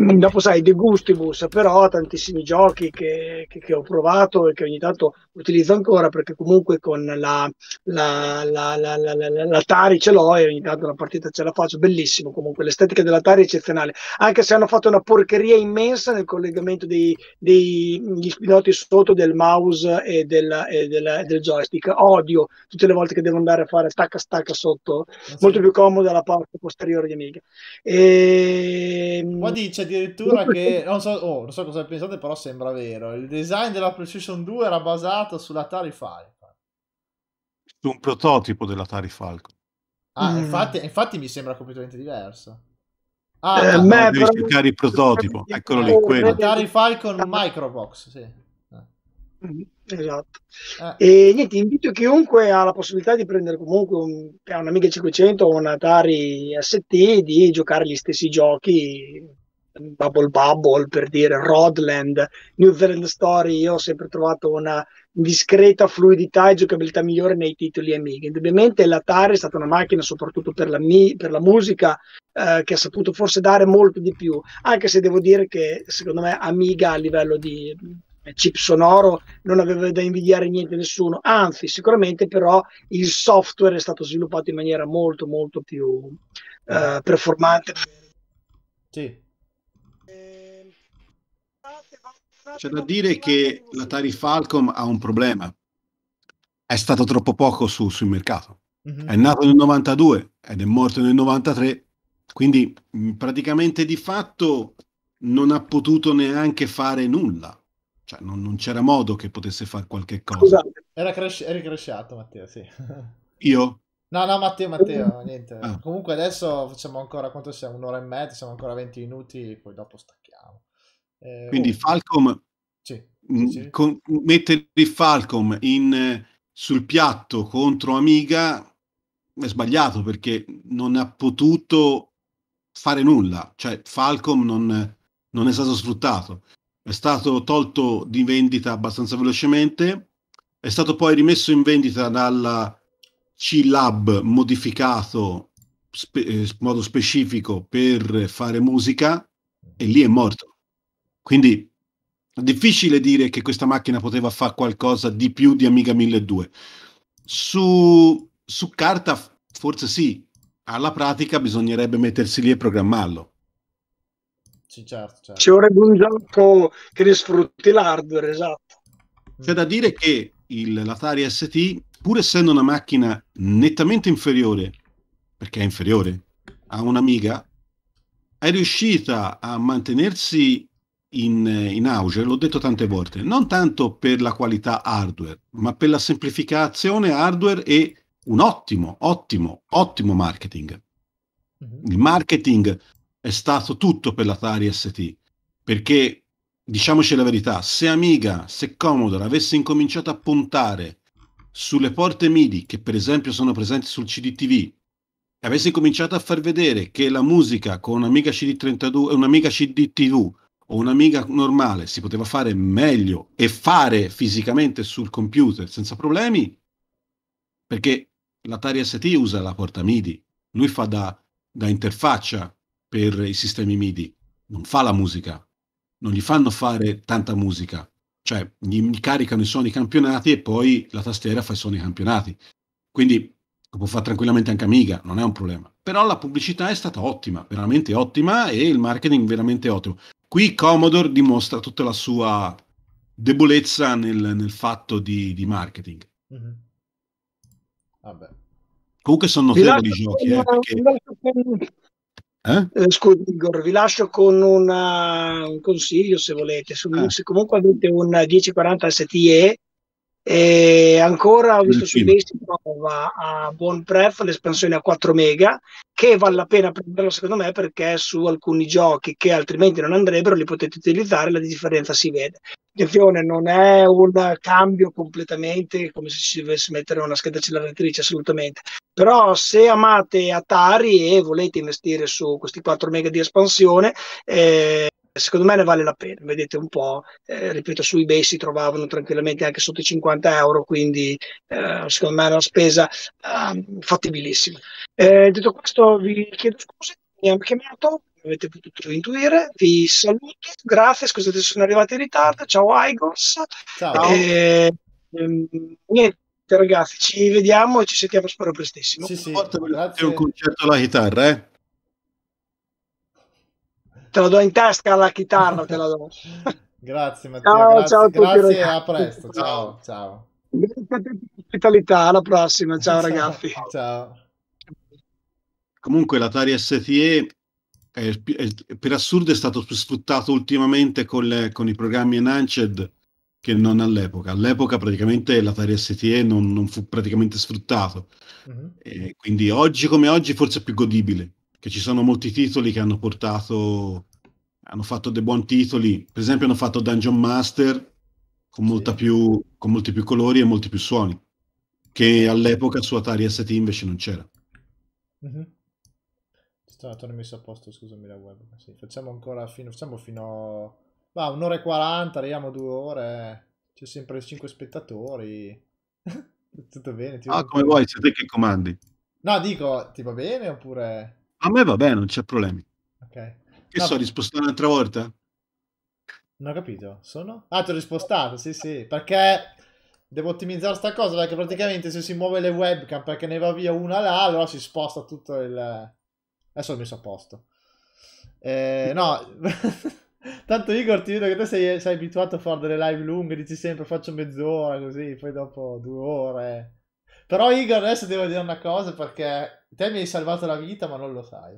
Mm, dopo sai, De Gustibus, però tantissimi giochi che, che, che, ho provato e che ogni tanto utilizzo ancora perché comunque con la, la, la, l'Atari ce l'ho e ogni tanto una partita ce la faccio, bellissimo comunque, l'estetica dell'Atari è eccezionale, anche se hanno fatto una porcheria immensa nel collegamento dei, dei spinotti sotto del mouse e, del, e del, del joystick, odio tutte le volte che che devo andare a fare stacca stacca sotto, ah, sì. molto più comoda la parte posteriore di Amiga. E... Ehm, Qua dice addirittura che, non so, oh, non so cosa pensate, però sembra vero, il design della PlayStation 2 era basato sull'Atari Falcon. Su un prototipo dell'Atari Falcon. Ah, mm. infatti, infatti mi sembra completamente diverso. Ah, eh, no, beh, devi però... cercare il prototipo, [laughs] eccolo lì, quello. Atari Falcon ah. Microbox, sì. Mm-hmm. Esatto. Eh. E niente, invito chiunque ha la possibilità di prendere comunque un, un Amiga 500 o un Atari ST di giocare gli stessi giochi, Bubble Bubble per dire, Rodland, New Zealand Story, io ho sempre trovato una discreta fluidità e giocabilità migliore nei titoli Amiga. Indubbiamente l'Atari è stata una macchina soprattutto per la, per la musica eh, che ha saputo forse dare molto di più, anche se devo dire che secondo me Amiga a livello di chip sonoro non aveva da invidiare niente a nessuno, anzi sicuramente però il software è stato sviluppato in maniera molto molto più eh, performante. Sì. C'è da dire che la Tari Falcom ha un problema, è stato troppo poco su, sul mercato, mm-hmm. è nato nel 92 ed è morto nel 93, quindi praticamente di fatto non ha potuto neanche fare nulla cioè, non, non c'era modo che potesse fare qualche cosa. Era crash- eri crashato, Matteo, sì. [laughs] Io? No, no, Matteo, Matteo, [laughs] niente. Ah. Comunque adesso facciamo ancora, quanto siamo? Un'ora e mezza, siamo ancora 20 minuti, poi dopo stacchiamo. Eh, Quindi oh. Falcom... Sì, sì, Con, mettere Falcom in, sul piatto contro Amiga è sbagliato perché non ha potuto fare nulla, cioè Falcom non, non è stato sfruttato è stato tolto di vendita abbastanza velocemente, è stato poi rimesso in vendita dalla C-Lab modificato spe- in eh, modo specifico per fare musica e lì è morto. Quindi è difficile dire che questa macchina poteva fare qualcosa di più di Amiga 1200. Su, su carta forse sì, alla pratica bisognerebbe mettersi lì e programmarlo. Sì, certo, certo. Ci vorrebbe un gioco che ne sfrutti l'hardware, esatto. C'è da dire che il, l'Atari ST, pur essendo una macchina nettamente inferiore, perché è inferiore a un'Amiga, è riuscita a mantenersi in, in, auge, l'ho detto tante volte, non tanto per la qualità hardware, ma per la semplificazione hardware e un ottimo, ottimo, ottimo marketing. Mhm. Il marketing è stato tutto per l'Atari ST, perché diciamoci la verità, se Amiga, se Commodore avesse incominciato a puntare sulle porte MIDI che per esempio sono presenti sul CDTV, e avesse cominciato a far vedere che la musica con un'Amiga CD32 e un'Amiga CDTV o un'amica normale si poteva fare meglio e fare fisicamente sul computer senza problemi, perché l'Atari ST usa la porta MIDI, lui fa da, da interfaccia per i sistemi MIDI, non fa la musica, non gli fanno fare tanta musica, cioè gli caricano i suoni campionati e poi la tastiera fa i suoni campionati. Quindi lo può fare tranquillamente anche Amiga, non è un problema. Però la pubblicità è stata ottima, veramente ottima e il marketing veramente ottimo. Qui Commodore dimostra tutta la sua debolezza nel, nel fatto di, di marketing. Mm-hmm. Vabbè. Comunque sono notevoli i giochi, eh, perché... Eh? eh? scusi Igor, vi lascio con una, un consiglio se volete, su, ah. se comunque avete un 1040 STE e ancora ho visto su eBay prova a buon pref l'espansione a 4 mega che vale la pena prenderlo secondo me perché su alcuni giochi che altrimenti non andrebbero li potete utilizzare la differenza si vede Attenzione, non è un cambio completamente come se ci dovesse mettere una scheda acceleratrice assolutamente però se amate Atari e volete investire su questi 4 mega di espansione, eh, secondo me ne vale la pena. Vedete un po', eh, ripeto, su eBay si trovavano tranquillamente anche sotto i 50 euro, quindi eh, secondo me è una spesa ehm, eh, fattibilissima. detto questo, vi chiedo scusa, mi hanno chiamato, avete potuto intuire, vi saluto, grazie, scusate se sono arrivato in ritardo, ciao Igors. Ciao. Eh, ehm, niente ragazzi, ci vediamo e ci sentiamo spero prestissimo. Sì, sì, grazie. un concerto alla chitarra, eh? Te lo do in tasca la chitarra, te la do. [laughs] grazie Matteo, ciao, grazie, ciao a tutti, grazie a presto, ciao, ciao. Grazie alla prossima, ciao, ciao ragazzi. [laughs] Ciao. Comunque l'Atari STE è, è, per assurdo è stato sfruttato ultimamente con, le, con i programmi Enhanced che non all'epoca. All'epoca praticamente l'Atari STE non, non fu praticamente sfruttato, uh-huh. quindi oggi come oggi forse è più godibile, che ci sono molti titoli che hanno portato, hanno fatto dei buoni titoli, per esempio hanno fatto Dungeon Master con, sì. più, con molti più colori e molti più suoni, che all'epoca su Atari ST invece non c'era. Uh-huh. Sto tornando messo a posto, scusami la web. Sì, facciamo ancora fino, facciamo fino Va, un'ora e quaranta, arriviamo a due ore. C'è sempre cinque spettatori. [laughs] Tutto bene. ah, come vuoi, c'è te che comandi. No, dico, ti va bene oppure... A me va bene, non c'è problemi. Ok. Che no, so, risposto un'altra volta? Non ho capito, sono? Ah, ti ho rispostato, sì, sì, perché devo ottimizzare sta cosa, perché praticamente se si muove le webcam perché ne va via una là, allora si sposta tutto il... Adesso l'ho messo a posto. Eh, no... [laughs] Tanto Igor ti vedo che tu sei, sei, abituato a fare delle live lunghe, dici sempre faccio mezz'ora così, poi dopo due ore. Però Igor adesso devo dire una cosa perché te mi hai salvato la vita ma non lo sai.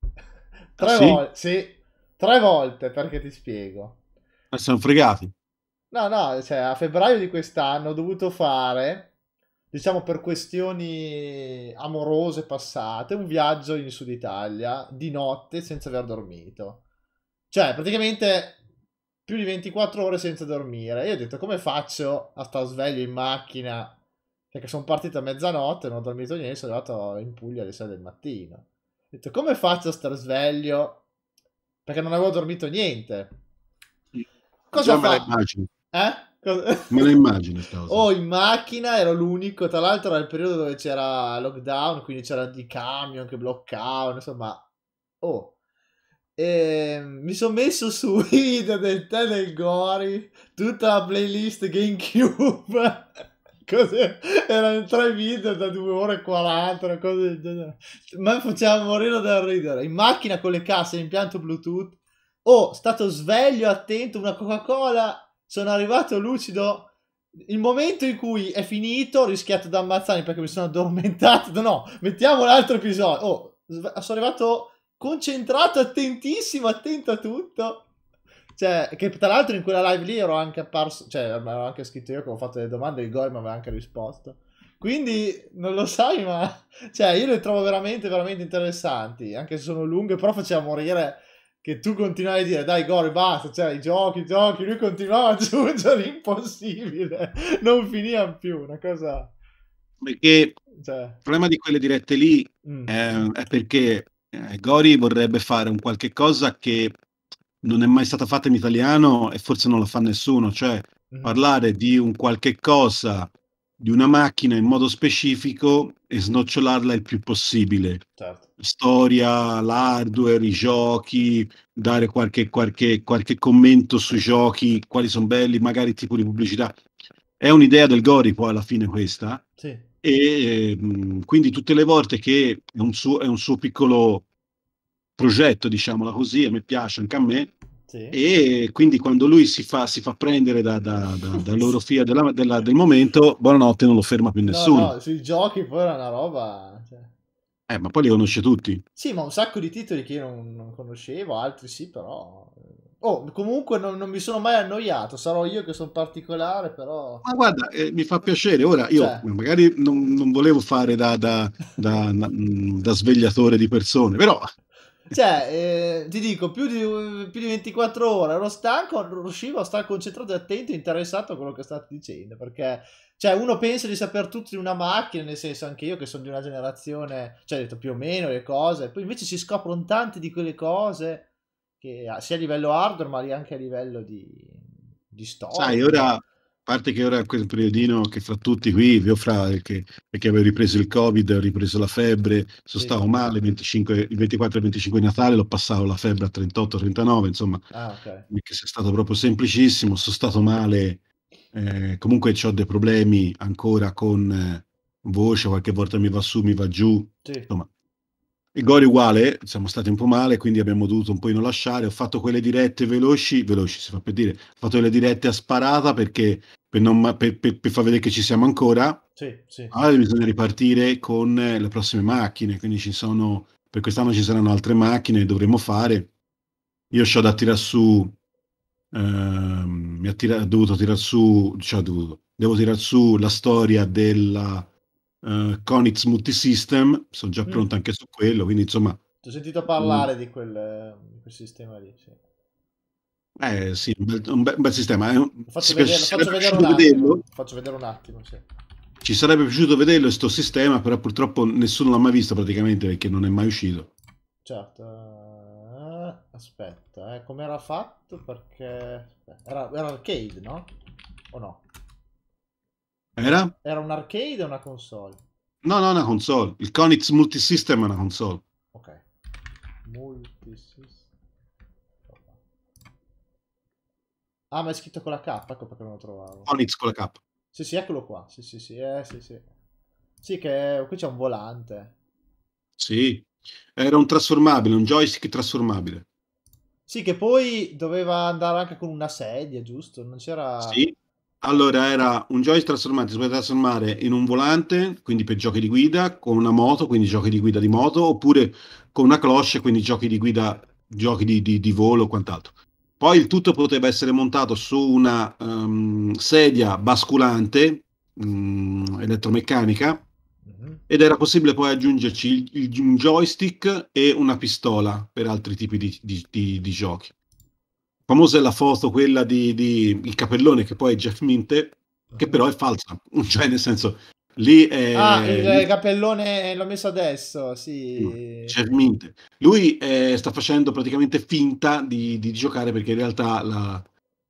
[laughs] Tre ah, sì? volte, sì, tre volte perché ti spiego. Ma siamo fregati. No, no, cioè a febbraio di quest'anno ho dovuto fare, diciamo per questioni amorose passate, un viaggio in Sud Italia di notte senza aver dormito cioè, praticamente più di 24 ore senza dormire. Io ho detto, come faccio a stare sveglio in macchina? Perché sono partito a mezzanotte, non ho dormito niente, sono arrivato in Puglia alle 6 del mattino. Ho detto, come faccio a stare sveglio? Perché non avevo dormito niente. Cosa Già fa? Eh? Cosa... Me la immagino Oh, in macchina ero l'unico, tra l'altro era il periodo dove c'era lockdown, quindi c'era i camion che bloccavano, insomma... Oh, e mi sono messo su video [laughs] del tè Gori tutta la playlist GameCube. [laughs] Così, erano tre video da 2 ore e 40, cose del genere. Ma mi faceva morire dal ridere. In macchina con le casse, impianto Bluetooth. Oh, stato sveglio, attento, una Coca-Cola. Sono arrivato lucido. Il momento in cui è finito, ho rischiato di ammazzarmi perché mi sono addormentato. No, mettiamo l'altro episodio. Oh, sono arrivato concentrato, attentissimo, attento a tutto. Cioè, che tra l'altro in quella live lì ero anche apparso, cioè, avevo anche scritto io che avevo fatto delle domande, il Goi mi aveva anche risposto. Quindi, non lo sai, ma... [laughs] Cioè, io le trovo veramente, veramente interessanti, anche se sono lunghe, però faceva morire che tu continuavi a dire dai Gori basta, cioè i giochi, i giochi, lui continuava a aggiungere [laughs] l'impossibile, non finiva più, una cosa... Perché cioè. il problema di quelle dirette lì mm. eh, è perché eh, Gori vorrebbe fare un qualche cosa che non è mai stata fatta in italiano e forse non lo fa nessuno, cioè mm. parlare di un qualche cosa, di una macchina in modo specifico e snocciolarla il più possibile. Certo. Storia, l'hardware, i giochi, dare qualche, qualche, qualche commento sui giochi, quali sono belli, magari tipo di pubblicità. È un'idea del Gori poi alla fine questa. Sì. E ehm, quindi tutte le volte che è un, suo, è un suo piccolo progetto, diciamola così, a me piace anche a me, sì. E quindi quando lui si fa, si fa prendere da, da, da, [laughs] dall'orofia della, della, del momento, buonanotte, non lo ferma più nessuno. No, no, sui giochi poi era una roba. Cioè... Eh, ma poi li conosce tutti. Sì, ma un sacco di titoli che io non, non conoscevo, altri sì, però eh, Oh, comunque non, non, mi sono mai annoiato, sarò io che sono particolare, però... Ma guarda, eh, mi fa piacere, ora io cioè. magari non, non, volevo fare da, da, da, da, mm, svegliatore di persone, però... Cioè, eh, ti dico, più di, più di, 24 ore ero stanco, non riuscivo a stare concentrato, e attento e interessato a quello che state dicendo, perché cioè uno pensa di saper tutto di una macchina, nel senso anche io che sono di una generazione, cioè detto più o meno le cose, poi invece si scoprono tante di quelle cose che sia a livello hardware ma anche a livello di, di storia. Sai, ora, a parte che ora quel periodino che fra tutti qui, vi fra, perché, perché avevo ripreso il covid, ho ripreso la febbre, sono sì. stato male 25, il 24 e 25 di Natale, l'ho passato la febbre a 38-39, insomma, ah, okay. che sia stato proprio semplicissimo, sono stato male, eh, comunque ho dei problemi ancora con... Eh, voce qualche volta mi va su mi va giù sì. insomma il gol uguale, siamo stati un po' male, quindi abbiamo dovuto un po' non lasciare. Ho fatto quelle dirette veloci, veloci si fa per dire, ho fatto le dirette a sparata perché per, non, per, per, per far vedere che ci siamo ancora. Sì, sì. Allora bisogna ripartire con le prossime macchine, quindi ci sono, per quest'anno ci saranno altre macchine, dovremo fare. Io ho da tirare su, ehm, mi ha tira, dovuto tirare su, cioè dovuto, devo tirare su la storia della uh, eh, Conix Multisystem, sono già mm. pronto anche su quello, quindi insomma... Ti ho sentito parlare um... di, quel, di, quel, sistema lì, sì. Eh sì, un bel, un bel, un bel sistema. Un... Eh. Faccio, vedere, faccio, vedere un attimo, faccio vedere un attimo, sì. Ci sarebbe piaciuto vederlo questo sistema, però purtroppo nessuno l'ha mai visto praticamente perché non è mai uscito. Certo eh, aspetta, eh, come era fatto? Perché era, era, arcade, no? O no? Era? Era un arcade o una console? No, no, una console. Il Konix Multisystem è una console. Ok. Multisystem. Ah, ma è scritto con la K, ecco perché non lo trovavo. Konix con la K. Sì, sì, eccolo qua. Sì, sì, sì, eh, sì, sì. Sì, che qui c'è un volante. Sì, era un trasformabile, un joystick trasformabile. Sì, che poi doveva andare anche con una sedia, giusto? Non c'era... Sì, allora, era un joystick trasformato, si poteva trasformare in un volante, quindi per giochi di guida, con una moto, quindi giochi di guida di moto, oppure con una cloche, quindi giochi di guida, giochi di, di, di volo o quant'altro. Poi il tutto poteva essere montato su una um, sedia basculante um, elettromeccanica mm-hmm. ed era possibile poi aggiungerci il, il, un joystick e una pistola per altri tipi di, di giochi. Famosa è la foto, quella di, di, il capellone che poi è Jeff Minte, che però è falsa, [laughs] cioè nel senso lì è... Ah, il capellone l'ho messo adesso, sì. Cerminte. Lui eh, sta facendo praticamente finta di, di, giocare perché in realtà la,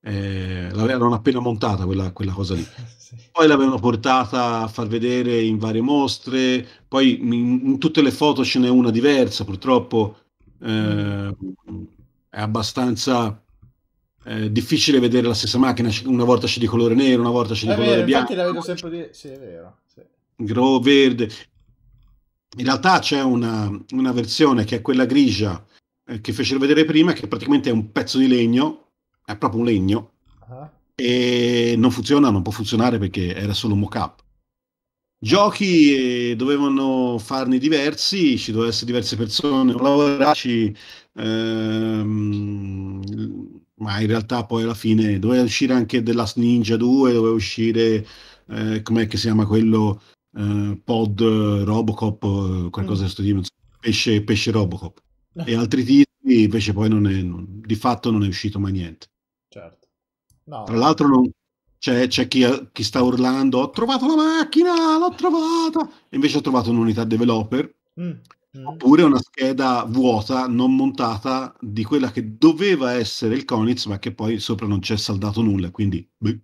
eh, l'avevano appena montata quella, quella cosa lì. [laughs] Poi l'avevano portata a far vedere in varie mostre, poi in, in tutte le foto ce n'è una diversa, purtroppo eh, è abbastanza eh, difficile vedere la stessa macchina, una volta c'è di colore nero, una volta c'è di è colore vero, bianco. Infatti la vedo sempre di... Sì, è vero. Sì. Gro verde. In realtà c'è una, una, versione che è quella grigia eh, che fecero vedere prima, che praticamente è un pezzo di legno, è proprio un legno, uh-huh. e non funziona, non può funzionare perché era solo un mock-up. Giochi eh, dovevano farne diversi, ci dovevano essere diverse persone, lavorarci, ehm, ma in realtà poi alla fine doveva uscire anche The Last Ninja 2, doveva uscire, eh, com'è che si chiama quello, eh, Pod eh, Robocop, eh, qualcosa di questo mm. tipo, pesce, pesce Robocop, eh. e altri titoli, invece poi non è, non, di fatto non è uscito mai niente. Certo. No. Tra l'altro non, c'è, c'è chi, chi, sta urlando ho trovato la macchina, l'ho trovata! E invece ho trovato un'unità developer mm mm. oppure una scheda vuota, non montata, di quella che doveva essere il Konitz, ma che poi sopra non c'è saldato nulla. Quindi beh.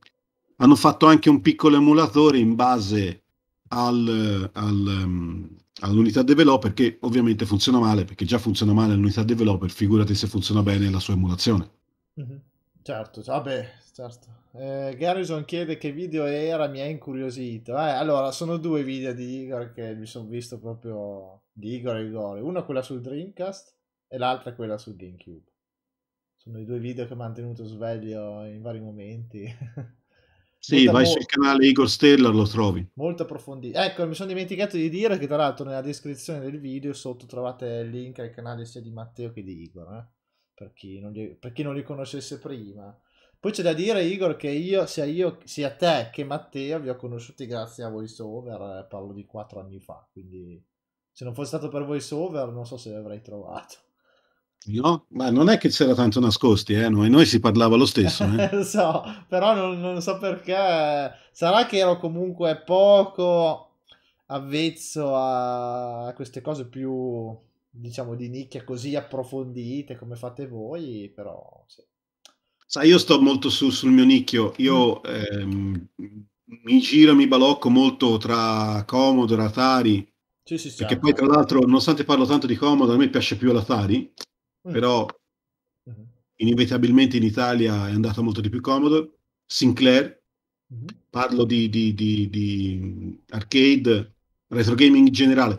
hanno fatto anche un piccolo emulatore in base al, al, um, all'unità developer, che ovviamente funziona male, perché già funziona male l'unità developer, figurati se funziona bene la sua emulazione. Mm-hmm. Certo, cioè, vabbè, certo. Eh, Garrison chiede che video era, mi ha incuriosito. Eh, allora, sono due video di Igor che mi sono visto proprio di Igor e Igor, Una è quella sul Dreamcast e l'altra è quella sul GameCube. Sono i due video che mi hanno tenuto sveglio in vari momenti. [laughs] Sì, vai molta... sul canale Igor Stellar, lo trovi. Molto approfondito. Ecco, mi sono dimenticato di dire che tra l'altro nella descrizione del video sotto trovate il link al canale sia di Matteo che di Igor, eh? per, chi li... per chi non li conoscesse prima. Poi c'è da dire, Igor, che io, sia io, sia te che Matteo, vi ho conosciuti grazie a VoiceOver, eh, parlo di quattro anni fa, quindi se non fosse stato per voiceover non so se l'avrei trovato. No, ma non è che c'era tanto nascosti, eh? noi, noi si parlava lo stesso. Eh? lo [laughs] so, però non, non, so perché. Sarà che ero comunque poco avvezzo a queste cose più, diciamo, di nicchia, così approfondite come fate voi, però... Sì. Sai, io sto molto su, sul mio nicchio, io mm. ehm, mi giro, mi balocco molto tra Commodore, Atari, sì, sì, Perché poi, tra l'altro, nonostante parlo tanto di Commodore, a me piace più l'Atari, mm. però mm. inevitabilmente in Italia è andata molto di più Commodore. Sinclair, mm. parlo di, di, di, di, arcade, retro gaming in generale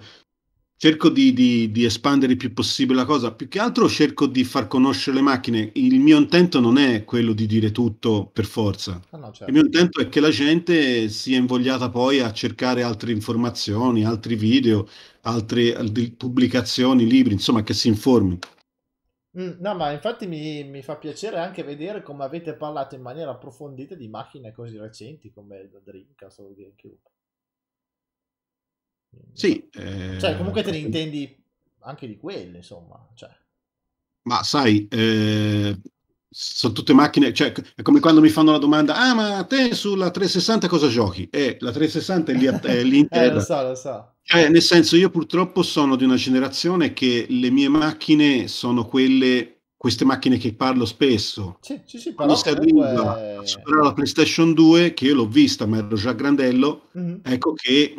cerco di, di, di, espandere il più possibile la cosa, più che altro cerco di far conoscere le macchine. Il mio intento non è quello di dire tutto per forza. Ah, no, certo. Il mio intento è che la gente sia invogliata poi a cercare altre informazioni, altri video, altre, altre pubblicazioni, libri, insomma, che si informi. Mm, no, ma infatti mi, mi, fa piacere anche vedere come avete parlato in maniera approfondita di macchine così recenti come il Dreamcast o il GameCube. Sì. Cioè, eh, cioè, comunque te ne eh, intendi anche di quelle, insomma. Cioè. Ma sai, eh, sono tutte macchine, cioè, è come quando mi fanno la domanda, ah ma te sulla 360 cosa giochi? Eh, la 360 è lì, è lì [laughs] eh, lo so, lo so. Eh, nel senso, io purtroppo sono di una generazione che le mie macchine sono quelle, queste macchine che parlo spesso. Sì, sì, sì, Quando si arriva è... a superare la PlayStation 2, che io l'ho vista, ma ero già grandello, mm-hmm. ecco che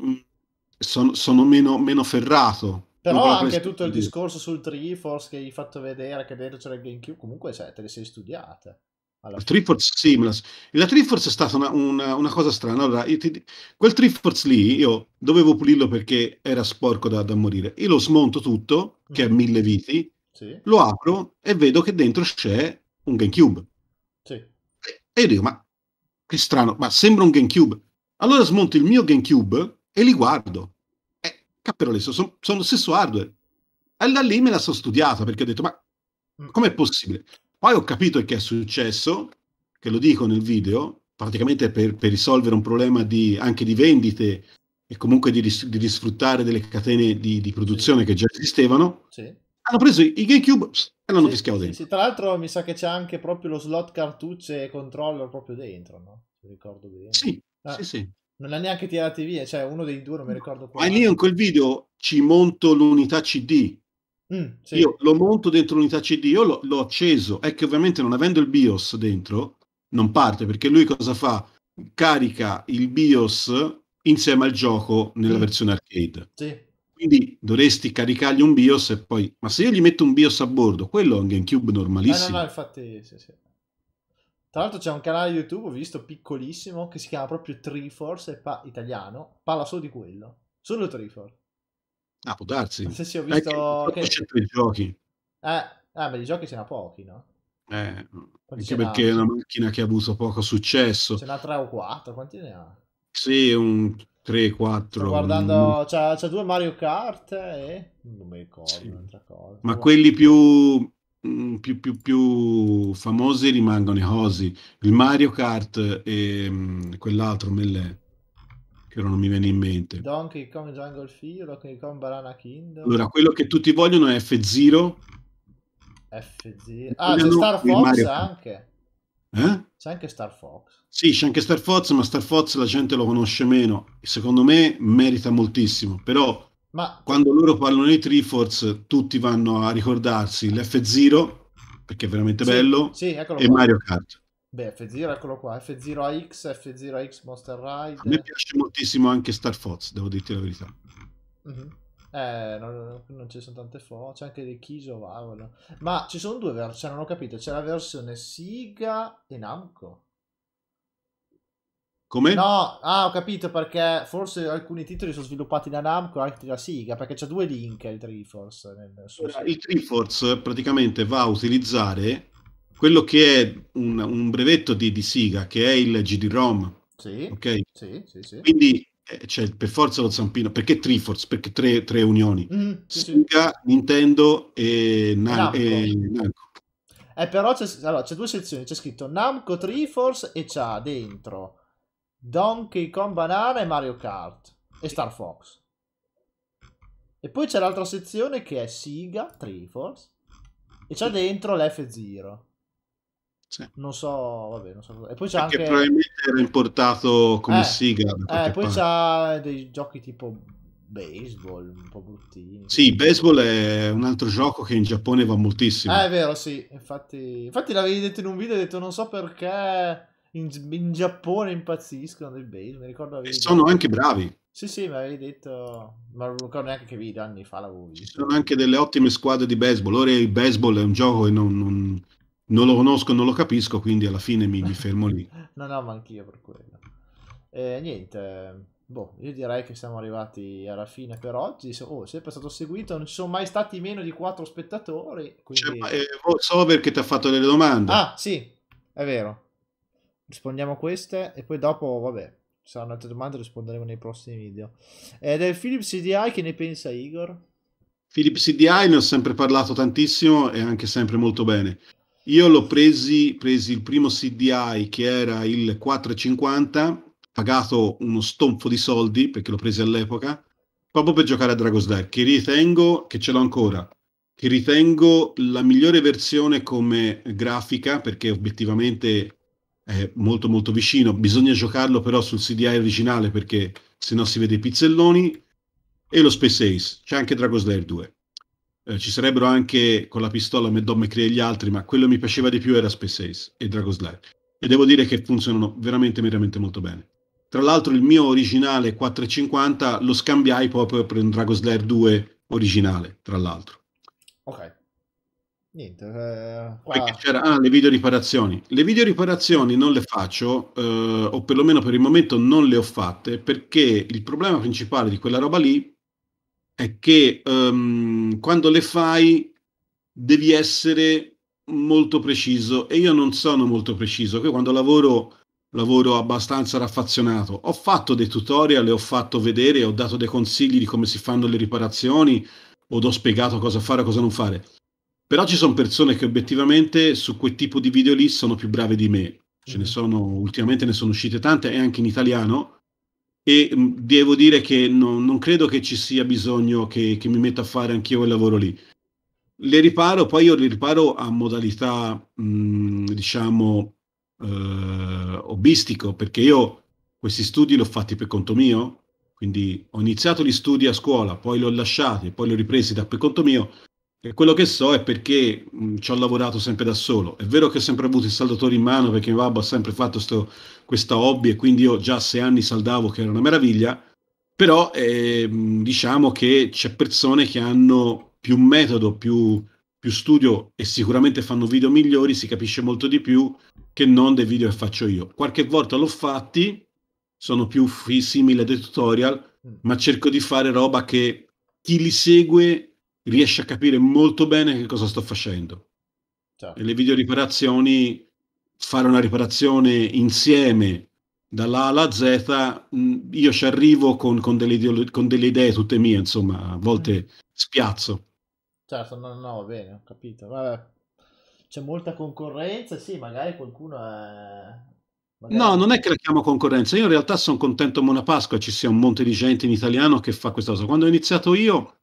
sono, sono meno, meno, ferrato. Però anche questo... tutto il discorso sul Triforce che hai fatto vedere, che dentro c'era il GameCube, comunque cioè, te le sei studiate. Alla... Triforce, sì, la... la Triforce è stata una, una, una cosa strana. Allora, ti... quel Triforce lì io dovevo pulirlo perché era sporco da, da morire. Io lo smonto tutto, che è mm. mille viti, sì. lo apro e vedo che dentro c'è un GameCube. Sì. E io dico, ma che strano, ma sembra un GameCube. Allora smonto il mio GameCube e li guardo. Eh, adesso, sono, sono stesso hardware. E da lì me la sono studiata perché ho detto, ma mm. com'è possibile? Poi ho capito che è successo, che lo dico nel video, praticamente per, per risolvere un problema di, anche di vendite e comunque di, ris- di risfruttare delle catene di, di produzione sì. che già esistevano. Sì. Hanno preso i GameCube e l'hanno sì, fischiato dentro. Sì, tra l'altro mi sa che c'è anche proprio lo slot cartucce e controller proprio dentro, no? Se ricordo bene. Sì, ah. sì, sì. Non l'ha neanche tirati via, cioè uno dei due non mi ricordo quale. Ma lì in quel video ci monto l'unità CD. Mm, sì. Io lo monto dentro l'unità CD, io lo, l'ho acceso. È che ovviamente non avendo il BIOS dentro, non parte, perché lui cosa fa? Carica il BIOS insieme al gioco nella mm. versione arcade. Sì. Quindi dovresti caricargli un BIOS e poi... Ma se io gli metto un BIOS a bordo, quello è un GameCube normalissimo. Eh, no, no, infatti sì, sì. Tra l'altro c'è un canale YouTube, ho visto, piccolissimo, che si chiama proprio Triforce, pa- italiano, parla solo di quello. Solo Triforce. Ah, può darsi. Se si ho visto... Eh, che... c'è per i giochi. Eh, eh, beh, i giochi ce n'ha pochi, no? Eh, anche perché è una macchina che ha avuto poco successo. Ce n'ha tre o quattro, quanti ne ha? Sì, un 3, 4. Sto guardando, c'è, c'ha, due Mario Kart e non mi ricordo sì. un'altra cosa. Ma boh. quelli più Mm, più, più, più famosi rimangono i cosi, il Mario Kart e mh, mm, quell'altro, mille, che ora non mi viene in mente. Donkey Kong Jungle Fear, Donkey Kong Banana Kingdom. Allora, quello che tutti vogliono è F-Zero. F-Zero. Ah, c'è Star Fox anche. Eh? C'è anche Star Fox. Sì, c'è anche Star Fox, ma Star Fox la gente lo conosce meno. Secondo me merita moltissimo, però ma... Quando loro parlano di Triforce, tutti vanno a ricordarsi l'F0, perché è veramente sì, bello, sì, e qua. Mario Kart. Beh, F0, eccolo qua, F0 AX, F0 AX Monster Ride. A me piace moltissimo anche Star Fox, devo dirti la verità. Mm-hmm. Eh, non, non, ci sono tante foto, c'è anche di Kiso, Ma ci sono due versioni, cioè, non ho capito, c'è la versione Siga e Namco. Come? No, ah, ho capito perché forse alcuni titoli sono sviluppati da Namco, anche da Siga, perché c'è due link il Triforce. Nel... suo il Triforce praticamente va a utilizzare quello che è un, un brevetto di, di, Siga, che è il GD-ROM. Sì, okay? sì, sì, sì. Quindi eh, c'è per forza lo zampino. Perché Triforce? Perché tre, tre unioni. Mm, sì, Siga, sì. Nintendo e, Nam- e Namco. Eh, però c'è, allora, c'è due sezioni, c'è scritto Namco Triforce e c'ha dentro Donkey Kong Banana e Mario Kart e Star Fox. E poi c'è l'altra sezione che è Siga, Triforce e c'è dentro l'F0. Sì. Non so, vabbè, non so. E poi c'è Perché anche... probabilmente era importato come eh, Siga. Eh, poi c'ha dei giochi tipo baseball, un po' bruttini. Sì, baseball è un altro gioco che in Giappone va moltissimo. Eh, è vero, sì. Infatti, infatti l'avevi detto in un video, hai detto non so perché in, in Giappone impazziscono del baseball, mi ricordo... E sono detto. anche bravi. Sì, sì, mi avevi detto, ma non ricordo neanche che video anni fa l'avevo visto. Ci sono anche delle ottime squadre di baseball, ora il baseball è un gioco e non, non, non lo conosco, non lo capisco, quindi alla fine mi, mi fermo lì. no, [laughs] no, ma anch'io per quello. Eh, niente, boh, io direi che siamo arrivati alla fine per oggi. Oh, sempre stato seguito, non ci sono mai stati meno di quattro spettatori. Quindi... C'è eh, Sover che ti ha fatto delle domande. Ah, sì, è vero rispondiamo a queste e poi dopo, vabbè, ci saranno altre domande, risponderemo nei prossimi video. Eh, del Philips CDI, che ne pensa Igor? Philips CDI ne ho sempre parlato tantissimo e anche sempre molto bene. Io l'ho presi, presi il primo CDI che era il 450, pagato uno stonfo di soldi perché l'ho presi all'epoca, proprio per giocare a Dragon's Deck, che ritengo, che ce l'ho ancora, che ritengo la migliore versione come grafica perché obiettivamente è molto molto vicino, bisogna giocarlo però sul CDI originale perché se no si vede i pizzelloni e lo Space Ace, c'è anche Dragon Slayer 2. Eh, ci sarebbero anche con la pistola Meddom McCree e gli altri, ma quello mi piaceva di più era Space Ace e Dragon Slayer. E devo dire che funzionano veramente, veramente molto bene. Tra l'altro il mio originale 450 lo scambiai proprio per un Dragon Slayer 2 originale, tra l'altro. Ok. Niente. Eh, qua... c'era, ah, le videoriparazioni. Le videoriparazioni non le faccio, eh, o perlomeno per il momento non le ho fatte, perché il problema principale di quella roba lì è che um, quando le fai devi essere molto preciso e io non sono molto preciso, che quando lavoro lavoro abbastanza raffazionato. Ho fatto dei tutorial, le ho fatto vedere, ho dato dei consigli di come si fanno le riparazioni, o ho spiegato cosa fare e cosa non fare però ci sono persone che obiettivamente su quel tipo di video lì sono più brave di me. Ce ne mm. sono, ultimamente ne sono uscite tante, e anche in italiano. E mm, devo dire che no, non credo che ci sia bisogno che, che mi metta a fare anch'io quel lavoro lì. Le riparo, poi io le riparo a modalità, mh, mm, diciamo, eh, hobbistico, perché io questi studi li ho fatti per conto mio, quindi ho iniziato gli studi a scuola, poi li ho lasciati, poi li ho ripresi da per conto mio, e quello che so è perché mh, mm, ci ho lavorato sempre da solo. È vero che ho sempre avuto il saldatore in mano perché mio babbo ha sempre fatto sto, questa hobby e quindi io già a sei anni saldavo, che era una meraviglia, però eh, diciamo che c'è persone che hanno più metodo, più, più studio e sicuramente fanno video migliori, si capisce molto di più che non dei video che faccio io. Qualche volta l'ho fatti, sono più simili a dei tutorial, mm. ma cerco di fare roba che chi li segue riesce a capire molto bene che cosa sto facendo. Certo. Le videoriparazioni, fare una riparazione insieme dalla A alla Z, mm, io ci arrivo con, con, delle, idee, con delle, idee tutte mie, insomma, a volte mm. spiazzo. Certo, no, no, va bene, ho capito. Vabbè. C'è molta concorrenza, sì, magari qualcuno è... Magari... No, non è che la chiamo concorrenza. Io in realtà sono contento Mona Pasqua ci sia un monte di gente in italiano che fa questa cosa. Quando ho iniziato io,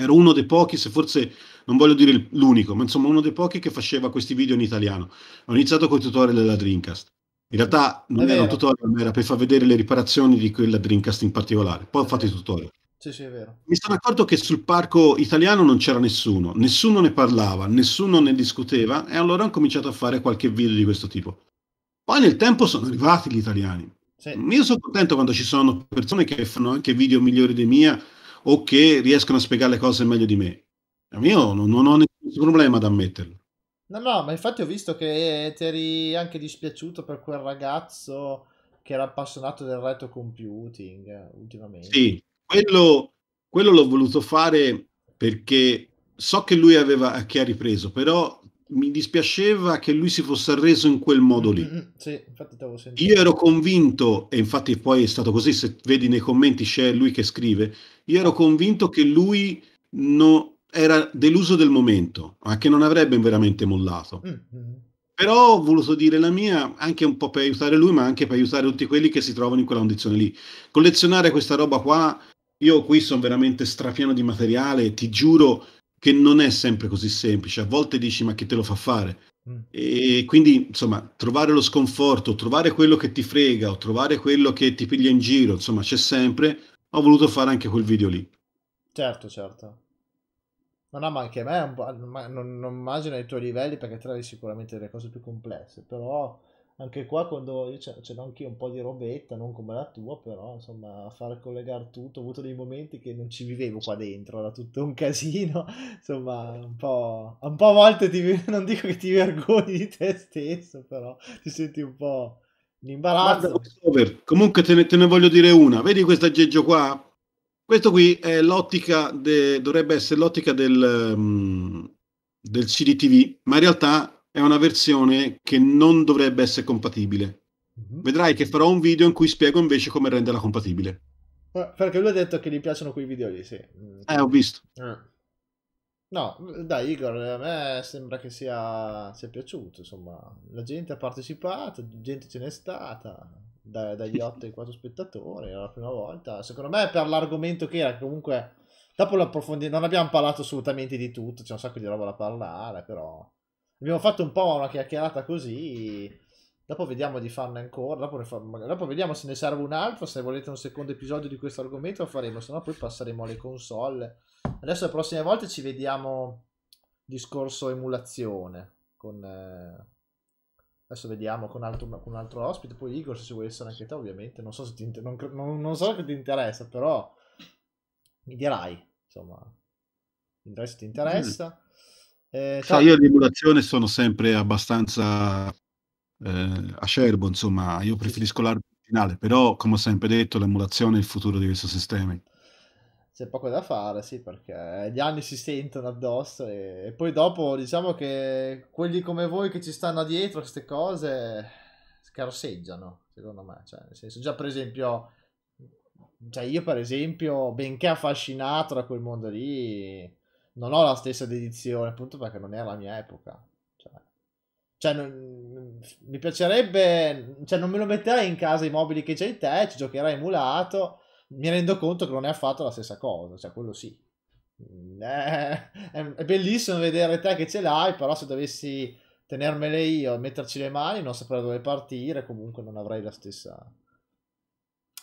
Ero uno dei pochi, se forse non voglio dire l'unico, ma insomma uno dei pochi che faceva questi video in italiano. Ho iniziato con i tutorial della Dreamcast. In realtà non era un tutorial, era per far vedere le riparazioni di quella Dreamcast in particolare. Poi ho fatto i tutorial. Sì, sì, Mi sono accorto che sul parco italiano non c'era nessuno, nessuno ne parlava, nessuno ne discuteva e allora ho cominciato a fare qualche video di questo tipo. Poi nel tempo sono arrivati gli italiani. Sì. Io sono contento quando ci sono persone che fanno anche video migliori di mia o che riescono a spiegare le cose meglio di me. Io non, non ho nessun problema ad ammetterlo. No, no, ma infatti ho visto che ti eri anche dispiaciuto per quel ragazzo che era appassionato del retro computing eh, ultimamente. Sì, quello, quello l'ho voluto fare perché so che lui aveva, che ha ripreso, però mi dispiaceva che lui si fosse arreso in quel modo lì. Mm-hmm, sì, io ero convinto, e infatti poi è stato così, se vedi nei commenti c'è lui che scrive, io ero convinto che lui no, era deluso del momento, ma che non avrebbe veramente mollato. Mm, mm-hmm. Però ho voluto dire la mia anche un po' per aiutare lui, ma anche per aiutare tutti quelli che si trovano in quella condizione lì. Collezionare questa roba qua, io qui sono veramente strapieno di materiale, ti giuro che non è sempre così semplice, a volte dici ma che te lo fa fare? Mm. E quindi insomma trovare lo sconforto, trovare quello che ti frega o trovare quello che ti piglia in giro, insomma c'è sempre, ho voluto fare anche quel video lì. Certo, certo. No, no, ma anche a me, non, non, immagino i tuoi livelli perché trovi sicuramente delle cose più complesse, però anche qua quando io ce, ce l'ho anch'io un po' di robetta, non come la tua, però insomma a far collegare tutto, ho avuto dei momenti che non ci vivevo qua dentro, era tutto un casino, [laughs] insomma un po', un po a volte ti, [laughs] non dico che ti vergogni di te stesso, però ti senti un po' in imbarazzo. comunque te ne, te ne, voglio dire una, vedi questo aggeggio qua? Questo qui è l'ottica, de, dovrebbe essere l'ottica del, mm, del CDTV, ma in realtà è una versione che non dovrebbe essere compatibile. Mm-hmm. Vedrai che farò un video in cui spiego invece come renderla compatibile. Perché lui ha detto che gli piacciono quei video lì, sì. Eh, ho visto. Eh. No, dai Igor, a me sembra che sia, sia piaciuto, insomma, la gente ha partecipato, gente ce n'è stata, dai, dagli 8 [laughs] ai 4 spettatori, era la prima volta, secondo me per l'argomento che era, comunque, dopo l'approfondimento, non abbiamo parlato assolutamente di tutto, c'è un sacco di roba da parlare, però Abbiamo fatto un po' una chiacchierata così. Dopo vediamo di farne ancora. Dopo, fa... dopo vediamo se ne serve un altro. Se volete un secondo episodio di questo argomento lo faremo. Se no, poi passeremo alle console. Adesso le prossime volte ci vediamo. Discorso emulazione. Con. Eh... Adesso vediamo con, altro, con, un altro ospite. Poi Igor, se vuoi essere anche te, ovviamente. Non so, se ti, non, non, non so che ti interessa, però mi dirai. Insomma, mi dirai se ti interessa. Mm. Eh, Sa, io l'emulazione sono sempre abbastanza eh, acerbo, insomma, io preferisco l'arte finale, però come ho sempre detto l'emulazione è il futuro di questo sistema. C'è poco da fare, sì, perché gli anni si sentono addosso e, e poi dopo diciamo che quelli come voi che ci stanno dietro queste cose scarseggiano, secondo me, cioè, nel senso già per esempio, cioè io per esempio, benché affascinato da quel mondo lì, non ho la stessa dedizione, appunto perché non era la mia epoca. Cioè, cioè non, mi piacerebbe, cioè non me lo metterei in casa i mobili che c'è in te, ci giocherai emulato, mi rendo conto che non è affatto la stessa cosa, cioè quello sì. Mm, è, è bellissimo vedere te che ce l'hai, però se dovessi tenermele io, metterci le mani, non saprei dove partire, comunque non avrei la stessa...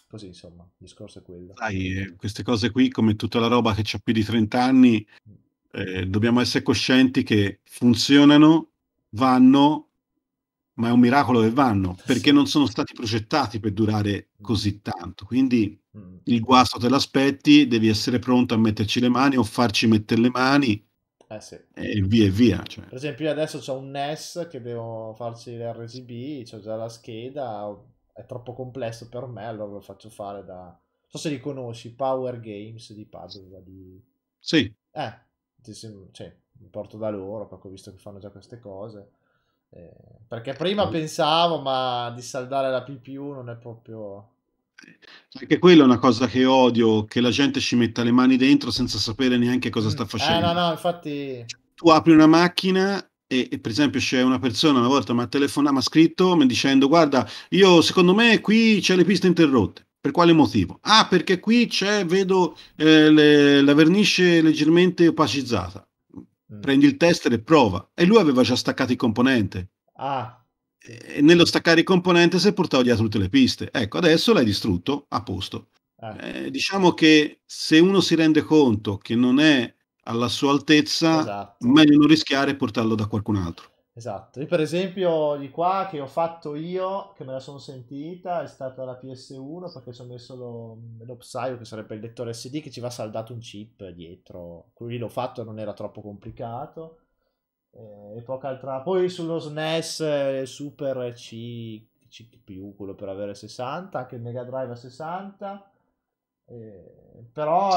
Così, insomma, il discorso è quello. Dai, eh, queste cose qui, come tutta la roba che ha più di 30 anni, mm eh, dobbiamo essere coscienti che funzionano, vanno, ma è un miracolo che vanno, perché non sono stati progettati per durare così tanto. Quindi mm. il guasto te l'aspetti, devi essere pronto a metterci le mani o farci mettere le mani. Eh sì. E via e via. Cioè. Per esempio, io adesso ho un NES che devo farci l'RGB, ho già la scheda, è troppo complesso per me, allora lo faccio fare da... Non so se li conosci, Power Games di Padova. Di... Sì. Eh, cioè, mi porto da loro perché ho visto che fanno già queste cose. Eh, perché prima pensavo, ma di saldare la PPU non è proprio. Anche quella è una cosa che odio, che la gente ci metta le mani dentro senza sapere neanche cosa mm. sta eh, facendo. Eh, no, no, infatti... Tu apri una macchina e, e, per esempio c'è una persona una volta mi ha telefonato, mi ha scritto mi dicendo guarda, io secondo me qui c'è le piste interrotte. Per quale motivo? Ah, perché qui c'è, vedo eh, le, la vernice leggermente opacizzata. Mm. Prendi il tester e prova. E lui aveva già staccato il componente. Ah. E eh, nello staccare il componente si è portato dietro tutte le piste. Ecco, adesso l'hai distrutto, a posto. Ah. Eh, diciamo che se uno si rende conto che non è alla sua altezza, esatto. meglio non rischiare e portarlo da qualcun altro. Esatto, io per esempio di qua che ho fatto io, che me la sono sentita, è stata la PS1 perché ci ho messo lo, lo Psyo, che sarebbe il lettore SD, che ci va saldato un chip dietro, quindi l'ho fatto non era troppo complicato. Eh, e poca altra... Poi sullo SNES eh, Super C, C più, quello per avere 60, anche il Mega Drive a 60. Eh, però...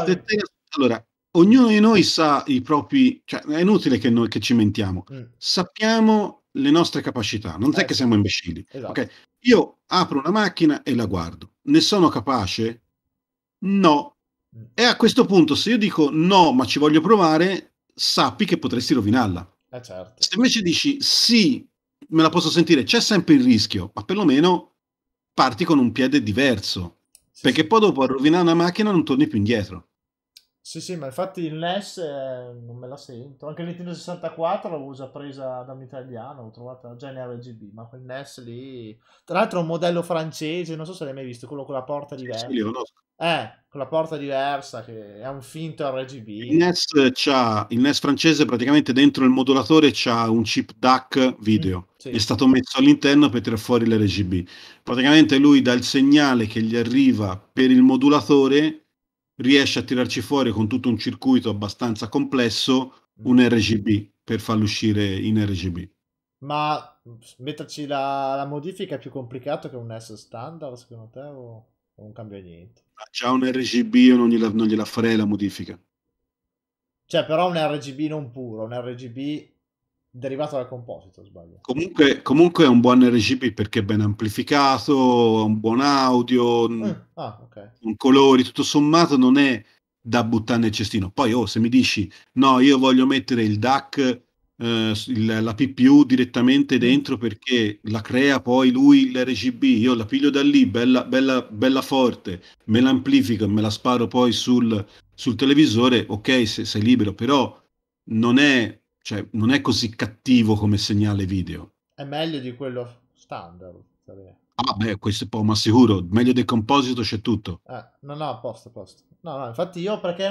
Allora, ognuno di noi sa i propri, cioè è inutile che noi che ci mentiamo, mm. sappiamo le nostre capacità, non eh, è che siamo imbecilli. Esatto. Okay? Io apro una macchina e la guardo, ne sono capace? No. Mm. E a questo punto se io dico no, ma ci voglio provare, sappi che potresti rovinarla. Eh, certo. Se invece dici sì, me la posso sentire, c'è sempre il rischio, ma perlomeno parti con un piede diverso, sì, perché sì. poi dopo a rovinare una macchina non torni più indietro. Sì, sì, ma infatti il NES eh, non me la sento. Anche il Nintendo 64 l'avevo già presa da un italiano, l'ho trovata già in RGB, ma quel NES lì... Tra l'altro è un modello francese, non so se l'hai mai visto, quello con la porta diversa. Sì, sì, lo conosco. Eh, con la porta diversa, che è un finto RGB. Il NES, il NES francese praticamente dentro il modulatore c'ha un chip DAC video. Mm, sì. È stato messo all'interno per tirare fuori l'RGB. Praticamente lui dà il segnale che gli arriva per il modulatore riesce a tirarci fuori con tutto un circuito abbastanza complesso mm. un RGB per farlo uscire in RGB. Ma metterci la, la modifica è più complicato che un S standard secondo te o, o non cambia niente? Ah, già un RGB io non gliela, non gliela farei la modifica. Cioè però un RGB non puro, un RGB derivato dal composito, sbaglio. Comunque, comunque, è un buon RGB perché è ben amplificato, ha un buon audio, mm, ah, okay. un colori, tutto sommato non è da buttare nel cestino. Poi, oh, se mi dici, no, io voglio mettere il DAC, eh, il, la PPU direttamente mm. dentro perché la crea poi lui l'RGB, io la piglio da lì, bella, bella, bella forte, me l'amplifico, me la sparo poi sul, sul televisore, ok, se sei libero, però non è cioè, non è così cattivo come segnale video. È meglio di quello standard. Sarebbe. Cioè, ah, beh, questo è po' ma sicuro. Meglio del composito c'è tutto. Eh, no, no, a posto, a posto. No, no, infatti io perché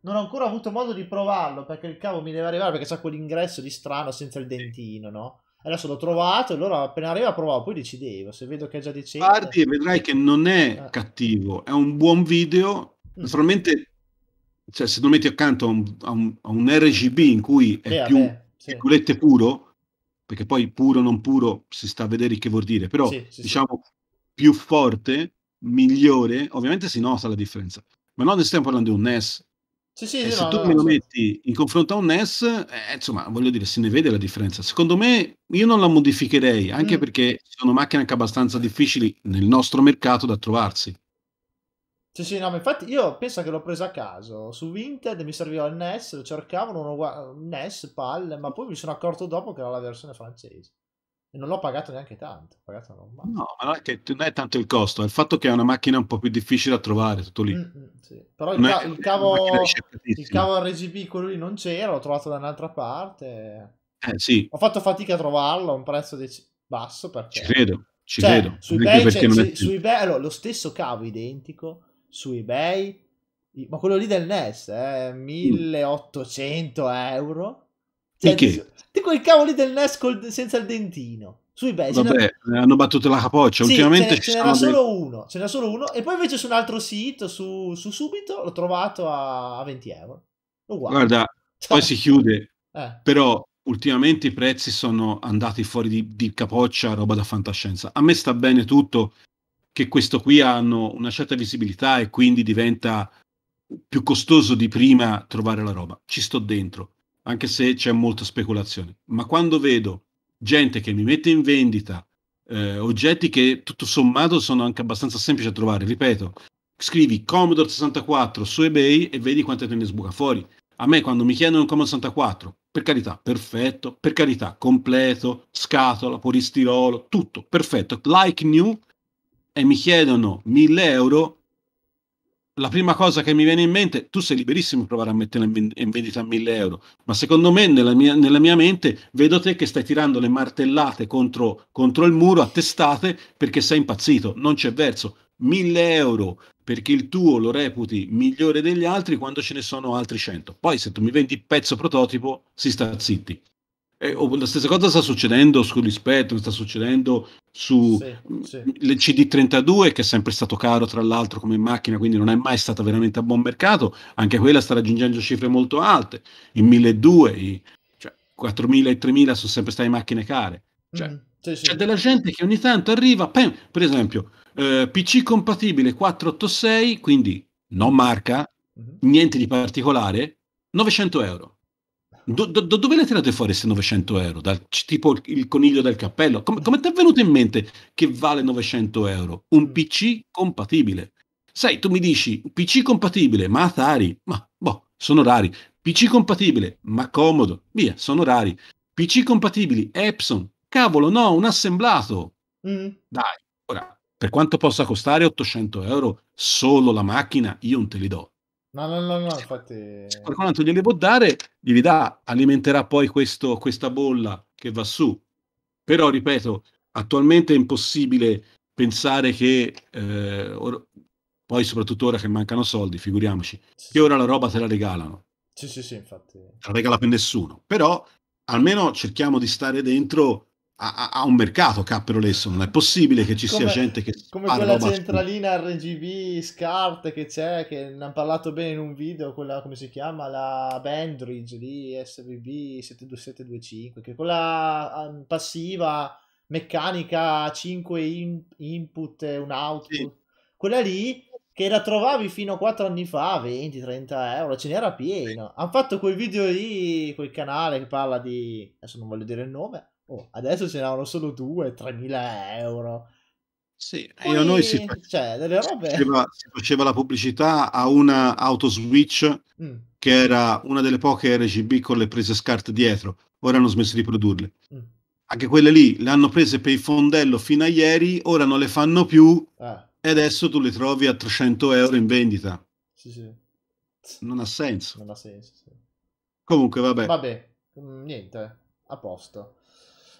non ho ancora avuto modo di provarlo perché il cavo mi deve arrivare perché c'è quell'ingresso di strano senza il dentino, no? Adesso l'ho trovato e allora appena arriva provavo, poi decidevo, se vedo che è già decente. Guardi e vedrai che non è eh. cattivo, è un buon video. Mm. Naturalmente cioè, se lo metti accanto a un, a un, a un RGB in cui è eh, più vabbè, sì. puro, perché poi puro non puro si sta a vedere che vuol dire, però sì, sì, diciamo più forte, migliore, ovviamente si nota la differenza. Ma non stiamo parlando di un NES. Sì, sì, eh, se no, tu no, me lo metti in confronto a un NES, eh, insomma, voglio dire, se ne vede la differenza. Secondo me io non la modificherei, anche mm. perché sono macchine anche abbastanza difficili nel nostro mercato da trovarsi. Sì, sì, no, ma infatti io penso che l'ho presa a caso. Su Vinted mi serviva il NES, lo cercavano, uno, NES, PAL, ma poi mi sono accorto dopo che era la versione francese. E non l'ho pagato neanche tanto. Pagato non no, ma non è, che, non è tanto il costo, è il fatto che è una macchina un po' più difficile da trovare, tutto lì. Mm, mm, sì. Però il, ca- il, cavo, il cavo RGB, quello lì non c'era, l'ho trovato da un'altra parte. Eh, sì. Ho fatto fatica a trovarlo a un prezzo dec- basso perché... Ci credo, ci cioè, credo. Su eBay, su eBay allora, lo stesso cavo identico su eBay. Ma quello lì del NES, eh, 1800 mm. euro. Cioè, di, di quel cavolo lì del NES col, senza il dentino. Su eBay. Vabbè, ne... hanno battuto la capoccia. Sì, Ultimamente ce, n'era solo dei... uno. Ce n'era solo uno. E poi invece su un altro sito, su, su Subito, l'ho trovato a, a 20 euro. Uguale. Guarda, cioè, poi si chiude. Eh. Però ultimamente i prezzi sono andati fuori di, di capoccia, roba da fantascienza. A me sta bene tutto che questo qui hanno una certa visibilità e quindi diventa più costoso di prima trovare la roba. Ci sto dentro, anche se c'è molta speculazione. Ma quando vedo gente che mi mette in vendita eh, oggetti che tutto sommato sono anche abbastanza semplici da trovare, ripeto, scrivi Commodore 64 su eBay e vedi quante te ne sbuca fuori. A me quando mi chiedono un Commodore 64, per carità, perfetto, per carità, completo, scatola, polistirolo, tutto, perfetto, like new, e mi chiedono 1000 euro, la prima cosa che mi viene in mente, tu sei liberissimo di provare a mettere in vendita a 1000 euro, ma secondo me nella mia, nella mia, mente vedo te che stai tirando le martellate contro, contro il muro a testate perché sei impazzito, non c'è verso. 1000 euro perché il tuo lo reputi migliore degli altri quando ce ne sono altri 100. Poi se tu mi vendi pezzo prototipo, si sta zitti eh, oh, la stessa cosa sta succedendo sugli Spectrum, sta succedendo su sì, mm, sì. CD32 che è sempre stato caro tra l'altro come macchina, quindi non è mai stata veramente a buon mercato, anche quella sta raggiungendo cifre molto alte, i 1200, i, cioè 4000 e 3000 sono sempre state macchine care. Cioè, mm, sì, C'è della gente che ogni tanto arriva, pam, per esempio, eh, PC compatibile 486, quindi non marca, mm-hmm. niente di particolare, 900 euro. Do, do, dove le tirate fuori queste 900 euro? Dal, tipo il, coniglio del cappello? Com, come ti è venuto in mente che vale 900 euro? Un PC compatibile. Sai, tu mi dici PC compatibile, ma Atari, ma boh, sono rari. PC compatibile, ma comodo, via, sono rari. PC compatibili, Epson, cavolo, no, un assemblato. Mm. Dai, ora, per quanto possa costare 800 euro solo la macchina, io non te li do. No, no, no, no, infatti... Se qualcun altro gliele può dare, gli dà, alimenterà poi questo, questa bolla che va su. Però, ripeto, attualmente è impossibile pensare che, eh, or- poi soprattutto ora che mancano soldi, figuriamoci, sì, che ora la roba te la regalano. Sì, sì, sì, infatti. Te la regala per nessuno. Però, almeno cerchiamo di stare dentro ha, ha un mercato Cappero Lesso, non è possibile che ci come, sia gente che... Come quella centralina su. RGB Scart che c'è, che ne hanno parlato bene in un video, quella come si chiama, la Bandridge di SVB 72725, che quella ehm, passiva meccanica 5 in, input e un output, sì. quella lì che la trovavi fino a 4 anni fa 20-30 euro, ce n'era pieno. Sì. Hanno fatto quel video lì, quel canale che parla di... adesso non voglio dire il nome Oh, adesso ce n'erano solo due, 3.000 euro. Sì, Poi... e noi si, cioè, faceva, si faceva, la pubblicità a una autoswitch mm. che era una delle poche RGB con le prese SCART dietro. Ora hanno smesso di produrle. Mm. Anche quelle lì le hanno prese per il fondello fino a ieri, ora non le fanno più ah. e adesso tu le trovi a 300 euro in vendita. Sì, sì. Non ha senso. Non ha senso sì. Comunque, vabbè. Vabbè, niente, a posto.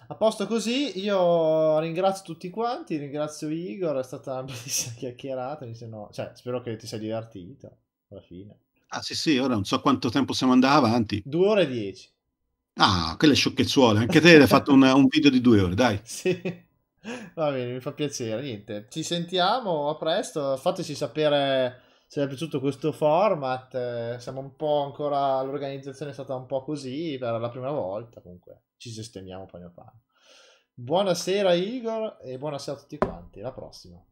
A posto così, io ringrazio tutti quanti, ringrazio Igor, è stata una [laughs] bellissima chiacchierata, no, cioè, spero che ti sia divertito alla fine. Ah sì sì, ora non so quanto tempo siamo andati avanti. Due ore e dieci. Ah, quelle sciocchezzuole, anche te hai fatto un, un, video di due ore, dai. [laughs] Sì, va bene, mi fa piacere, niente, ci sentiamo, a presto, fateci sapere se vi è piaciuto questo format, eh, siamo un po' ancora, l'organizzazione è stata un po' così per la prima volta comunque ci sistemiamo poi a fare. Buonasera Igor e buonasera a tutti quanti, alla prossima.